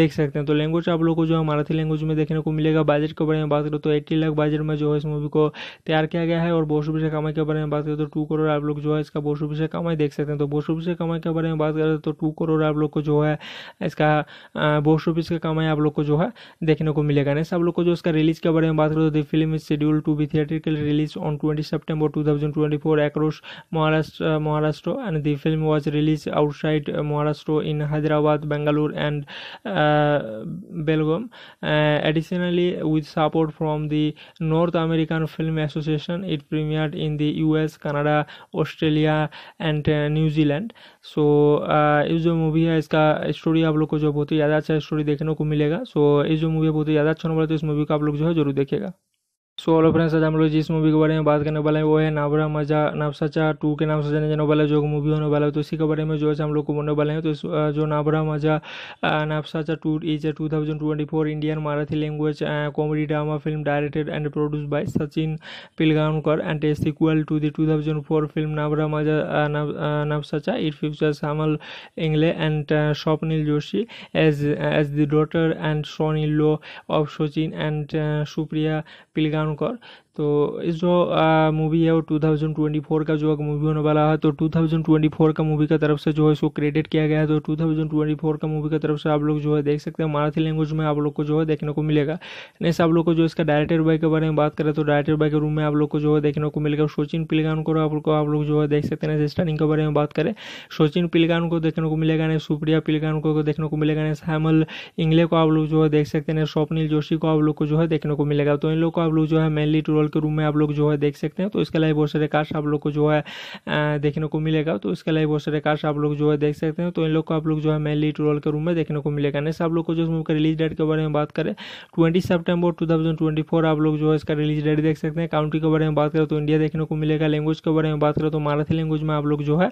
देख सकते हैं तो लैंग्वेज आप लोग को जो है मराठी लैंग्वेज में देखने को मिलेगा बजट के बारे में बात करें तो एट्टी लाख बजट में जो है इस मूवी को तैयार किया गया है और बहुत सुबह कामा के बारे में बात करें तो टू करोड़ आप लोग जो है इसका बहुत बोस रुपये से कमाई देख सकते हैं तो बोस ऑफिस से कमाई के बारे में बात करें तो टू करोड़ आप लोग को जो है इसका बोस ऑफिस का कमाई आप लोग को जो है देखने को मिलेगा नेक्स्ट सब लोग को जो इसका रिलीज के बारे में बात करें तो film is schedule to be theatrical release on twenty September two thousand twenty four across Maharashtra Maharashtra and the film was release outside Maharashtra in Hyderabad Bengaluru and Belgaum additionally with support from the American film association it premiere in in the US, Canada, Australia, and New Zealand so ये जो movie है इसका story आप लोग को जो बहुत ही ज़्यादा अच्छा स्टोरी देखने को मिलेगा सो ये जो मूवी है बहुत ही ज़्यादा अच्छा बोला तो इस मूवी को आप लोग जो है जरूर देखेगा सो ऑलो फ्रेंड्स आज हम लोग जिस मूवी के बारे में बात करने वाले हैं वो है नाबरा मजा नावसाचा टू के नाम से जाने जाने वाला जो मूवी होने वाला है तो इसी के बारे में जो है हम लोग को बोलने वाले हैं तो जो Navra Maza Navsacha two is a two thousand twenty four Indian Marathi language comedy drama film directed and produce by Sachin Pilgaonkar and a sequel to the two thousand four film Navra Maza Navsacha it future Samal Ingle and Swapnil Joshi as as the daughter and Soni low of Sachin and Supriya पिलगांव ধারণ तो इस जो movie है वो 2024 का जो movie होने वाला है तो 2024 का मूवी की तरफ से जो है इसको क्रेडिट किया गया है तो 2024 का मूवी की तरफ से आप लोग जो है देख सकते हैं मराठी लैंग्वेज में आप लोग को जो है देखने को मिलेगा नेक्स्ट आप लोग को जो इसका डायरेक्टर बाई के बारे में बात करें तो डायरेक्टर बाई के रूम में आप लोग को जो है देखने को मिलेगा सोचिन पिलगान को आप लोग को आप लोग जो है देख सकते हैं स्टार्टिंग के बारे में बात करें सोचिन पिलगान को देखने को मिलेगा नहीं सुप्रिया पिलगान को देखने को मिलेगा नहीं श्यामल इंगले को आप लोग जो है देख सकते हैं स्वप्निल जोशी को आप लोग को जो है देखने को मिलेगा तो इन लोग को आप लोग जो है मेनली रोल ट्वेल्व के रूम में आप लोग जो है देख सकते हैं तो इसके अलावा बहुत सारे कार्ड्स आप लोग को जो है देखने को मिलेगा तो इसके अलावा बहुत सारे कार्ड्स आप लोग जो है देख सकते हैं तो इन लोग को आप लोग जो है मेनली ट्वेल्व के रूम में देखने को मिलेगा नेक्स्ट आप लोग को जो मूवी का रिलीज डेट के बारे में बात करें ट्वेंटी सेप्टेम्बर टू आप लोग जो है इसका रिलीज डेट देख सकते हैं काउंट्री के बारे में बात करें तो इंडिया देखने को मिलेगा लैंग्वेज के बारे में बात करें तो मराठी लैंग्वेज में आप लोग जो है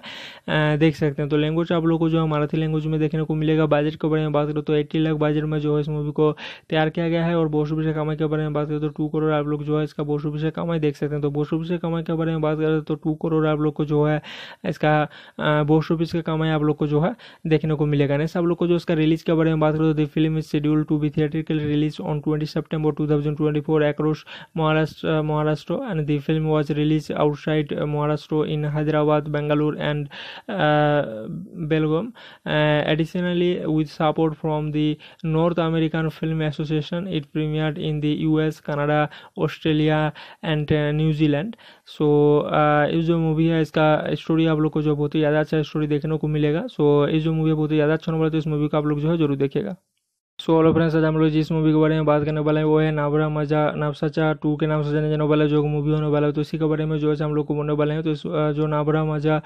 देख सकते हैं तो लैंग्वेज आप लोग को जो है मराठी लैंग्वेज में देखने को मिलेगा बजट के बारे में बात करें तो एट्टी लाख बजट में जो है इस मूवी को तैयार किया गया है और बोसुबी से कमाई के बारे में बात करें तो टू करोड़ आप लोग जो है इसका बोसुबी सौ रुपये कमाई देख सकते हैं तो बोस रुपये कमाई के बारे में बात करें तो टू करोड़ आप लोग को जो है इसका बोस रुपीज़ का कमाई आप लोग को जो है देखने को मिलेगा नेक्स्ट आप लोग को जो इसका रिलीज के बारे में बात करें तो film is schedule to be theatrical release on twenty September two thousand twenty four across Maharashtra, Maharashtra and the film was released outside Maharashtra in Hyderabad, Bangalore and uh, Belgium. Uh, additionally, with support from the North American Film Association, it premiered in the US, Canada, Australia, and New Zealand so ये जो movie है इसका story आप लोग को जो बहुत ही ज़्यादा अच्छा स्टोरी देखने को मिलेगा सो so, ये जो मूवी है बहुत ही ज़्यादा अच्छा होने वाला तो इस मूवी को आप लोग जो है जरूर देखेगा सो हेलो फ्रेंड्स आज हम लोग जिस मूवी के बारे में बात करने वाले हैं वो है नाबरा मजा नाफसाचा टू के नाम से जाने जाने वाला जो मूवी होने वाला है तो इसी के बारे में जो है हम लोग को बोलने वाले हैं तो जो Navra Maza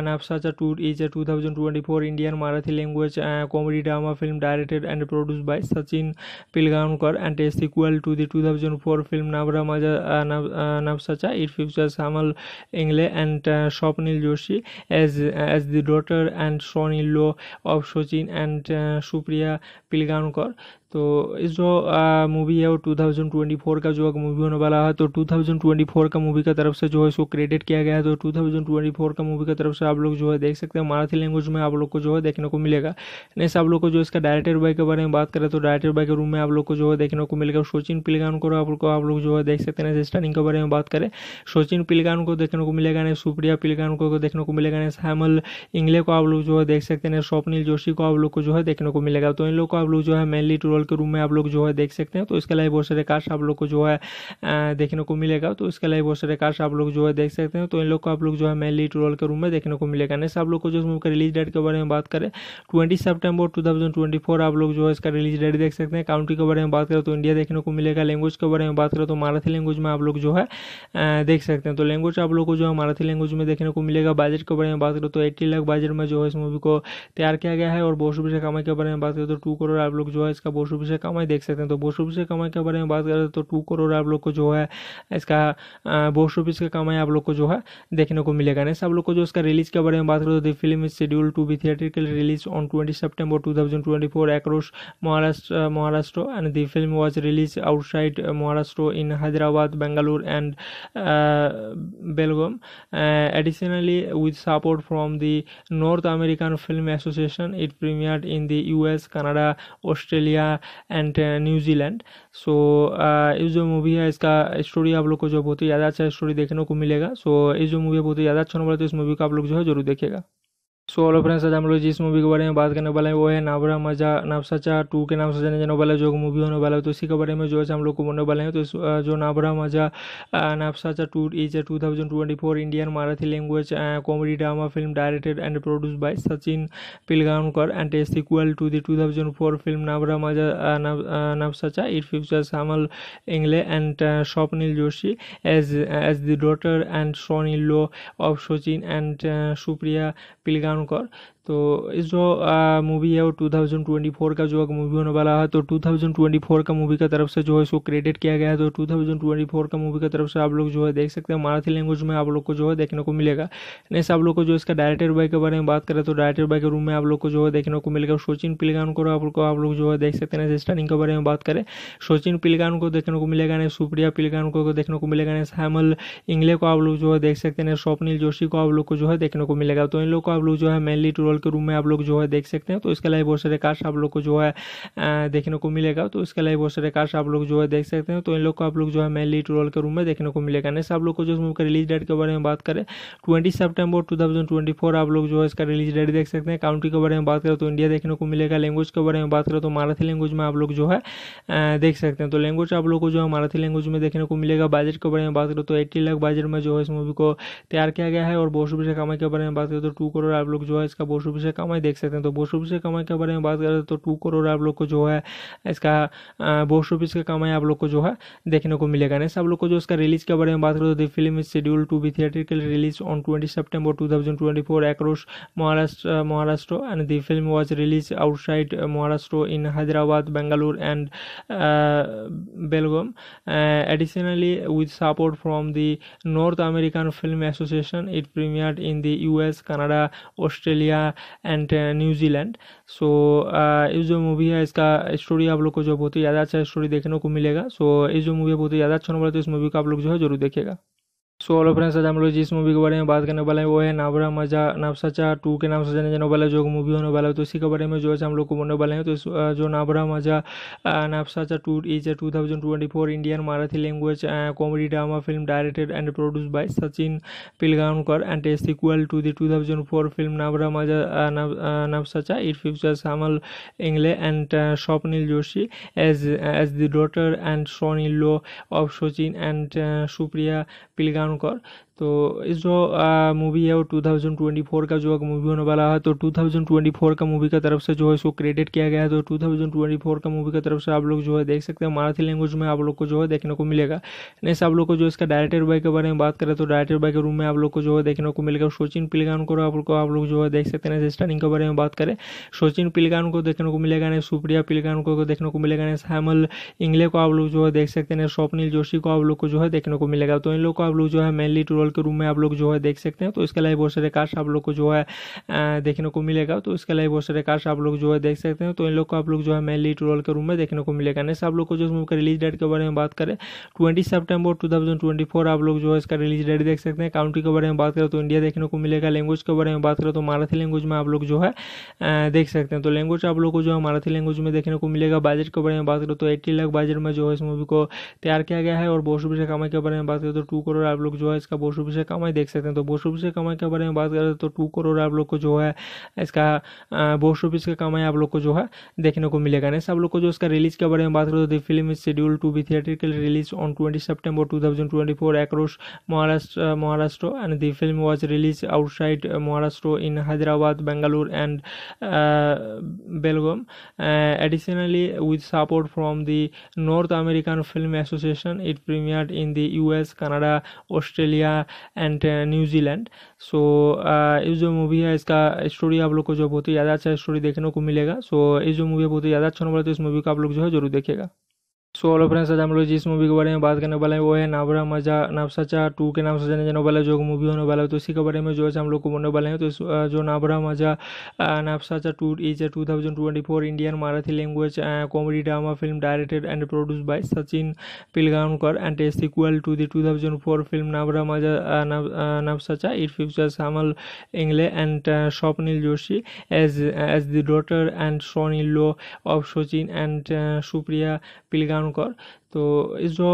Navsacha two is a two thousand twenty four Indian Marathi language comedy drama film directed and produce by Sachin Pilgaonkar and a sequel to the two thousand four film Navra Maza Navsacha it future Samal Ingle and Swapnil Joshi as as the daughter and Soni low of Sachin and Supriya पिलगांव ভয়ঙ্কর तो इस जो movie है वो 2024 का जो movie होने वाला है तो 2024 का मूवी का तरफ से जो है इसको क्रेडिट किया गया है तो 2024 का मूवी का तरफ से आप लोग जो है देख सकते हैं मराठी लैंग्वेज में आप लोग को जो है देखने को मिलेगा नेक्स्ट आप लोग को जो इसका डायरेक्टर बाई के बारे में बात करें तो डायरेक्टर बाई के रूम में आप लोग को जो है देखने को मिलेगा सोचिन पिलगान को आप लोग को आप लोग जो है देख सकते हैं स्टारिंग के बारे में बात करें सोचिन पिलगान को देखने को मिलेगा नहीं सुप्रिया पिलगान को देखने को मिलेगा नहीं श्यामल इंगले को आप लोग जो है देख सकते हैं स्वप्निल जोशी को आप लोग को जो है देखने को मिलेगा तो इन लोग को आप लोग जो है मेनली ट्रोल वर्ल्ड के रूम में आप लोग जो है देख सकते हैं तो इसके लाइव बहुत सारे कार्ड्स आप लोग को जो है देखने को मिलेगा तो इसके लाइव बहुत सारे कार्ड्स आप लोग जो है देख सकते हैं तो इन लोग को आप लोग जो है मेनली ट्रोल के रूम में देखने को मिलेगा नेक्स्ट आप लोग को जो मूवी का रिलीज डेट के बारे में बात करें ट्वेंटी सेप्टेम्बर टू आप लोग जो है इसका रिलीज डेट देख सकते हैं काउंट्री के बारे में बात करें तो इंडिया देखने को मिलेगा लैंग्वेज के बारे में बात करें तो मराठी लैंग्वेज में आप लोग जो है देख सकते हैं तो लैंग्वेज आप लोग को जो है मराठी लैंग्वेज में देखने को मिलेगा बजट के बारे में बात करें तो एट्टी लाख बजट में जो है इस मूवी को तैयार किया गया है और बहुत से कमाई के बारे में बात करें तो टू करोड़ आप लोग जो है इसका बहुत बोर्ड कमाई देख सकते हैं तो बोर्ड रुपये कमाई के बारे में बात करें तो टू करोड़ आप लोग को जो है इसका बोर्ड रुपीज़ कमाई आप लोग को जो है देखने को मिलेगा नेक्स्ट आप लोग को जो इसका रिलीज के बारे में बात करें तो film is schedule to be theatrical release on twenty September two thousand twenty four across Maharashtra Maharashtra and the film was release outside Maharashtra in Hyderabad Bengaluru and Belgaum additionally with support from the North American Film Association. It premiered in the US Canada Australia and New Zealand so ये जो movie है इसका story आप लोग को जो बहुत ही ज़्यादा अच्छा स्टोरी देखने को मिलेगा सो ये जो मूवी है बहुत ही ज़्यादा अच्छा होने वाला तो इस मूवी को आप लोग जो है जरूर देखेगा सो हेलो फ्रेंड्स आज हम लोग जिस मूवी के बारे में बात करने वाले हैं वो है नाबरा मजा नाफसाचा टू के नाम से जाने जाने वाला जो मूवी होने वाला है तो इसी के बारे में जो है हम लोग को बोलने वाले हैं तो जो Navra Maza Navsacha two is two thousand twenty four Indian Marathi language comedy drama film directed and produce by Sachin Pilgaonkar and a equal to the two thousand four film Navra Maza Navsacha it future Samal Ingle and Swapnil Joshi as as the daughter and Soni low of Sachin and Supriya Pilgaonkar तो इस जो movie है वो 2024 का जो movie होने वाला है तो 2024 का मूवी का तरफ से जो है इसको क्रेडिट किया गया है तो 2024 का मूवी का तरफ से आप लोग जो है देख सकते हैं मराठी लैंग्वेज में आप लोग को जो है देखने को मिलेगा नेक्स्ट आप लोग को जो इसका डायरेक्टर बाय के बारे में बात करें तो डायरेक्टर बाय के रूम में आप लोग को जो है देखने को मिलेगा सोचिन पिलगान को आप लोग आप लोग जो है देख सकते हैं स्टारिंग के बारे में बात करें सोचिन पिलगान को देखने को मिलेगा नहीं सुप्रिया पिलगान को देखने को मिलेगा नहीं श्यामल इंगले को आप लोग जो है देख सकते हैं स्वप्निल जोशी को आप लोग को जो है देखने को मिलेगा तो इन लोग को आप लोग जो है मेनली टू लेवल के रूम में आप लोग जो है देख सकते हैं तो इसके लिए बहुत सारे कार्ड्स आप लोग को जो है देखने को मिलेगा तो इसके लिए बहुत सारे कार्ड्स आप लोग जो है देख सकते हैं तो इन लोग को आप लोग जो है मेन लीड रोल के रूम में देखने को मिलेगा नेक्स्ट आप लोग को जो मूवी रिलीज डेट के बारे में बात करें ट्वेंटी सेप्टेम्बर टू आप लोग जो है इसका रिलीज डेट देख सकते हैं काउंट्री के बारे में बात करें तो इंडिया देखने को मिलेगा लैंग्वेज के बारे में बात करें तो मराठी लैंग्वेज में आप लोग जो है देख सकते हैं तो लैंग्वेज आप लोग को जो है मराठी लैंग्वेज में देखने को मिलेगा बजट के बारे में बात करें तो एट्टी लाख बजट में जो है इस मूवी को तैयार किया गया है और बहुत रुपये कमाई के बारे में बात करें तो टू करोड़ आप लोग जो है इसका बहुत बोसुबी से कमाई देख सकते हैं तो बोसुबी से कमाई के बारे में बात करें तो टू करोड़ आप लोग को जो है इसका बोस ऑफिस से कमाई आप लोग को जो है देखने को मिलेगा नेक्स्ट आप लोग को जो इसका रिलीज के बारे में बात करें तो film is schedule to be theatrical release on twenty September two thousand twenty four across Maharashtra Maharashtra and the film was release outside Maharashtra in Hyderabad Bengaluru and Belgaum additionally with support from the American film association it premiere in in the US, Canada, Australia, and New Zealand so ये जो movie है इसका story आप लोग को जो बहुत ही ज़्यादा अच्छा स्टोरी देखने को मिलेगा सो ये जो मूवी है बहुत ही ज़्यादा अच्छा होने वाला तो इस मूवी को आप लोग जो है जरूर देखेगा सो हेलो फ्रेंड्स आज हम लोग जिस मूवी के बारे में बात करने वाले हैं वो है नावरा मजा नावसाचा टू के नाम से जाने जाने वाला जो मूवी होने वाला है तो इसी के बारे में जो है हम लोग को बोलने वाले हैं तो इस जो Navra Maza Navsacha two is two thousand twenty four Indian Marathi language comedy drama film directed and produce by Sachin Pilgaonkar and a equal to the two thousand four film Navra Maza Navsacha it future Samal Ingle and Swapnil Joshi as as the daughter and Soni low of Sachin and Supriya पिलगांव ধারণ কর तो इस जो movie है वो 2024 का जो movie होने वाला है तो 2024 का मूवी का तरफ से जो है इसको क्रेडिट किया गया है तो 2024 का मूवी का तरफ से आप लोग जो है देख सकते हैं मराठी लैंग्वेज में आप लोग को जो है देखने को मिलेगा नेक्स्ट आप लोग को जो इसका डायरेक्टर बाई के बारे में बात करें तो डायरेक्टर बाई के रूम में आप लोग को जो है देखने को मिलेगा सोचिन पिलगान को आप लोग आप लोग जो है देख सकते हैं स्टार्टिंग के बारे में बात करें सोचिन पिलगान को देखने को मिलेगा नहीं सुप्रिया पिलगान को देखने को मिलेगा नहीं सामल इंगले को आप लोग जो है देख सकते हैं स्वप्निल जोशी को आप लोग को जो है देखने को मिलेगा तो इन लोग को आप लोग जो है मेनली टू रोल के रूम में आप लोग जो है देख सकते हैं तो इसके लाइव बहुत सारे कार्ड्स आप लोग को जो है देखने को मिलेगा तो इसके लाइव बहुत सारे कार्ड्स आप लोग जो है देख सकते हैं तो इन लोग को आप लोग जो है मेनली ट्रोल के रूम में देखने को मिलेगा नेक्स्ट आप लोग को जो मूव का रिलीज डेट के बारे में बात करें ट्वेंटी सेप्टेम्बर टू आप लोग जो है इसका रिलीज डेट देख सकते हैं काउंट्री के बारे में बात करें तो इंडिया देखने को मिलेगा लैंग्वेज के बारे में बात करें तो मराठी लैंग्वेज में आप लोग जो है देख सकते हैं तो लैंग्वेज आप लोग को जो है मराठी लैंग्वेज में देखने को मिलेगा बजट के बारे में बात करें तो एट्टी लाख बजट में जो है इस मूवी को तैयार किया गया है और बहुत कमाई के बारे में बात करें तो टू करोड़ आप लोग जो है इसका बोस रुपये कमाई देख सकते हैं तो बोस रुपये से कमाई के बारे में बात करें तो टू करोड़ आप लोग को जो है इसका बोस रुपीज़ का कमाई आप लोग को जो है देखने को मिलेगा नेक्स्ट आप लोग को जो इसका रिलीज के बारे में बात करें तो film is schedule to be theatrical release on twenty September two thousand twenty four across Maharashtra Maharashtra and the film was release outside Maharashtra in Hyderabad Bengaluru and Belgaum additionally with support from the north American film association it premiere in the US Canada Australia and New Zealand so ये जो movie है इसका story आप लोग को जो बहुत ही ज़्यादा अच्छा स्टोरी देखने को मिलेगा सो ये जो मूवी बहुत ही ज़्यादा अच्छा होने वाला तो इस मूवी को आप लोग जो है जरूर देखेगा सो ऑलो फ्रेंड्स आज हम लोग जिस मूवी के बारे में बात करने वाले हैं वो है नाबरा मजा नाफसाचा टू के नाम से जाने जाने वाला जो मूवी होने वाला है तो इसी के बारे में जो है हम लोग को बोलने वाले हैं तो जो Navra Maza Navsacha two is a two thousand twenty four Indian Marathi language comedy drama film directed and produce by Sachin Pilgaonkar and a equal to the two thousand four film Navra Maza Navsacha it future Samal Ingle and Swapnil Joshi as as the daughter and Soni low of Sachin and Supriya pilgrim got तो इस जो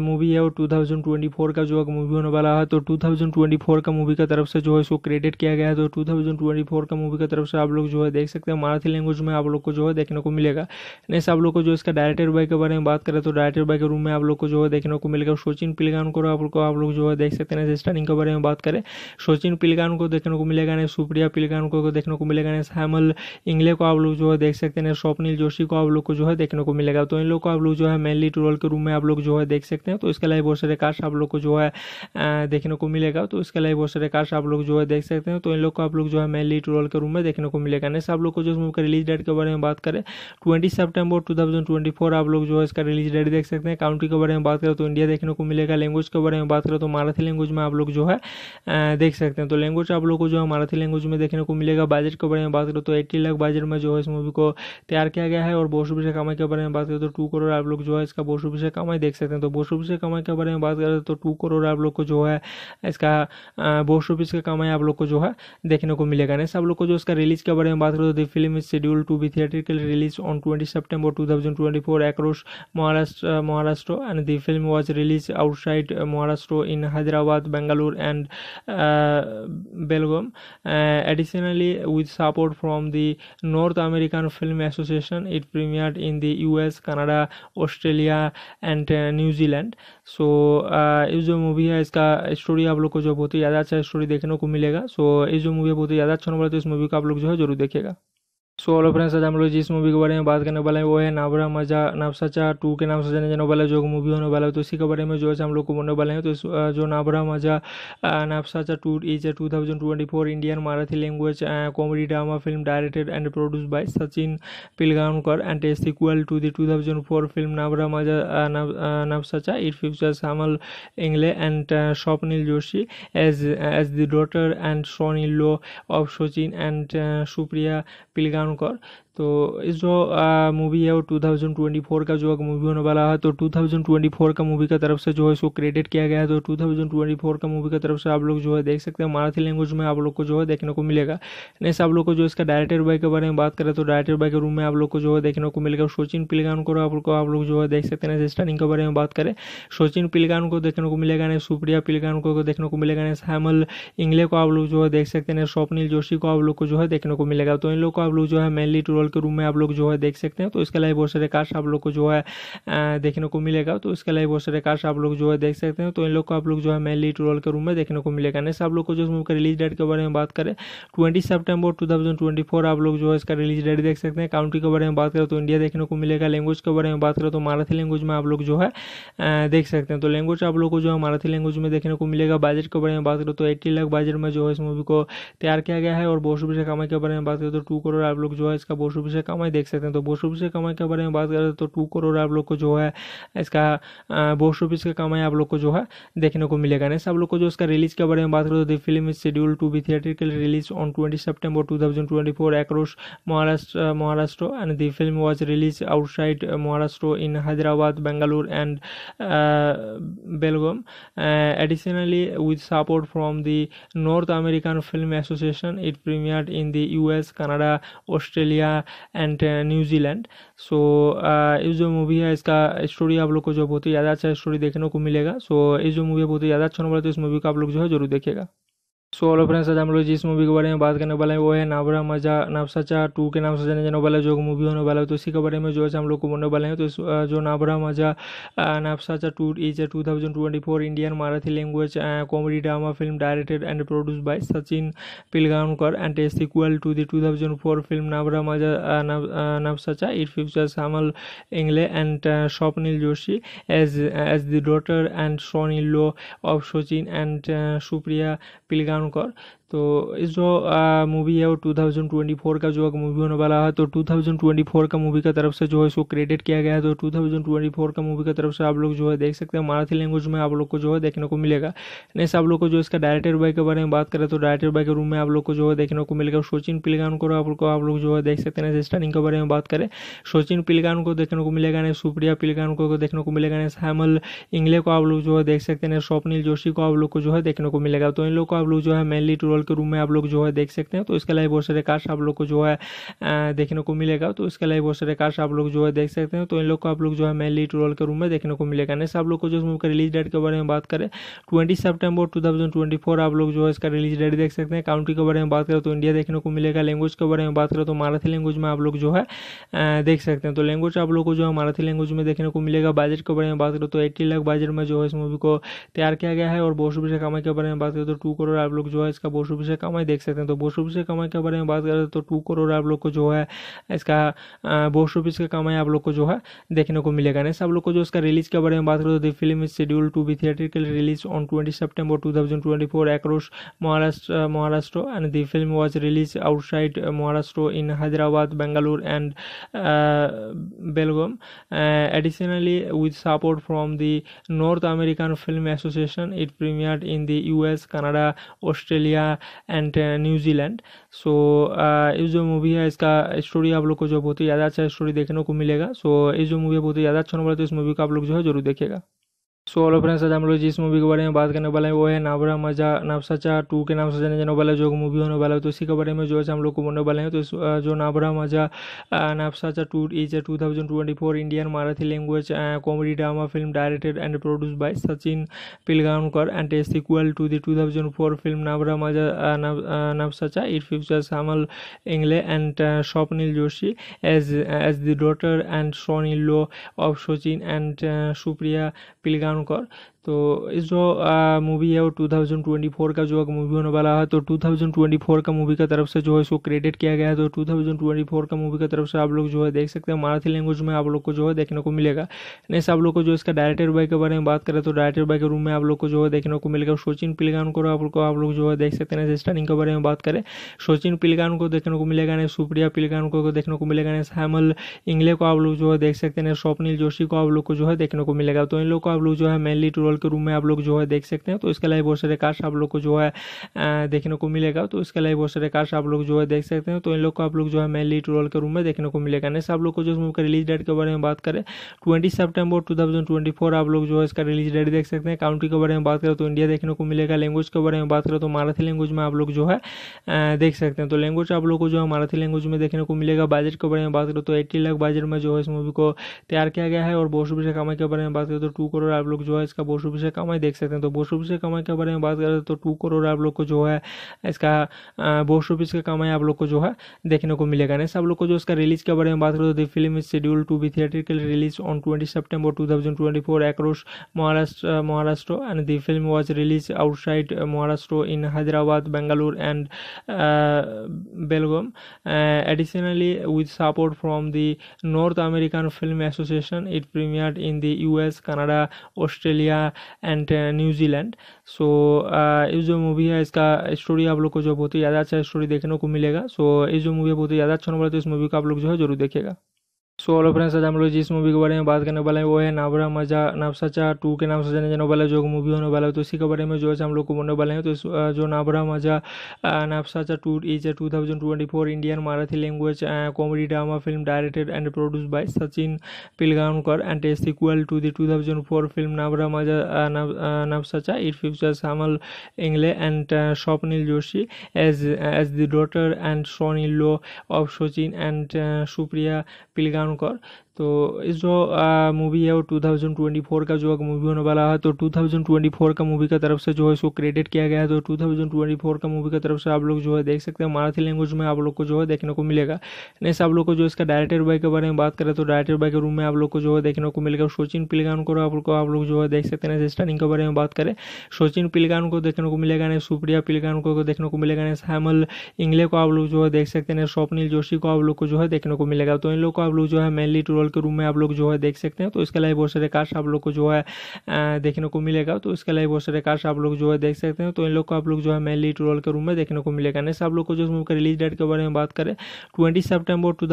movie है वो 2024 का जो movie होने वाला है तो 2024 का मूवी का तरफ से जो है इसको क्रेडिट किया गया है तो 2024 का मूवी का तरफ से आप लोग जो है देख सकते हैं मराठी लैंग्वेज में आप लोग को जो है देखने को मिलेगा नेक्स्ट आप लोग को जो इसका डायरेक्टर बाय के बारे में बात करें तो डायरेक्टर बाय के रूम में आप लोग को जो है देखने को मिलेगा सोचिन पिलगान को आप लोग को आप लोग जो है देख सकते हैं स्टारिंग के बारे में बात करें सोचिन पिलगान को देखने को मिलेगा नहीं सुप्रिया पिलगान को देखने को मिलेगा ना श्यामल इंगले को आप लोग जो है देख सकते हैं स्वप्निल जोशी को आप लोग को जो है देखने को मिलेगा तो इन लोग को आप लोग जो है मेनली ट्रोल वर्ल्ड के रूम में आप लोग जो है देख सकते हैं तो इसके लाइव बहुत सारे कार्ड्स आप लोग को जो है देखने को मिलेगा तो इसके लाइव बहुत सारे कार्ड्स आप लोग जो है देख सकते हैं तो इन लोग को आप लोग जो है मेनली ट्रोल के रूम में देखने को मिलेगा नेक्स्ट आप लोग को जो इस मूवी का रिलीज डेट के बारे में बात करें ट्वेंटी सेप्टेम्बर टू आप लोग जो है इसका रिलीज डेट देख सकते हैं काउंट्री के बारे में बात करें तो इंडिया देखने को मिलेगा लैंग्वेज के बारे में बात करें तो मराठी लैंग्वेज में आप लोग जो है देख सकते हैं तो लैंग्वेज आप लोग को जो है मराठी लैंग्वेज में देखने को मिलेगा बजट के बारे में बात करें तो एट्टी लाख बजट में जो है इस मूवी को तैयार किया गया है और बोस्ट से के बारे में बात करें तो टू करोड़ आप लोग जो है इसका बहुत बोस कमाई देख सकते हैं तो बोस रुपये कमाई के बारे में बात करें तो टू करोड़ आप लोग को जो है इसका बोस रुपीज़ का कमाई आप लोग को जो है देखने को मिलेगा नेक्स्ट आप लोग को जो इसका रिलीज के बारे में बात करें तो film is schedule to be theatrical release on twenty September two thousand twenty four across Maharashtra Maharashtra and the film was release outside Maharashtra in Hyderabad Bengaluru and Belgaum additionally with support from the American film association it premiere in in the US, Canada, Australia, and New Zealand so ये जो movie है इसका story आप लोग को जो बहुत ही ज़्यादा अच्छा स्टोरी देखने को मिलेगा सो ये जो मूवी बहुत ही ज़्यादा अच्छा होने वाला तो इस मूवी को आप लोग जो है जरूर देखेगा सो so, फ्रेंड्स आज हम लोग जिस मूवी के बारे में बात करने वाले हैं वो है नाबरा मजा नाफसाचा टू के नाम से जाने जाने वाला जो मूवी होने वाला है तो इसी के बारे में जो है हम लोग को बोलने वाले हैं तो जो Navra Maza Navsacha two is a two thousand twenty four Indian Marathi language comedy drama film directed and produce by Sachin Pilgaonkar and a equal to the two thousand four film Navra Maza Navsacha it future Samal Ingle and Swapnil Joshi as as the daughter and Soni low of Sachin and Supriya Pilgaonkar तो इस जो movie है वो 2024 का जो movie होने वाला है तो 2024 का मूवी का तरफ से जो है इसको क्रेडिट किया गया है तो 2024 का मूवी का तरफ से आप लोग जो है देख सकते हैं मराठी लैंग्वेज में आप लोग को जो है देखने को मिलेगा नेक्स्ट आप लोग को जो इसका डायरेक्टर बाय के बारे में बात करें तो डायरेक्टर बाय के रूम में आप लोग को जो है देखने को मिलेगा सोचिन पिलगान को आप लोग आप लोग जो है देख सकते हैं स्टारिंग के बारे में बात करें सोचिन पिलगान को देखने को मिलेगा नहीं सुप्रिया पिलगान को देखने को मिलेगा नहीं श्यामल इंगले को आप लोग जो है देख सकते हैं स्वप्निल जोशी को आप लोग को जो है देखने को मिलेगा तो इन लोग को आप लोग जो है मेनली टूर वर्ल्ड के रूम में आप लोग जो है देख सकते हैं तो इसके लिए बहुत सारे कार्स आप लोग को जो है देखने को मिलेगा तो इसके लिए बहुत सारे कार्स आप लोग जो है देख सकते हैं तो इन लोग को आप लोग जो है मेन लीड रोल के रूम में देखने को मिलेगा नेक्स्ट आप लोग को जो मूवी रिलीज डेट के बारे में बात करें ट्वेंटी सेप्टेम्बर टू आप लोग जो है इसका रिलीज डेट देख सकते हैं काउंट्री के बारे में बात करें तो इंडिया देखने को मिलेगा लैंग्वेज के बारे में बात करें तो मराठी लैंग्वेज में आप लोग जो है देख सकते हैं तो लैंग्वेज आप लोग को जो है मराठी लैंग्वेज में देखने को मिलेगा बजट के बारे में बात करें तो एट्टी लाख बजट में जो है इस मूवी को तैयार किया गया है और बोसुबी से कामा के बारे में बात करें तो टू करोड़ आप लोग जो है इसका बोस बोस रुपये कमाई देख सकते हैं तो बोस रुपये कमाई के बारे में बात करें तो टू करोड़ आप लोग को जो है इसका बोस ऑफिस का कमाई आप लोग को जो है देखने को मिलेगा नेक्स्ट आप लोग को जो इसका रिलीज़ के बारे में बात करें तो film is schedule to be theatrical release on twenty September two thousand twenty four across Maharashtra Maharashtra and the film was release outside Maharashtra in Hyderabad Bengaluru and Belgaum additionally with support from the American film association it premiere in in the US, Canada, Australia, and New Zealand so ये जो movie है इसका story आप लोग को जो बहुत ही ज़्यादा अच्छा स्टोरी देखने को मिलेगा सो ये जो मूवी है बहुत ही ज़्यादा अच्छा नंबर है तो इस मूवी को आप लोग जो है जरूर देखेगा सो हेलो फ्रेंड्स आज हम लोग जिस मूवी के बारे में बात करने वाले हैं वो है नाबरा मजा नाफसाचा टू के नाम से जाने जाने वाला जो मूवी होने वाला है तो इसी के बारे में जो है हम लोग को बोलने वाले हैं तो इस जो Navra Maza Navsacha two is two thousand twenty four Indian Marathi language comedy drama film directed and produce by Sachin Pilgaonkar and S equal to the two thousand four film Navra Maza Navsacha it future Samal Ingle and Swapnil Joshi as as the daughter and Soni low of Sachin and Supriya Pilgaonkar उनकर तो इस जो movie है वो 2024 का जो movie होने वाला है तो 2024 का मूवी का तरफ से जो है इसको क्रेडिट किया गया है तो 2024 का मूवी का तरफ से आप लोग जो है देख सकते हैं मराठी लैंग्वेज में आप लोग को जो है देखने को मिलेगा नेक्स्ट आप लोग को जो इसका डायरेक्टर बाई के बारे में बात करें तो डायरेक्टर बाई के रूम में आप लोग को जो है देखने को मिलेगा सोचिन पिलगान को आप लोग को आप लोग जो है देख सकते हैं स्टारिंग के बारे में बात करें सोचिन पिलगान को देखने को मिलेगा नहीं सुप्रिया पिलगान को देखने को मिलेगा नहीं हैमल इंगले को आप लोग जो है देख सकते हैं स्वप्निल जोशी को आप लोग को जो है देखने को मिलेगा तो इन लोग को आप लोग जो है मेनली टू के रूम में आप लोग जो है देख सकते हैं तो इसके लिए बहुत सारे कार्ड्स आप लोग को जो है देखने को मिलेगा तो इसके लिए बहुत सारे कार्ड्स आप लोग जो है देख सकते हैं तो इन लोग को आप लोग जो है मेनली टू के रूम में देखने को मिलेगा नेक्स्ट आप लोग को जो मूव का रिलीज डेट के बारे में बात करें ट्वेंटी सेप्टेम्बर टू आप लोग जो है इसका रिलीज डेट देख सकते हैं काउंट्री के बारे में बात करें तो इंडिया देखने को मिलेगा लैंग्वेज के बारे में बात करें तो मराठी लैंग्वेज में आप लोग जो है देख सकते हैं तो लैंग्वेज आप लोग को जो है मराठी लैंग्वेज में देखने को मिलेगा बजट के बारे में बात करें तो एट्टी लाख बजट में जो है इस मूवी को तैयार किया गया है और बहुत कमाई के बारे में बात करें तो टू करोड़ आप लोग लोग जो है इसका बोशुभ से कमाई देख सकते हैं तो बोशुभ से कमाई के बारे में बात करें तो टू करोड़ आप लोग को जो है इसका बोशुभ से कमाई आप लोग को जो है देखने को मिलेगा नेक्स्ट आप लोग को जो इसका रिलीज के बारे में बात करें तो film is schedule to be theatrical release on twenty September two thousand twenty four across Maharashtra, Maharashtra, and the film was released outside Maharashtra in Hyderabad, Bangalore, and uh, Belgium. Uh, additionally, with support from the North American Film Association, it premiered in the US, Canada, Australia and New Zealand so ये जो movie है इसका story आप लोग को जो बहुत ही ज़्यादा अच्छा स्टोरी देखने को मिलेगा सो so, ये जो मूवी है बहुत ही ज़्यादा अच्छा होने वाला तो इस मूवी को आप लोग जो है जरूर देखेगा सो ऑलो फ्रेंड्स आज हम लोग जिस मूवी के बारे में बात करने वाले हैं वो है नाबरा मजा नापसाचा टू के नाम से जाने जाने वाला जो मूवी होने वाला है तो इसी के बारे में जो है हम लोग को बोलने वाले हैं तो जो Navra Maza Navsacha two is a two thousand twenty four Indian Marathi language comedy drama film directed and produce by Sachin Pilgaonkar and a sequel to the two thousand four film Navra Maza Navsacha it future Samal Ingle and Swapnil Joshi as as the daughter and Soni low of Sachin and Supriya पिलगांव ভয়ঙ্কর तो इस जो movie है वो 2024 का जो movie होने वाला है तो 2024 का मूवी का तरफ से जो है इसको क्रेडिट किया गया है तो 2024 का मूवी का तरफ से आप लोग जो है देख सकते हैं मराठी लैंग्वेज में आप लोग को जो है देखने को मिलेगा नेक्स्ट आप लोग को जो इसका डायरेक्टर बाय के बारे में बात करें तो डायरेक्टर बाय के रूम में आप लोग को जो है देखने को मिलेगा सोचिन पिलगान को आप लोग को आप लोग जो है देख सकते हैं स्टारिंग के बारे में बात करें सोचिन पिलगान को देखने को मिलेगा ना सुप्रिया पिलगान को देखने को मिलेगा ना श्यामल इंगले को आप लोग जो है देख सकते हैं स्वप्निल जोशी को आप लोग को जो है देखने को मिलेगा तो इन लोग को आप लोग जो है मेनली ट्रोल हॉल के रूम में आप लोग जो है देख सकते हैं तो इसके अलावा बहुत सारे कार्ड्स आप लोग को जो है देखने को मिलेगा तो इसके अलावा बहुत सारे कार्ड्स आप लोग जो है देख सकते हैं तो इन लोग को आप लोग जो है मेनली ट्रोल के रूम में देखने को मिलेगा नेक्स्ट आप लोग को जो मूवी रिलीज डेट के बारे में बात करें ट्वेंटी सेप्टेम्बर टू आप लोग जो है इसका रिलीज डेट देख सकते हैं काउंट्री के बारे में बात करें तो इंडिया देखने को मिलेगा लैंग्वेज के बारे में बात करें तो मराठी लैंग्वेज में आप लोग जो है देख सकते हैं तो लैंग्वेज आप लोग को जो है मराठी लैंग्वेज में देखने को मिलेगा बजट के बारे में बात करें तो एट्टी लाख बजट में जो है इस मूवी को तैयार किया गया है और बहुत रुपये कमाई के बारे में बात करें तो टू करोड़ आप लोग जो है इसका बहुत बोस रुपये कमाई देख सकते हैं तो बोस रुपये कमाई के बारे में बात करें तो टू करोड़ आप लोग को जो है इसका बोस ऑफिस का कमाई आप लोग को जो है देखने को मिलेगा नेक्स्ट आप लोग को जो इसका रिलीज के बारे में बात करें तो the film is schedule to be theatrical release on twenty September two thousand twenty four across Maharashtra Maharashtra and the film was release outside Maharashtra in Hyderabad Bengaluru and Belgaum additionally with support from the American film association it premiere in in the US, Canada, Australia, and New Zealand so ये जो movie है इसका story आप लोग को जो बहुत ही ज़्यादा अच्छा स्टोरी देखने को मिलेगा सो ये जो मूवी है बहुत ही ज़्यादा अच्छा होने वाला तो इस मूवी को आप लोग जो है जरूर देखेगा सो ऑलो फ्रेंड्स आज हम लोग जिस मूवी के बारे में बात करने वाले हैं वो है नाबरा मजा नाफसाचा टू के नाम से जाने जाने वाला जो मूवी होने वाला है तो इसी के बारे में जो है हम लोग को बोलने वाले हैं तो जो Navra Maza Navsacha two is two thousand twenty four Indian Marathi language comedy drama film directed and produce by Sachin Pilgaonkar and a sequel to the two thousand four film Navra Maza Navsacha it future Samal Ingle and Swapnil Joshi as as the daughter and Soni low of Sachin and Supriya Pilgaonkar কল্যাণকর तो इस जो movie है वो 2024 का जो movie होने वाला है तो 2024 का मूवी का तरफ से जो है इसको क्रेडिट किया गया है तो 2024 का मूवी का तरफ से आप लोग जो है देख सकते हैं मराठी लैंग्वेज में आप लोग को जो है देखने को मिलेगा नेक्स्ट आप लोग को जो इसका डायरेक्टर बाय के बारे में बात करें तो डायरेक्टर बाय के रूम में आप लोग को जो है देखने को मिलेगा सोचिन पिलगान को आप लोग आप लोग जो है देख सकते हैं स्टारिंग के बारे में बात करें सोचिन पिलगान को देखने को मिलेगा नहीं सुप्रिया पिलगान को देखने को मिलेगा नहीं श्यामल इंगले को आप लोग जो है देख सकते हैं स्वप्निल जोशी को आप लोग को जो है देखने को मिलेगा तो इन लोग को आप लोग जो है मेनली टूर वर्ल्ड के रूम में आप लोग जो है देख सकते हैं तो इसके लिए बहुत सारे कार्ड्स आप लोग को जो है देखने को मिलेगा तो इसके लिए बहुत सारे कार्ड्स आप लोग जो है देख सकते हैं तो इन लोग को आप लोग जो है मेनली ट्रोल के रूम में देखने को मिलेगा नेक्स्ट आप लोग को जो मूवी रिलीज डेट के बारे में बात करें ट्वेंटी सेप्टेम्बर टू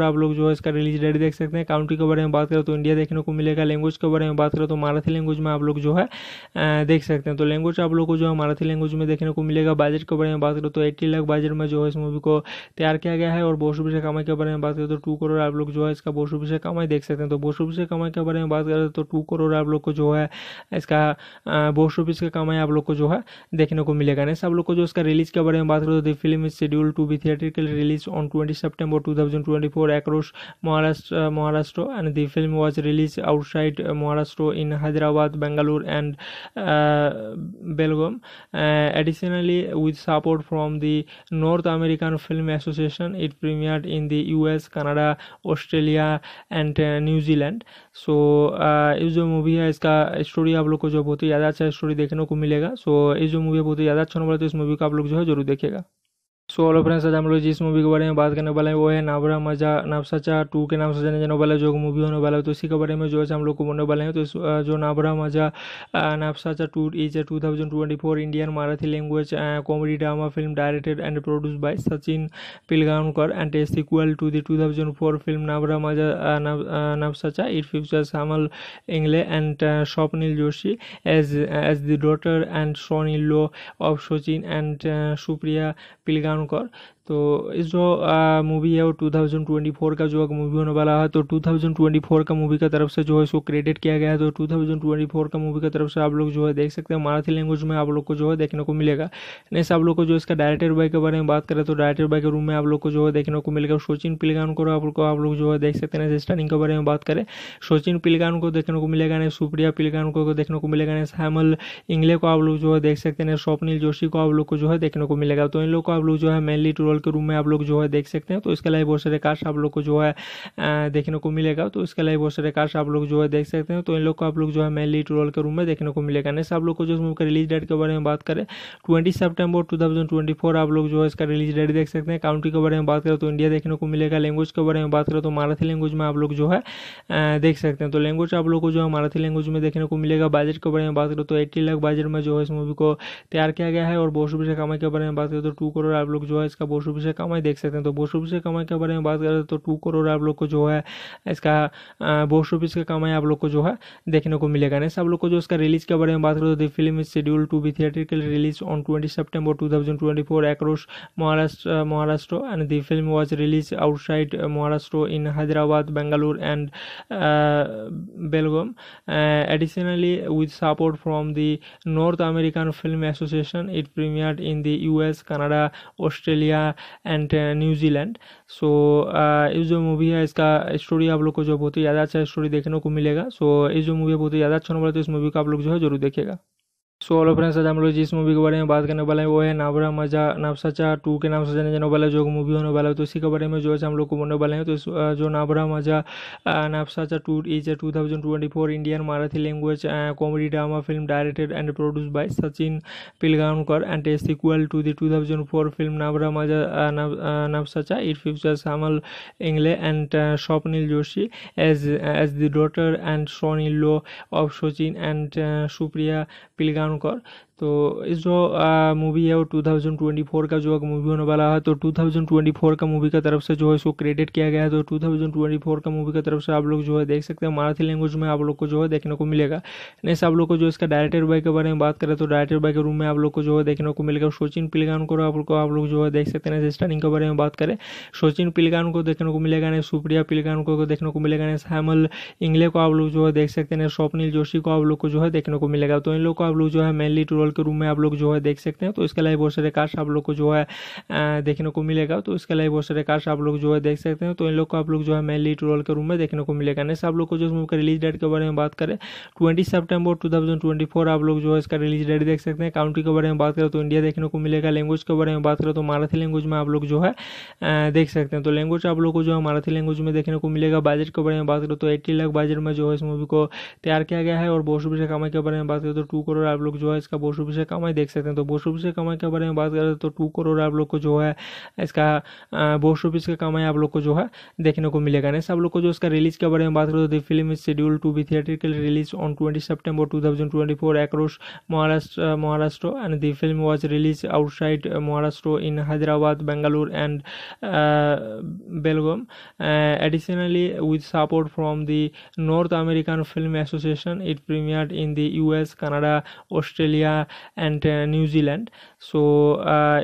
आप लोग जो है इसका रिलीज डेट देख सकते हैं काउंट्री के बारे में बात करें तो इंडिया देखने को मिलेगा लैंग्वेज के बारे में बात करें तो मराठी लैंग्वेज में आप लोग जो है देख सकते हैं तो लैंग्वेज आप लोग को जो है मराठी लैंग्वेज में देखने को मिलेगा बजट के बारे में बात करें तो एट्टी लाख बजट में जो है इस मूवी को तैयार किया गया है और बहुत रुपये कमाई के बारे में बात करें तो टू करोड़ आप लोग जो है इसका बहुत बोस रुपये कमाई देख सकते हैं तो बोस ऑफिस कमाई के बारे में बात करें तो टू करोड़ आप लोग को जो है इसका बोस ऑफिस का कमाई आप लोग को जो है देखने को मिलेगा नेक्स्ट आप लोग को जो इसका रिलीज के बारे में बात करें तो film is schedule to be theatrical release on twenty September two thousand twenty four across Maharashtra Maharashtra and the film was release outside Maharashtra in Hyderabad Bengaluru and Belgaum additionally with support from the American film association it premiere in in the US, Canada, Australia, and New Zealand so ये जो movie है इसका story आप लोग को जो बहुत ही ज़्यादा अच्छा स्टोरी देखने को मिलेगा सो ये जो मूवी है बहुत ही ज़्यादा अच्छा बोला तो इस मूवी को आप लोग जो है जरूर देखेगा सो हेलो फ्रेंड्स आज हम लोग जिस मूवी के बारे में बात करने वाले हैं वो है नाबरा मजा नावसाचा टू के नाम से जाने जाने वाला जो मूवी होने वाला है तो इसी के बारे में जो है हम लोग को बोलने वाले हैं तो इस जो Navra Maza Navsacha two is a two thousand twenty four Indian Marathi language comedy drama film directed and produce by Sachin Pilgaonkar and a sequel to the two thousand four film Navra Maza Navsacha it future Samal Ingle and Swapnil Joshi as as the daughter and Soni low of Sachin and Supriya पिलगांव ধারণ কর तो इस जो movie है वो 2024 का जो movie होने वाला है तो 2024 का मूवी का तरफ से जो है इसको क्रेडिट किया गया है तो 2024 का मूवी का तरफ से आप लोग जो है देख सकते हैं मराठी लैंग्वेज में आप लोग को जो है देखने को मिलेगा नेक्स्ट आप लोग को जो इसका डायरेक्टर बाई के बारे में बात करें तो डायरेक्टर बाई के रूम में आप लोग को जो है देखने को मिलेगा सोचिन पिलगान को आप लोग को आप लोग जो है देख सकते हैं स्टारिंग के बारे में बात करें सोचिन पिलगान को देखने को मिलेगा नहीं सुप्रिया पिलगान को देखने को मिलेगा नहीं श्यामल इंगले को आप लोग जो है देख सकते हैं स्वप्निल जोशी को आप लोग को जो है देखने को मिलेगा तो इन लोग को आप लोग जो है मेनली टू रोल के रूम में आप लोग जो है देख सकते हैं तो इसके लाइव बहुत सारे कार्ड्स आप लोग को जो है देखने को मिलेगा तो इसके लाइव बहुत सारे कार्ड्स आप लोग जो है देख सकते हैं तो इन लोग को आप लोग जो है मेनली ट्रोल के रूम में देखने को मिलेगा नेक्स्ट आप लोग को जो इस मूव का रिलीज डेट के बारे में बात करें ट्वेंटी सेप्टेम्बर टू आप लोग जो है इसका रिलीज डेट देख सकते हैं काउंट्री के बारे में बात करें तो इंडिया देखने को मिलेगा लैंग्वेज के बारे में बात करें तो मराठी लैंग्वेज में आप लोग जो है देख सकते हैं तो लैंग्वेज आप लोग को जो है मराठी लैंग्वेज में देखने को मिलेगा बजट के बारे में बात करें तो एट्टी लाख बजट में जो है इस मूवी को तैयार किया गया है और बहुत रुपये कमाई के बारे में बात करें तो टू करोड़ आप लोग जो है इसका बोस रुपये कमाई देख सकते हैं तो बोस रुपये से कमाई के बारे में बात करें तो टू करोड़ आप लोग को जो है इसका बोस रुपीज़ का कमाई आप लोग को जो है देखने को मिलेगा नेक्स्ट आप लोग को जो इसका रिलीज के बारे में बात करें तो film is schedule to be theatrical release on twenty September two thousand twenty four Maharashtra Maharashtra and the film was release outside Maharashtra in Hyderabad Bengaluru and Belgaum additionally with support from the north American film association it premiere in the US Canada Australia and New Zealand so ये जो movie है इसका story आप लोग को जो बहुत ही ज़्यादा अच्छा स्टोरी देखने को मिलेगा सो so, ये जो मूवी बहुत ही ज़्यादा अच्छा होने वाला तो इस मूवी को आप लोग जो है जरूर देखेगा सो ऑलो फ्रेंड्स आज हम लोग जिस मूवी के बारे में बात करने वाले हैं वो है नाबरा मजा नाफसाचा टू के नाम से जाने जाने वाला जो मूवी होने वाला है तो इसी के बारे में जो है हम लोग को बोलने वाले हैं तो जो Navra Maza Navsacha two is a two thousand twenty four Indian Marathi language comedy drama film directed and produce by Sachin Pilgaonkar and a sequel to the two thousand four film Navra Maza Navsacha it future Hemal Ingle and Swapnil Joshi as as the daughter and Soni low of Sachin and Supriya पिलगांव ধারণ কর तो इस जो movie है वो 2024 का जो movie होने वाला है तो 2024 का मूवी का तरफ से जो है इसको क्रेडिट किया गया है तो 2024 का मूवी का तरफ से आप लोग जो है देख सकते हैं मराठी लैंग्वेज में आप लोग को जो है देखने को मिलेगा नेक्स्ट आप लोग को जो इसका डायरेक्टर बाई के बारे में बात करें तो डायरेक्टर बाई के रूम में आप लोग को जो है देखने को मिलेगा सोचिन पिलगान को आप लोग आप लोग जो है देख सकते हैं स्टार्टिंग के बारे में बात करें सोचिन पिलगान को देखने को मिलेगा नहीं सुप्रिया पिलगान को देखने को मिलेगा नहीं श्यामल इंगले को आप लोग जो है देख सकते हैं स्वप्निल जोशी को आप लोग को जो है देखने को मिलेगा तो इन लोग को आप लोग जो है मेनली टूर ट्वेल्व के रूम में आप लोग जो है देख सकते हैं तो इसके लाइव बहुत सारे कार्ड्स आप लोग को जो है देखने को मिलेगा तो इसके लाइव बहुत सारे कार्ड्स आप लोग जो है देख सकते हैं तो इन लोग को आप लोग जो है मेनली ट्वेल्व के रूम में देखने को मिलेगा नेक्स्ट आप लोग को जो मूवी का रिलीज डेट के बारे में बात करें ट्वेंटी सेप्टेम्बर टू आप लोग जो है इसका रिलीज डेट देख सकते हैं काउंट्री के बारे में बात करें तो इंडिया देखने को मिलेगा लैंग्वेज के बारे में बात करें तो मराठी लैंग्वेज में आप लोग जो है देख सकते हैं तो लैंग्वेज आप लोग को जो है मराठी लैंग्वेज में देखने को मिलेगा बजट के बारे में बात करें तो एट्टी लाख बजट में जो है इस मूवी को तैयार किया गया है और बोसुबी से कमाई के बारे में बात करें तो टू करोड़ आप लोग जो है इसका बोसुबी रुपये कमाई देख सकते हैं तो बोस रुपये कमाई के बारे में बात करें तो टू करोड़ आप लोग को जो है इसका बोस रुपीज़ का कमाई आप लोग को जो है देखने को मिलेगा नेक्स्ट आप लोग को जो इसका रिलीज के बारे में बात करें तो film is schedule to be theatrical release on twenty September two thousand twenty four across Maharashtra Maharashtra and the film was release outside Maharashtra in Hyderabad Bengaluru and Belgaum additionally with support from the American film association it premiere in in the US, Canada, Australia, and New Zealand so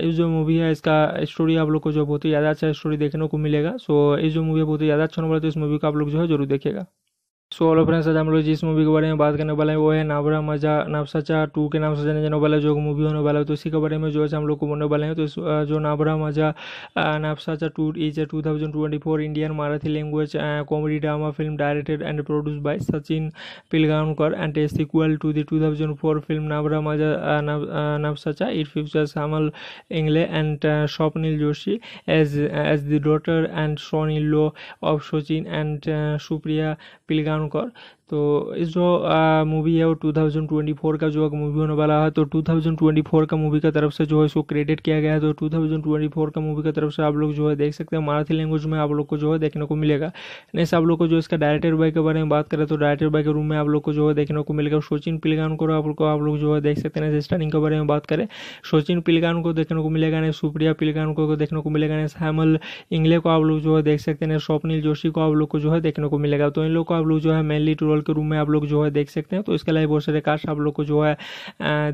ये जो movie है इसका story आप लोग को जो बहुत ही ज़्यादा अच्छा स्टोरी देखने को मिलेगा सो ये जो मूवी है बहुत ही ज़्यादा अच्छा होने वाला तो इस मूवी को आप लोग जो है जरूर देखेगा सो हेलो फ्रेंड्स आज हम लोग जिस मूवी के बारे में बात करने वाले हैं वो है नाबरा मजा नापसाचा टू के नाम से जाने जाने वाला जो मूवी होने वाला है तो इसी के बारे में जो है हम लोग को बोलने वाले हैं तो जो Navra Maza Navsacha two is a two thousand twenty four Indian Marathi language comedy drama film directed and produce by Sachin Pilgaonkar and a equal to the two thousand four film Navra Maza Navsacha it future Samal Ingle and Swapnil Joshi as as the daughter and Soni low of Sachin and Supriya pilgern तो इस जो movie है वो 2024 का जो movie होने वाला है तो 2024 का मूवी का तरफ से जो है इसको क्रेडिट किया गया है तो 2024 का मूवी का तरफ से आप लोग जो है देख सकते हैं मराठी लैंग्वेज में आप लोग को जो है देखने को मिलेगा नेक्स्ट आप लोग को जो इसका डायरेक्टर बाई के बारे में बात करें तो डायरेक्टर बाई के रूम में आप लोग को जो है देखने को मिलेगा सोचिन पिलगान को आप लोग आप लोग जो है देख सकते हैं स्टारिंग के बारे में बात करें सोचिन पिलगान को देखने को मिलेगा नहीं सुप्रिया पिलगान को देखने को मिलेगा नहीं हैमल इंगले को आप लोग जो है देख सकते हैं स्वप्निल जोशी को आप लोग को जो है देखने को मिलेगा तो इन लोग को आप लोग जो है मेनली टूर लेवल के रूम में आप लोग जो है देख सकते हैं तो इसके लिए बहुत सारे कार्ड्स आप लोग को जो है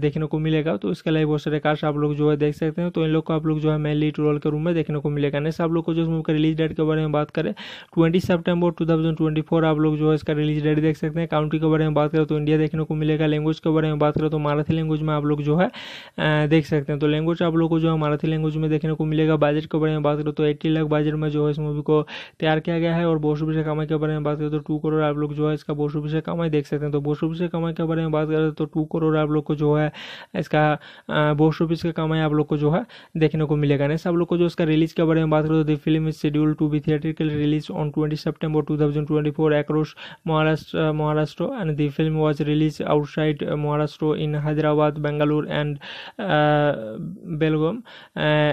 देखने को मिलेगा तो इसके लिए बहुत सारे कार्ड्स आप लोग जो है देख सकते हैं तो इन लोग को आप लोग जो है मेन लीड रोल के रूम में देखने को मिलेगा नेक्स्ट आप लोग को जो मूवी का रिलीज डेट के बारे में बात करें ट्वेंटी सेप्टेम्बर टू आप लोग जो है इसका रिलीज डेट देख सकते हैं काउंट्री के बारे में बात करें तो इंडिया देखने को मिलेगा लैंग्वेज के बारे में बात करें तो मराठी लैंग्वेज में आप लोग जो है देख सकते हैं तो लैंग्वेज आप लोग को जो है मराठी लैंग्वेज में देखने को मिलेगा बजट के बारे में बात करें तो एट्टी लाख बजट में जो है इस मूवी को तैयार किया गया है और बहुत से कमाई के बारे में बात करें तो टू करोड़ आप लोग जो है इसका बहुत बोस रुपये कमाई देख सकते हैं तो बोस रुपये कमाई के बारे में बात करें तो टू करोड़ आप लोग को जो है इसका बोस ऑफिस का कमाई आप लोग को जो है देखने को मिलेगा नेक्स्ट आप लोग को जो इसका रिलीज के बारे में बात करें तो film is schedule to be theatrical release on twenty September two thousand twenty four across Maharashtra Maharashtra and the film was release outside Maharashtra in Hyderabad Bengaluru and Belgaum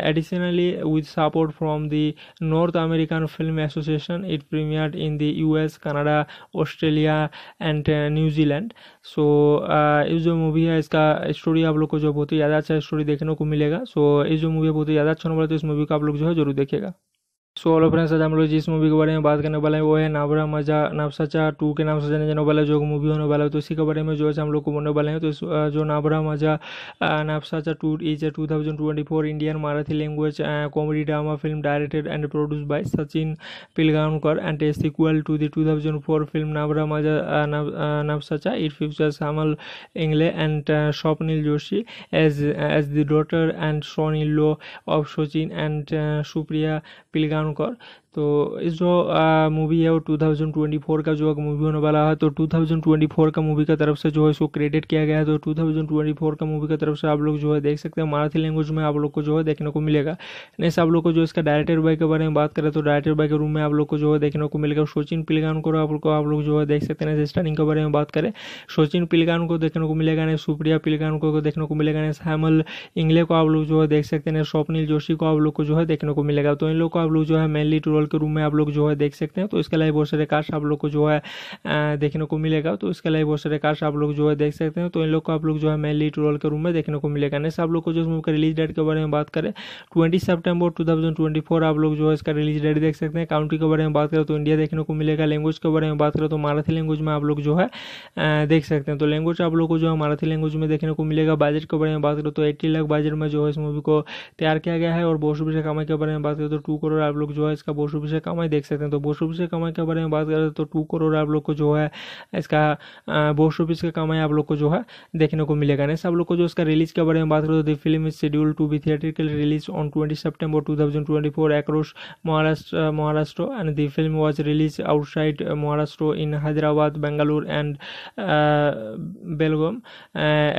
additionally with support from the American film association it premiere in in the US, Canada, Australia, and New Zealand so ये जो movie है इसका story आप लोग को जो बहुत ही ज़्यादा अच्छा स्टोरी देखने को मिलेगा सो so, ये जो मूवी है बहुत ही ज़्यादा अच्छा नंबर है तो इस मूवी को आप लोग जो है जरूर देखेगा सो हेलो फ्रेंड्स आज हम लोग जिस मूवी के बारे में बात करने वाले हैं वो है नाबरा मजा नाफसाचा टू के नाम से जाने जाने वाला जो मूवी होने वाला है तो इसी के बारे में जो आज हम लोग को बोलने वाले हैं तो इस जो Navra Maza Navsacha two is two thousand twenty four Indian Marathi language comedy drama film directed and produce by Sachin Pilgaonkar and a equal to the two thousand four film Navra Maza Navsacha it future Samal Ingle and Swapnil Joshi as as the daughter and Soni low of Sachin and Supriya Pilgaonkar तो इस जो movie है वो 2024 का जो movie होने वाला है तो 2024 का मूवी का तरफ से जो है इसको क्रेडिट किया गया है तो 2024 का मूवी का तरफ से आप लोग जो है देख सकते हैं मराठी लैंग्वेज में आप लोग को जो है देखने को मिलेगा नेक्स्ट आप लोग को जो इसका डायरेक्टर बाई के बारे में बात करें तो डायरेक्टर बाई के रूम में आप लोग को जो है देखने को मिलेगा सोचिन पिलगान को आप लोग आप लोग जो है देख सकते हैं स्टारिंग के बारे में बात करें सोचिन पिलगान को देखने को मिलेगा नहीं सुप्रिया पिलगान को देखने को मिलेगा नहीं श्यामल इंगले को आप लोग जो है देख सकते हैं स्वप्निल जोशी को आप लोग को जो है देखने को मिलेगा तो इन लोग को आप लोग जो है मेनली टू वर्ल्ड के रूम में आप लोग जो है देख सकते हैं तो इसके अलावा बहुत सारे कार्ड्स आप लोग को जो है देखने को मिलेगा तो इसके अलावा बहुत सारे कार्ड्स आप लोग जो है देख सकते हैं तो इन लोग को आप लोग जो है मेनली टू के रूम में देखने को मिलेगा नेक्स्ट आप लोग को जो मूवी रिलीज डेट के बारे में बात करें ट्वेंटी सेप्टेम्बर टू आप लोग जो है इसका रिलीज डेट देख सकते हैं काउंट्री के बारे में बात करें तो इंडिया देखने को मिलेगा लैंग्वेज के बारे में बात करें तो मराठी लैंग्वेज में आप लोग जो है देख सकते हैं तो लैंग्वेज आप लोग को जो है मराठी लैंग्वेज में देखने को मिलेगा बजट के बारे में बात करें तो एट्टी लाख बजट में जो है इस मूवी को तैयार किया गया है और बोशुभ से कमाई के बारे में बात करें तो टू करोड़ आप लोग जो है इसका बोर्ड रुपये कमाई देख सकते हैं तो बोर्ड रुपये कमाई के बारे में बात करें तो टू करोड़ आप लोग को जो है इसका बोर्ड रुपीज़ का कमाई आप लोग को जो है देखने को मिलेगा नेक्स्ट आप लोग को जो इसका रिलीज के बारे में बात करें तो film is schedule to be theatrical release on twenty September two thousand twenty four Maharashtra Maharashtra and the film was release outside Maharashtra in Hyderabad Bengaluru and Belgaum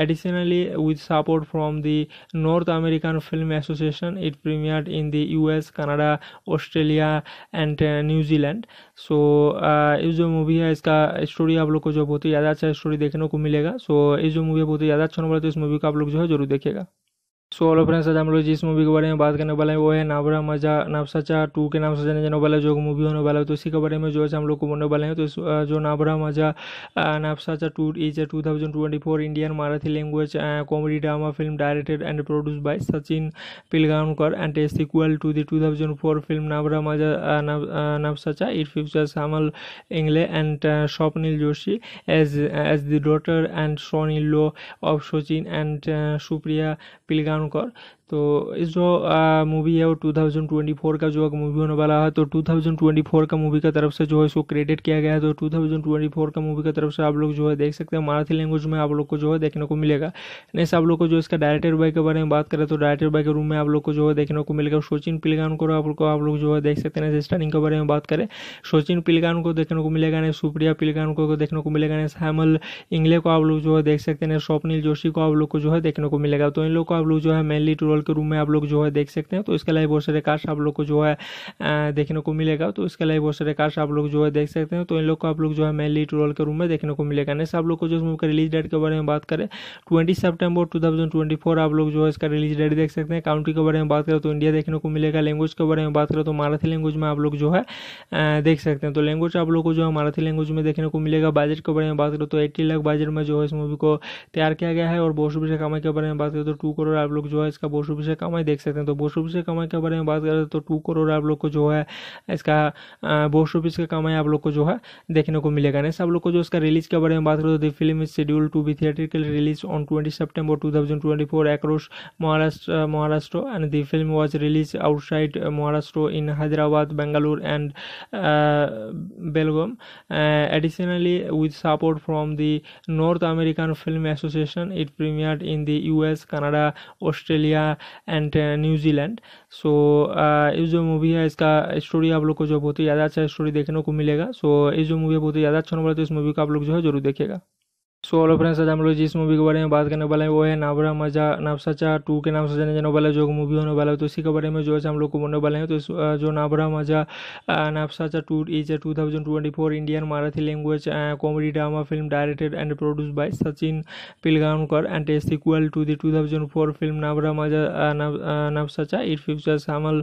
additionally with support from the north American film association it premiere in the US, Canada Australia and New Zealand so ये जो movie है इसका story आप लोग को जो बहुत ही ज़्यादा अच्छा स्टोरी देखने को मिलेगा सो so, ये जो मूवी है बहुत ही ज़्यादा अच्छा होने वाला तो इस मूवी को आप लोग जो है जरूर देखेगा सो हेलो फ्रेंड्स आज हम लोग जिस मूवी के बारे में बात करने वाले हैं वो है नाबरा मजा नाफसाचा टू के नाम से जाने जाने वाला जो मूवी होने वाला है तो इसी के बारे में जो है हम लोग को बोलने वाले हैं तो जो Navra Maza Navsacha two is a two thousand twenty four Indian Marathi language comedy drama film directed and produce by Sachin Pilgaonkar and a sequel to the two thousand four film Navra Maza Navsacha it future Samal Ingle and Swapnil Joshi as as the daughter and Soni low of Sachin and Supriya पिलगांव ধারণ কর तो इस जो movie है वो 2024 का जो movie होने वाला है तो 2024 का मूवी का तरफ से जो है इसको क्रेडिट किया गया है तो 2024 का मूवी का तरफ से आप लोग जो है देख सकते हैं मराठी लैंग्वेज में आप लोग को जो है देखने को मिलेगा नेक्स्ट आप लोग को जो इसका डायरेक्टर बाई के बारे में बात करें तो डायरेक्टर बाई के रूम में आप लोग को जो है देखने को मिलेगा सोचिन पिलगान को आप लोग को आप लोग जो है देख सकते हैं स्टारिंग के बारे में बात करें सोचिन पिलगान को देखने को मिलेगा नहीं सुप्रिया पिलगान को देखने को मिलेगा नहीं श्यामल इंगले को आप लोग जो है देख सकते हैं स्वप्निल जोशी को आप लोग को जो है देखने को मिलेगा तो इन लोग को आप लोग जो है मेनली ट्रोल ट्वेल्व के रूम में आप लोग जो है देख सकते हैं तो इसके लाइव बहुत सारे कार्ड्स आप लोग को जो है देखने को मिलेगा तो इसके लाइव बहुत सारे कार्ड्स आप लोग जो है देख सकते हैं तो इन लोग को आप लोग जो है मेनली ट्वेल्व के रूम में देखने को मिलेगा नेक्स्ट आप लोग को जो मूवी का रिलीज डेट के बारे में बात करें ट्वेंटी सेप्टेम्बर टू आप लोग जो है इसका रिलीज डेट देख सकते हैं काउंट्री के बारे में बात करें तो इंडिया देखने को मिलेगा लैंग्वेज के बारे में बात करें तो मराठी लैंग्वेज में आप लोग जो है देख सकते हैं तो लैंग्वेज आप लोग को जो है मराठी लैंग्वेज में देखने को मिलेगा बजट के बारे में बात करें तो एट्टी लाख बजट में जो है इस मूवी को तैयार किया गया है और बोस्ट ऑफिस कमाई के बारे में बात करें तो टू करोड़ आप लोग जो है इसका बोस्ट रुपये कमाई देख सकते हैं तो बोस रुपये कमाई के बारे में बात करें तो टू करोड़ आप लोग को जो है इसका बोस रुपीज़ कमाई आप लोग को जो है देखने को मिलेगा नेक्स्ट आप लोग को जो इसका रिलीज के बारे में बात करें तो film is schedule to be theatrical release on twenty September two thousand twenty four across Maharashtra Maharashtra and the film was release outside Maharashtra in Hyderabad Bengaluru and Belgaum additionally with support from the North American Film Association. It premiered in the US Canada Australia and New Zealand so ये जो movie है इसका story आप लोग को जो बहुत ही ज़्यादा अच्छा स्टोरी देखने को मिलेगा सो ये जो मूवी है बहुत ही ज़्यादा अच्छा होने वाला तो इस मूवी को आप लोग जो है जरूर देखेगा सो ऑलो फ्रेंड्स आज हम लोग जिस मूवी के बारे में बात करने वाले हैं वो है नाबरा मजा नापसाचा टू के नाम से जाने जाने वाला जो मूवी होने वाला है तो इसी के बारे में जो है हम लोग को बोलने वाले हैं तो जो Navra Maza Navsacha two is a two thousand twenty four Indian Marathi language comedy drama film directed and produce by Sachin Pilgaonkar and a equal to the two thousand four film Navra Maza Navsacha it features Hemal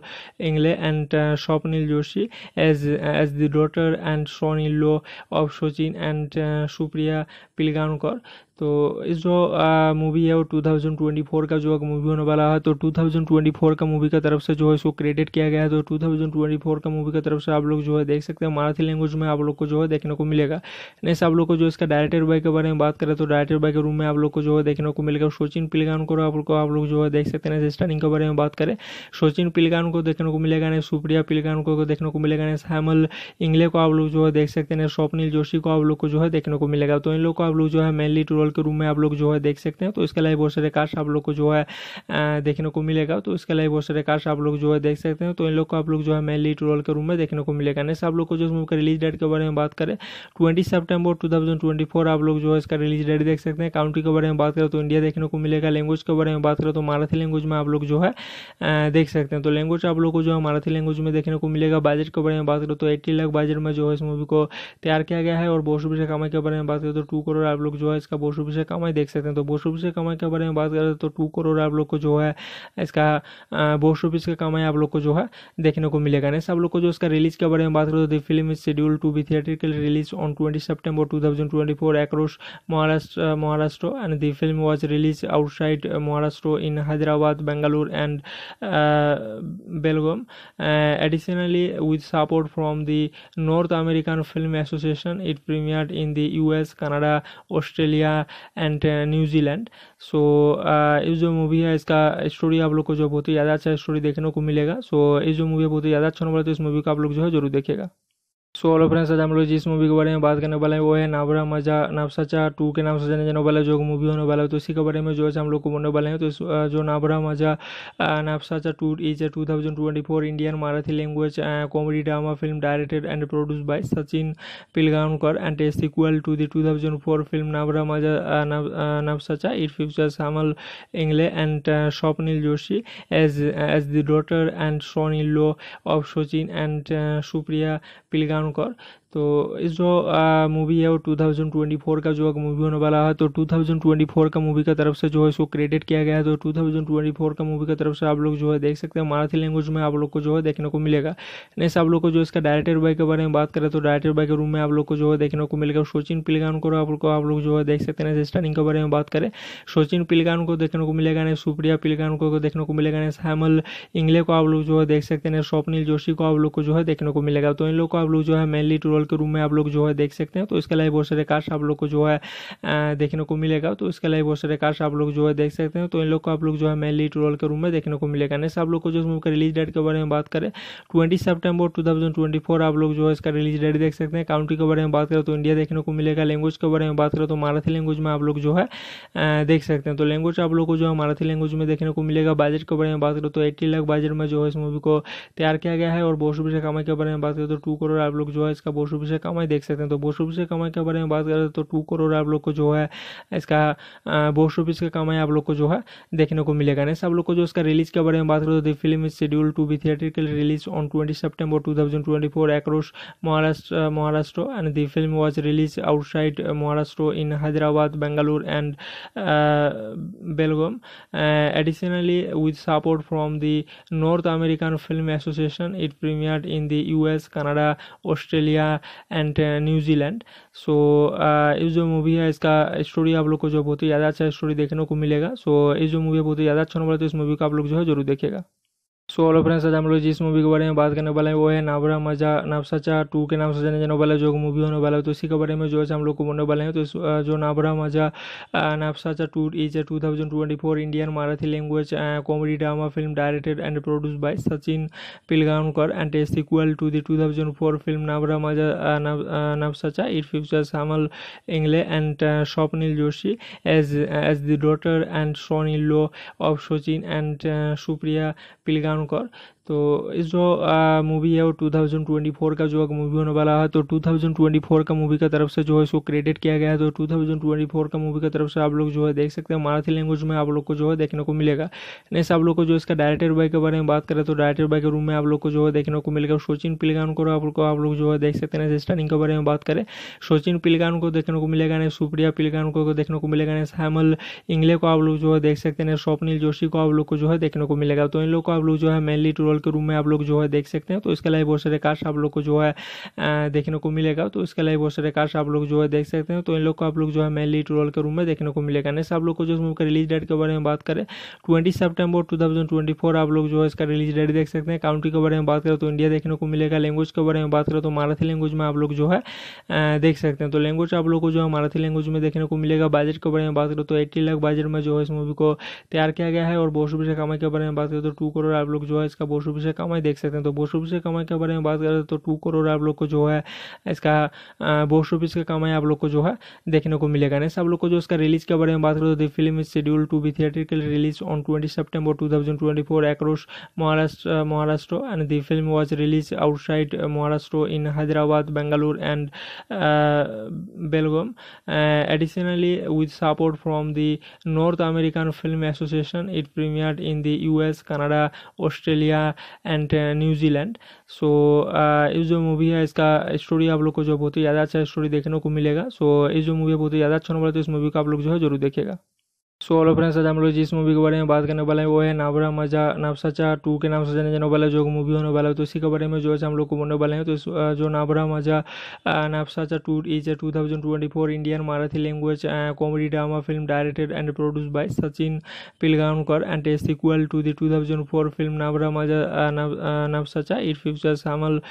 Ingle and Swapnil Joshi as as the daughter and Soni low of Sachin and Supriya Pilgaonkar तो इस जो movie है वो 2024 का जो movie होने वाला है तो 2024 का मूवी का तरफ से जो है इसको क्रेडिट किया गया है तो 2024 का मूवी का तरफ से आप लोग जो है देख सकते हैं मराठी लैंग्वेज में आप लोग को जो है देखने को मिलेगा नेक्स्ट आप लोग को जो इसका डायरेक्टर बाय के बारे में बात करें तो डायरेक्टर बाय के रूम में आप लोग को जो है देखने को मिलेगा सचिन पिलगान को आप लोग को आप लोग जो है देख सकते हैं स्टारिंग के बारे में बात करें सचिन पिलगान को देखने को मिलेगा ना सुप्रिया पिलगान को देखने को मिलेगा ना श्यामल इंगले को आप लोग जो है देख सकते हैं स्वप्निल जोशी को आप लोग को जो है देखने को मिलेगा तो इन लोग को आप लोग जो है मेनली टूर वर्ल्ड के रूम में आप लोग जो है देख सकते हैं तो इसके अलावा बहुत सारे कार्स आप लोग को जो है देखने को मिलेगा तो इसके अलावा बहुत सारे कार्स आप लोग जो है देख सकते हैं तो इन लोग को आप लोग जो है मेन लीड रोल के रूम में देखने को मिलेगा नेक्स्ट आप लोग को जो इस रिलीज डेट के बारे में बात करें ट्वेंटी सेप्टेम्बर टू आप लोग जो है इसका रिलीज डेट देख सकते हैं काउंट्री के बारे में बात करें तो इंडिया देखने को मिलेगा लैंग्वेज के बारे में बात करें तो मराठी लैंग्वेज में आप लोग जो है देख सकते हैं तो लैंग्वेज आप लोग को जो है मराठी लैंग्वेज में देखने को मिलेगा बजट के बारे में बात करें तो एट्टी लाख बजट में जो है इस मूवी को तैयार किया गया है और बहुत रुपये से कमाई के बारे में बात करें तो टू करोड़ आप लोग जो है इसका बहुत बोस कमाई देख सकते हैं तो बोस रुपये कमाई के बारे में बात करें तो टू करोड़ आप लोग को जो है इसका बोस रुपीज़ का कमाई आप लोग को जो है देखने को मिलेगा नेक्स्ट आप लोग को जो इसका रिलीज के बारे में बात करें तो the film is schedule to be theatrical release on twenty September two thousand twenty four across Maharashtra Maharashtra and the film was release outside Maharashtra in Hyderabad Bengaluru and Belgaum additionally with support from the American film association it premiere in in the US, Canada, Australia, and New Zealand so ये इस जो movie है इसका story आप लोग को जो बहुत ही ज़्यादा अच्छा स्टोरी देखने को मिलेगा सो so, इस जो मूवी बहुत ही ज़्यादा अच्छा होने वाला तो इस मूवी को आप लोग जो है जरूर देखिएगा सो हेलो फ्रेंड्स आज हम लोग जिस मूवी के बारे में बात करने वाले हैं वो है नाबरा मजा नाफसाचा टू के नाम से जाने जाने वाला जो मूवी होने वाला है तो इसी के बारे में जो है हम लोग को बोलने वाले हैं तो इस जो Navra Maza Navsacha two is two thousand twenty four Indian Marathi language comedy drama film directed and produce by Sachin Pilgaonkar and a equal to the two thousand four film Navra Maza Navsacha it future Samal Ingle and Swapnil Joshi as as the daughter and Soni low of Sachin and Supriya Pilgaonkar तो इस जो movie है वो 2024 का जो movie होने वाला है तो 2024 का मूवी का तरफ से जो है इसको क्रेडिट किया गया है तो 2024 का मूवी का तरफ से आप लोग जो है देख सकते हैं मराठी लैंग्वेज में आप लोग को जो है देखने को मिलेगा नेक्स्ट आप लोग को जो इसका डायरेक्टर बाई के बारे में बात करें तो डायरेक्टर बाई के रूम में आप लोग को जो है देखने को मिलेगा सोचिन पिलगान को आप लोग आप लोग जो है देख सकते हैं स्टार्टिंग के बारे में बात करें सोचिन पिलगान को देखने को मिलेगा नहीं सुप्रिया पिलगान को देखने को मिलेगा नहीं श्यामल इंगले को आप लोग जो है देख सकते हैं स्वप्निल जोशी को आप लोग को जो है देखने को मिलेगा तो इन लोग को आप लोग जो है मेनली टू रोल के रूम में आप लोग जो है देख सकते हैं तो इसके लिए बहुत सारे कार्ड्स आप लोग को जो है देखने को मिलेगा तो इसके लिए बहुत सारे कार्ड्स आप लोग जो है देख सकते हैं तो इन लोग को आप लोग जो है मेनली ट्रोल के रूम में देखने को मिलेगा नेक्स्ट आप लोग को जो मूवी का रिलीज डेट के बारे में बात करें ट्वेंटी सेप्टेम्बर टू आप लोग जो है इसका रिलीज डेट देख सकते हैं काउंट्री के बारे में बात करें तो इंडिया देखने को मिलेगा लैंग्वेज के बारे में बात करें तो मराठी लैंग्वेज में आप लोग जो है देख सकते हैं तो लैंग्वेज आप लोग को जो है मराठी लैंग्वेज में देखने को मिलेगा बजट के बारे में बात करें तो एट्टी लाख बजट में जो है इस मूवी को तैयार किया गया है और बोशुभ कामा के बारे में बात करें तो टू करोड़ आप लोग जो है इसका बोस रुपये कमाई देख सकते हैं तो बोस रुपये से कमाई के बारे में बात करें तो टू करोड़ आप लोग को जो है इसका बोस रुपीज़ का कमाई आप लोग को जो है देखने को मिलेगा नेक्स्ट आप लोग को जो इसका रिलीज के बारे में बात करें तो film is schedule to be theatrical release on twenty September two thousand Maharashtra Maharashtra and the film was release outside Maharashtra in Hyderabad Bengaluru and Belgaum additionally with support from the north American film association it premiere in the US Canada Australia and New Zealand so ये जो movie है इसका story आप लोग को जो बहुत ही ज़्यादा अच्छा स्टोरी देखने को मिलेगा सो ये जो मूवी बहुत ही ज़्यादा अच्छा होने वाला तो इस मूवी को आप लोग जो है जरूर देखेगा सो हेलो फ्रेंड्स आज हम लोग जिस मूवी के बारे में बात करने वाले हैं वो है नाबरा मजा नाफसाचा टू के नाम से जाने जाने वाला जो मूवी होने वाला है तो इसी के बारे में जो है हम लोग को बोलने वाले हैं तो जो Navra Maza Navsacha two is a two thousand twenty four Indian Marathi language comedy drama film directed and produce by Sachin Pilgaonkar and a equal to the two thousand four film Navra Maza Navsacha it future Samal Ingle and Swapnil Joshi as as the daughter and Soni low of Sachin and Supriya पिलगांव ভয়ঙ্কর तो इस जो movie है वो 2024 का जो movie होने वाला है तो 2024 का मूवी का तरफ से जो है इसको क्रेडिट किया गया है तो 2024 का मूवी का तरफ से आप लोग जो है देख सकते हैं मराठी लैंग्वेज में आप लोग को जो है देखने को मिलेगा नेक्स्ट आप लोग को जो इसका डायरेक्टर बाई के बारे में बात करें तो डायरेक्टर बाई के रूम में आप लोग को जो है देखने को मिलेगा सोचिन पिलगान को आप लोग को आप लोग जो है देख सकते हैं स्टारिंग के बारे में बात करें सोचिन पिलगान को देखने को मिलेगा नहीं सुप्रिया पिलगान को देखने को मिलेगा नहीं श्यामल इंगले को आप लोग जो है देख सकते हैं स्वप्निल जोशी को आप लोग को जो है देखने को मिलेगा तो इन लोग को आप लोग जो है मेनली ट्रोल ट्वेल्व के रूम में आप लोग जो है देख सकते हैं तो इसके लाइव बहुत सारे कार्ड्स आप लोग को जो है देखने को मिलेगा तो इसके लाइव बहुत सारे कार्ड्स आप लोग जो है देख सकते हैं तो इन लोग को आप लोग जो है मेनली ट्वेल्व के रूम में देखने को मिलेगा नेक्स्ट आप लोग को जो मूवी का रिलीज डेट के बारे में बात करें ट्वेंटी सेप्टेम्बर टू आप लोग जो है इसका रिलीज डेट देख सकते हैं काउंट्री के बारे में बात करें तो इंडिया देखने को मिलेगा लैंग्वेज के बारे में बात करें तो मराठी लैंग्वेज में आप लोग जो है देख सकते हैं तो लैंग्वेज आप लोग को जो है मराठी लैंग्वेज में देखने को मिलेगा बजट के बारे में बात करें तो एट्टी लाख बजट में जो है इस मूवी को तैयार किया गया है और बहुत से कमाई के बारे में बात करें तो टू करोड़ आप लोग जो है इसका बहुत बोर्ड रुपये कमाई देख सकते हैं तो बोर्ड रुपये कमाई के बारे में बात करें तो टू करोड़ आप लोग को जो है इसका बोर्ड रुपीज़ का कमाई आप लोग को जो है देखने को मिलेगा नेक्स्ट आप लोग को जो इसका रिलीज के बारे में बात करें तो film is schedule to be theatrical release on twenty September two thousand twenty four across Maharashtra Maharashtra and the film was release outside Maharashtra in Hyderabad Bengaluru and Belgaum additionally with support from the American film association it premiere in in the US, Canada, Australia, and New Zealand so ये जो movie है इसका story आप लोग को जो बहुत ही ज़्यादा अच्छा स्टोरी देखने को मिलेगा सो so, ये जो मूवी है बहुत ही ज़्यादा अच्छा होने वाला तो इस मूवी को आप लोग जो है जरूर देखेगा सो ऑलो फ्रेंड्स आज हम लोग जिस मूवी के बारे में बात करने वाले हैं वो है नाबरा मजा नापसाचा टू के नाम से जाने जाने वाला जो मूवी होने वाला है तो इसी के बारे में जो है हम लोग को बोलने वाले हैं तो जो Navra Maza Navsacha two is a two thousand twenty four Indian Marathi language comedy drama film directed and produce by Sachin Pilgaonkar and a equal to the two thousand four film Navra Maza Navsacha it future Hemal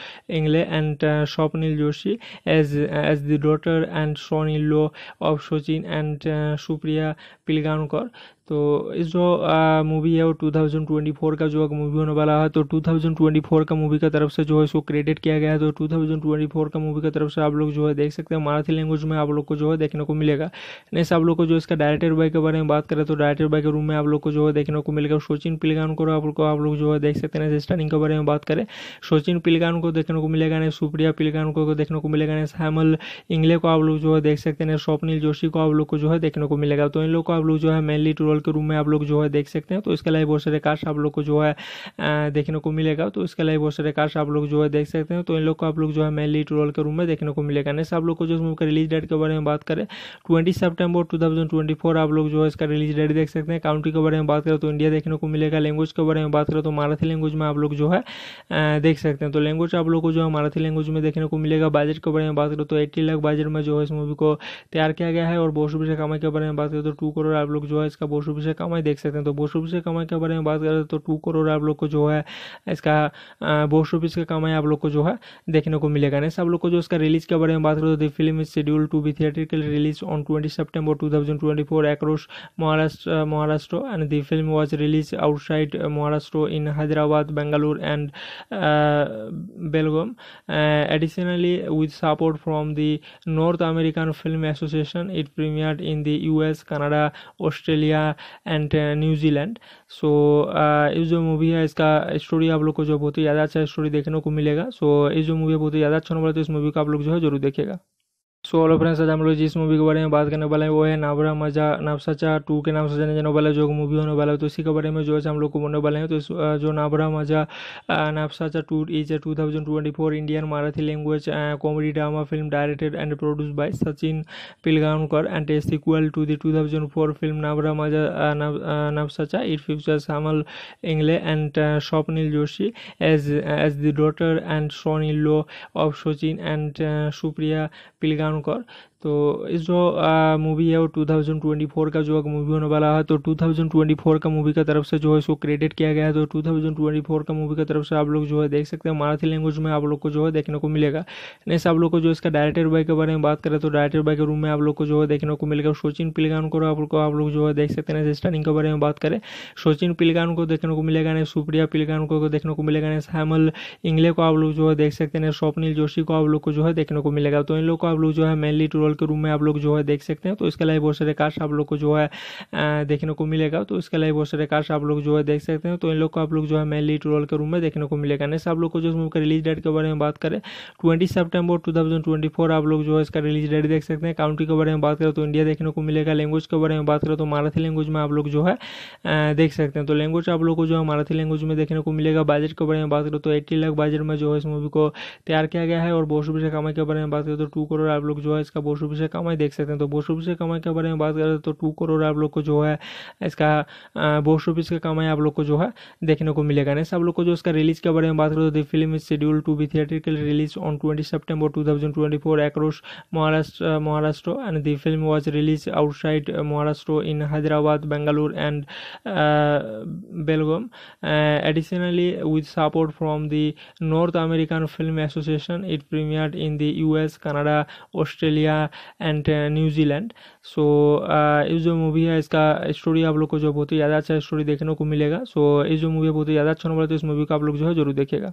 Ingle and Swapnil Joshi as as the daughter and Soni low of Sachin and Supriya Pilgaonkar cor. तो इस जो movie है वो 2024 का जो movie होने वाला है तो 2024 का मूवी का तरफ से जो है इसको क्रेडिट किया गया है तो 2024 का मूवी का तरफ से आप लोग जो है देख सकते हैं मराठी लैंग्वेज में आप लोग को जो है देखने को मिलेगा नेक्स्ट आप लोग को जो इसका डायरेक्टर बाय के बारे में बात करें तो डायरेक्टर बाय के रूम में आप लोग को जो है देखने को मिलेगा सचिन पिलगान को आप लोग आप लोग जो है देख सकते हैं स्टारिंग के बारे में बात करें सचिन पिलगान को देखने को मिलेगा नहीं सुप्रिया पिलगान को देखने को मिलेगा नहीं श्यामल इंगले को आप लोग जो है देख सकते हैं स्वप्निल जोशी को आप लोग को जो है देखने को मिलेगा तो इन लोग को आप लोग जो है मेनली टूर मॉल के रूम में आप लोग जो है देख सकते हैं तो इसके लिए बहुत सारे कार्स आप लोग को जो है देखने को मिलेगा तो इसके लिए बहुत सारे कार्स आप लोग जो है देख सकते हैं तो इन लोग को आप लोग जो है मेनली ट्रोल के रूम में देखने को मिलेगा नेक्स्ट आप लोग को जो इसका रिलीज डेट के बारे में बात करें ट्वेंटी सेप्टेम्बर टू आप लोग जो है इसका रिलीज डेट देख सकते हैं काउंट्री के बारे में बात करें तो इंडिया देखने को मिलेगा लैंग्वेज के बारे में बात करें तो मराठी लैंग्वेज में आप लोग जो है देख सकते हैं तो लैंग्वेज आप लोग को जो है मराठी लैंग्वेज में देखने को मिलेगा बजट के बारे में बात करें तो एट्टी लाख बजट में जो है इस मूवी को तैयार किया गया है और बहुत रुपये कमाई के बारे में बात करें तो टू करोड़ आप लोग जो है इसका बहुत बोस रुपये कमाई देख सकते हैं तो बोस ऑफिस कमाई के बारे में बात करें तो टू करोड़ आप लोग को जो है इसका बोस ऑफिस का कमाई आप लोग को जो है देखने को मिलेगा नेक्स्ट आप लोग को जो इसका रिलीज़ के बारे में बात करें तो film is schedule to be theatrical release on twenty September two thousand twenty four across Maharashtra Maharashtra and the film was release outside Maharashtra in Hyderabad Bengaluru and Belgaum additionally with support from the American film association it premiere in in the US, Canada, Australia, and New Zealand so ये जो movie है इसका story आप लोग को जो बहुत ही ज़्यादा अच्छा स्टोरी देखने को मिलेगा सो ये जो मूवी है बहुत ही ज़्यादा अच्छा नंबर है तो इस मूवी को आप लोग जो है जरूर देखेगा सो हेलो फ्रेंड्स आज हम लोग जिस मूवी के बारे में बात करने वाले हैं वो है नावरा मजा नावसाचा टू के नाम से जाने जाने वाला जो मूवी होने वाला है तो इसी के बारे में जो है हम लोग को बोलने वाले हैं तो इस जो Navra Maza Navsacha two is two thousand twenty four Indian Marathi language comedy drama film directed and produce by Sachin Pilgaonkar and a equal to the two thousand four film Navra Maza Navsacha it future Samal Ingle and Swapnil Joshi as as the daughter and Soni low of Sachin and Supriya Pilgaonkar तो इस जो movie है वो 2024 का जो movie होने वाला है तो 2024 का मूवी का तरफ से जो है इसको क्रेडिट किया गया है तो 2024 का मूवी का तरफ से आप लोग जो है देख सकते हैं मराठी लैंग्वेज में आप लोग को जो है देखने को मिलेगा नेक्स्ट आप लोग को जो इसका डायरेक्टर बाई के बारे में बात करें तो डायरेक्टर बाई के रूम में आप लोग को जो है देखने को मिलेगा सोचिन पिलगान को आप लोग आप लोग जो है देख सकते हैं स्टार्टिंग के बारे में बात करें सोचिन पिलगान को देखने को मिलेगा नेक्स्ट सुप्रिया पिलगान को देखने को मिलेगा नेक्स्ट हैमल इंगले को आप लोग जो है देख सकते हैं स्वप्निल जोशी को आप लोग को जो है देखने को मिलेगा तो इन लोग को आप लोग जो है मेनली टूर वर्ल्ड के रूम में आप लोग जो है देख सकते हैं तो इसके अलावा बहुत सारे कार्ड्स आप लोग को जो है देखने को मिलेगा तो इसके अलावा बहुत सारे कार्ड्स आप लोग जो है देख सकते हैं तो इन लोग को आप लोग जो है मेनली टू के रूम में देखने को मिलेगा नेक्स्ट आप लोग को जो मूव का रिलीज डेट के बारे में बात करें ट्वेंटी सेप्टेम्बर टू आप लोग जो है इसका रिलीज डेट देख सकते हैं काउंट्री के बारे में बात करें तो इंडिया देखने को मिलेगा लैंग्वेज के बारे में बात करें तो मराठी लैंग्वेज में आप लोग जो है देख सकते हैं तो लैंग्वेज आप लोग को जो है मराठी लैंग्वेज में देखने को मिलेगा बजट के बारे में बात करें तो एट्टी लाख बजट में जो है इस मूवी को तैयार किया गया है और बोशुभ कमाई के बारे में बात करें तो टू करोड़ आप लोग जो है इसका बोस रुपये कमाई देख सकते हैं तो बोस रुपये से कमाई के बारे में बात करें तो टू करोड़ आप लोग को जो है इसका बोस रुपीज़ का कमाई आप लोग को जो है देखने को मिलेगा नेक्स्ट आप लोग को जो इसका रिलीज के बारे में बात करें तो film is schedule to be theatrical release on twenty September two thousand twenty four Maharashtra Maharashtra and the film was release outside Maharashtra in Hyderabad Bengaluru and Belgaum additionally with support from the north American film association it premiere in the US Canada Australia and New Zealand so ये जो movie है इसका story आप लोग को जो बहुत ही ज़्यादा अच्छा स्टोरी देखने को मिलेगा सो ये जो मूवी बहुत ही ज़्यादा अच्छा होने वाला तो इस मूवी को आप लोग जो है जरूर देखेगा